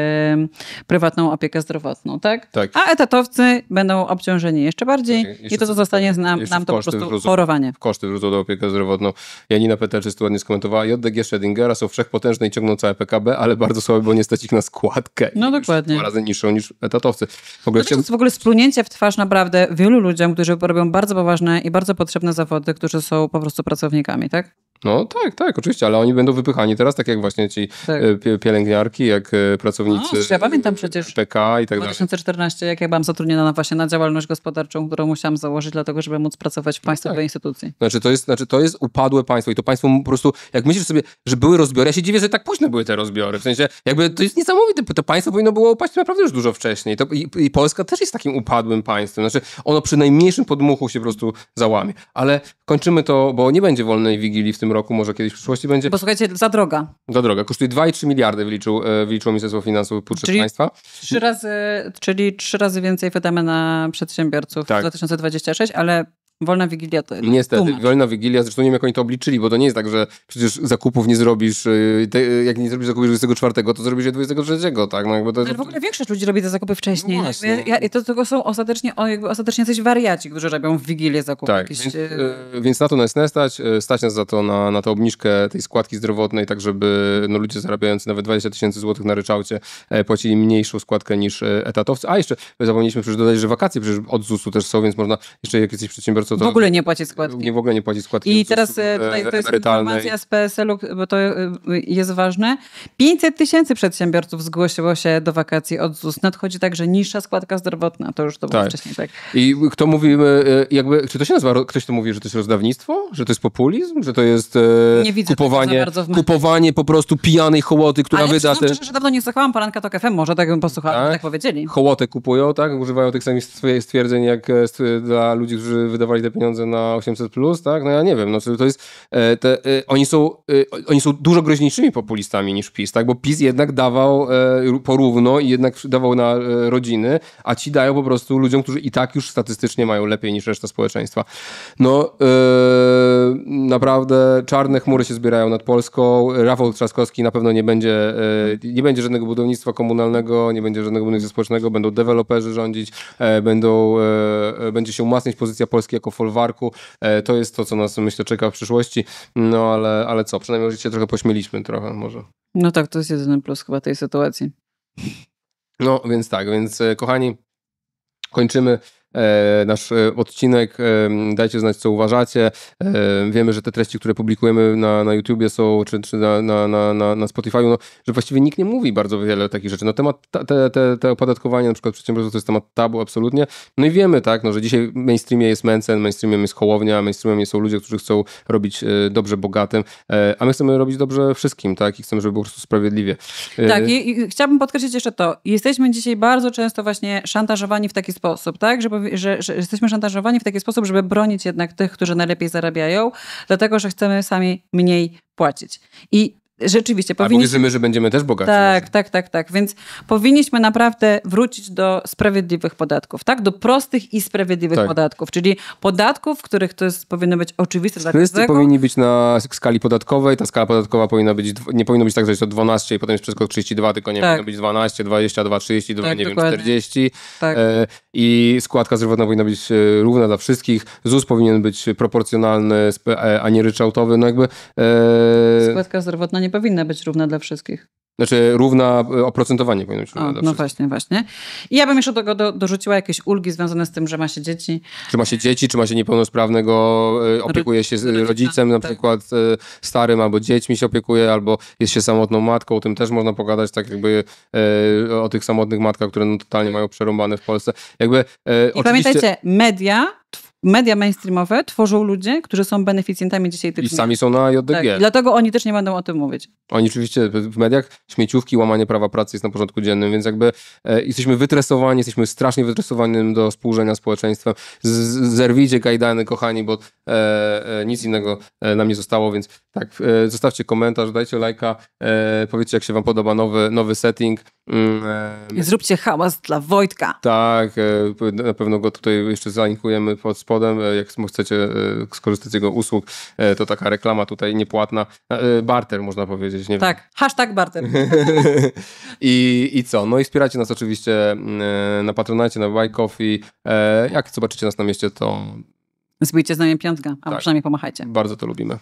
Speaker 2: prywatną opiekę zdrowotną, tak? tak? A etatowcy będą obciążeni jeszcze bardziej tak, i to, co zostanie z nam, nam to po prostu wrócą, chorowanie.
Speaker 1: W koszty wrócą do opiekę zdrowotną. Janina Petelczystu ładnie skomentowała, JDG Schrödingera są wszechpotężne i ciągną całe PKB, ale bardzo słabe, bo nie stać ich na składkę. No dokładnie.
Speaker 2: Dwa razy niższą niż niż etatowcy. W ogóle, no To jest w ogóle splunięcie w twarz naprawdę wielu ludziom, którzy robią bardzo poważne i bardzo potrzebne zawody, którzy są po prostu pracownikami, tak? No tak, tak, oczywiście,
Speaker 1: ale oni będą wypychani teraz, tak jak właśnie ci tak. E, pielęgniarki, jak e, pracownicy. O, ja pamiętam przecież. PK i tak dalej.
Speaker 2: 2014, jak ja byłam zatrudniona na właśnie na działalność gospodarczą, którą musiałam założyć, dlatego żeby móc pracować w no państwowej no tak. instytucji.
Speaker 1: Znaczy to, jest, znaczy, to jest upadłe państwo i to państwo po prostu, jak myślisz sobie, że były rozbiory, ja się dziwię, że tak późno były te rozbiory. W sensie, jakby to jest niesamowite, to państwo powinno było upaść naprawdę już dużo wcześniej. To, i, i, Polska też jest takim upadłym państwem. Znaczy, ono przy najmniejszym podmuchu się po prostu załamie. Ale kończymy to, bo nie będzie wolnej wigilii w tym roku, może kiedyś w przyszłości będzie. Bo
Speaker 2: słuchajcie, za droga.
Speaker 1: Za droga. Kosztuje 2,3 miliardy, wyliczył, e, wyliczyło Ministerstwo Finansów budżet państwa.
Speaker 2: Trzy razy, czyli trzy razy więcej wydamy na przedsiębiorców tak. w 2026, ale Wolna Wigilia to jest Niestety, tłumacz.
Speaker 1: Wolna Wigilia, zresztą nie wiem jak oni to obliczyli, bo to nie jest tak, że przecież zakupów nie zrobisz, y, te, y, jak nie zrobisz zakupów 24, to zrobisz je 23, tak? No jakby to... Ale w
Speaker 2: ogóle większość ludzi robi te zakupy wcześniej. No, no ja, to tylko są ostatecznie, jakby ostatecznie coś wariaci, którzy robią w Wigilię zakupy. Tak, jakieś... więc, y,
Speaker 1: więc, na to nas nie stać, stać nas za to na, na tę obniżkę tej składki zdrowotnej, tak żeby no, ludzie zarabiający nawet 20 tysięcy złotych na ryczałcie e, płacili mniejszą składkę niż e, etatowcy. A jeszcze zapomnieliśmy przecież dodać, że wakacje przecież od ZUS-u też są, więc można jeszcze jak jesteś przedsiębiorcą to w ogóle nie
Speaker 2: płaci składki. Nie
Speaker 1: w ogóle nie składki. I teraz
Speaker 2: e, e, tutaj to jest informacja z PSL-u, bo to e, jest ważne. 500 tysięcy przedsiębiorców zgłosiło się do wakacji od ZUS. Nadchodzi także niższa składka zdrowotna, to już to było tak.
Speaker 1: wcześniej. Tak. I kto mówi, jakby, czy to się nazywa, ktoś to mówi, że to jest rozdawnictwo? Że to jest populizm? Że to jest nie widzę kupowanie, kupowanie po prostu pijanej hołoty, która wyda wyda... Ale
Speaker 2: że dawno nie słuchałam poranka to FM, może tak bym posłuchała, tak, tak powiedzieli.
Speaker 1: Hołotę kupują, tak? Używają tych samych stwierdzeń jak dla ludzi, którzy wydawali marnowali te pieniądze na 800+, plus, tak? No ja nie wiem, no to jest, e, te, e, oni, są, e, oni są dużo groźniejszymi populistami niż PiS, tak? Bo PiS jednak dawał porówno i jednak dawał na rodziny, a ci dają po prostu ludziom, którzy i tak już statystycznie mają lepiej niż reszta społeczeństwa. No naprawdę czarne chmury się zbierają nad Polską, Rafał Trzaskowski na pewno nie będzie, nie będzie żadnego budownictwa komunalnego, nie będzie żadnego budownictwa społecznego, będą deweloperzy rządzić, będą, będzie się umacniać pozycja Polski jako jako folwarku. E, to jest to, co nas myślę czeka w przyszłości, no ale, ale co, przynajmniej że się trochę pośmieliśmy trochę może.
Speaker 2: No tak, to jest jedyny plus chyba tej sytuacji.
Speaker 1: No więc tak, więc e, kochani, kończymy E, nasz e, odcinek. E, dajcie znać, co uważacie. Wiemy, że te treści, które publikujemy na, na YouTubie są, czy, czy na, na, na, na Spotify, no, że właściwie nikt nie mówi bardzo wiele takich rzeczy. No temat, te, te, te opodatkowanie na przykład przedsiębiorców to jest temat tabu absolutnie. No i wiemy, tak, no, że dzisiaj w mainstreamie jest Mencen, mainstreamem jest Hołownia, mainstreamem są ludzie, którzy chcą robić dobrze bogatym, a my chcemy robić dobrze wszystkim, tak, i chcemy, żeby było po prostu sprawiedliwie. Tak, i,
Speaker 2: i chciałabym podkreślić jeszcze to. Jesteśmy dzisiaj bardzo często właśnie szantażowani w taki sposób, tak, żeby że, że, jesteśmy szantażowani w taki sposób, żeby bronić jednak tych, którzy najlepiej zarabiają, dlatego że chcemy sami mniej płacić. I Rzeczywiście. Powinniśmy... Albo wierzymy, że
Speaker 1: będziemy też bogaci.
Speaker 2: Tak, tak, tak, tak. Więc powinniśmy naprawdę wrócić do sprawiedliwych podatków, tak? Do prostych i sprawiedliwych tak. podatków, czyli podatków, których to jest, powinno być oczywiste dla Wszyscy powinni
Speaker 1: być na skali podatkowej, ta skala podatkowa powinna być, nie powinno być tak, że jest to 12 i potem jest przeskok 32, tylko nie tak. powinno być 12, 22, 32, tak, nie dokładnie. wiem, 40. Tak. E, I składka zdrowotna powinna być e, równa dla wszystkich, ZUS powinien być proporcjonalny, e, a nie ryczałtowy, no jakby... E...
Speaker 2: Składka zdrowotna nie powinna być równa dla wszystkich.
Speaker 1: Znaczy równa e, oprocentowanie powinno być równe. O, no wszystkich.
Speaker 2: właśnie, właśnie. I ja bym jeszcze do tego do, dorzuciła jakieś ulgi związane z tym, że ma się dzieci.
Speaker 1: Czy ma się dzieci, czy ma się niepełnosprawnego, e, opiekuje się tak. rodzicem na przykład e, starym, albo dziećmi się opiekuje, albo jest się samotną matką. O tym też można pogadać tak jakby o tych samotnych matkach, które no, totalnie mają przerąbane w Polsce. Jakby, I oczywiście... pamiętajcie,
Speaker 2: media media mainstreamowe tworzą ludzie, którzy są beneficjentami dzisiaj tych I sami
Speaker 1: są na JDG. Tak,
Speaker 2: dlatego oni też nie będą o tym mówić.
Speaker 1: Oni oczywiście w mediach śmieciówki, łamanie prawa pracy jest na porządku dziennym, więc jakby e, jesteśmy wytresowani, jesteśmy strasznie wytresowani do współrzenia społeczeństwem. Z, zerwijcie kajdany, kochani, bo e, e, nic innego e, nam nie zostało, więc tak, e, zostawcie komentarz, dajcie lajka, e, powiedzcie jak się wam podoba nowy, nowy setting, Mm, e,
Speaker 2: Zróbcie hałas dla Wojtka.
Speaker 1: Tak, e, na pewno go tutaj jeszcze zainkujemy pod spodem. E, jak chcecie skorzystać z jego usług, to taka reklama tutaj niepłatna. Barter można powiedzieć. Nie tak,
Speaker 2: wiem. hashtag barter.
Speaker 1: I, I co? No i wspieracie nas oczywiście na Patronacie, na Buy Jak zobaczycie nas na mieście, to...
Speaker 2: Zbijcie z nami piątka, a tak. przynajmniej pomachajcie. Bardzo to lubimy.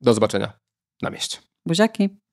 Speaker 1: Do zobaczenia na mieście.
Speaker 2: Buziaki.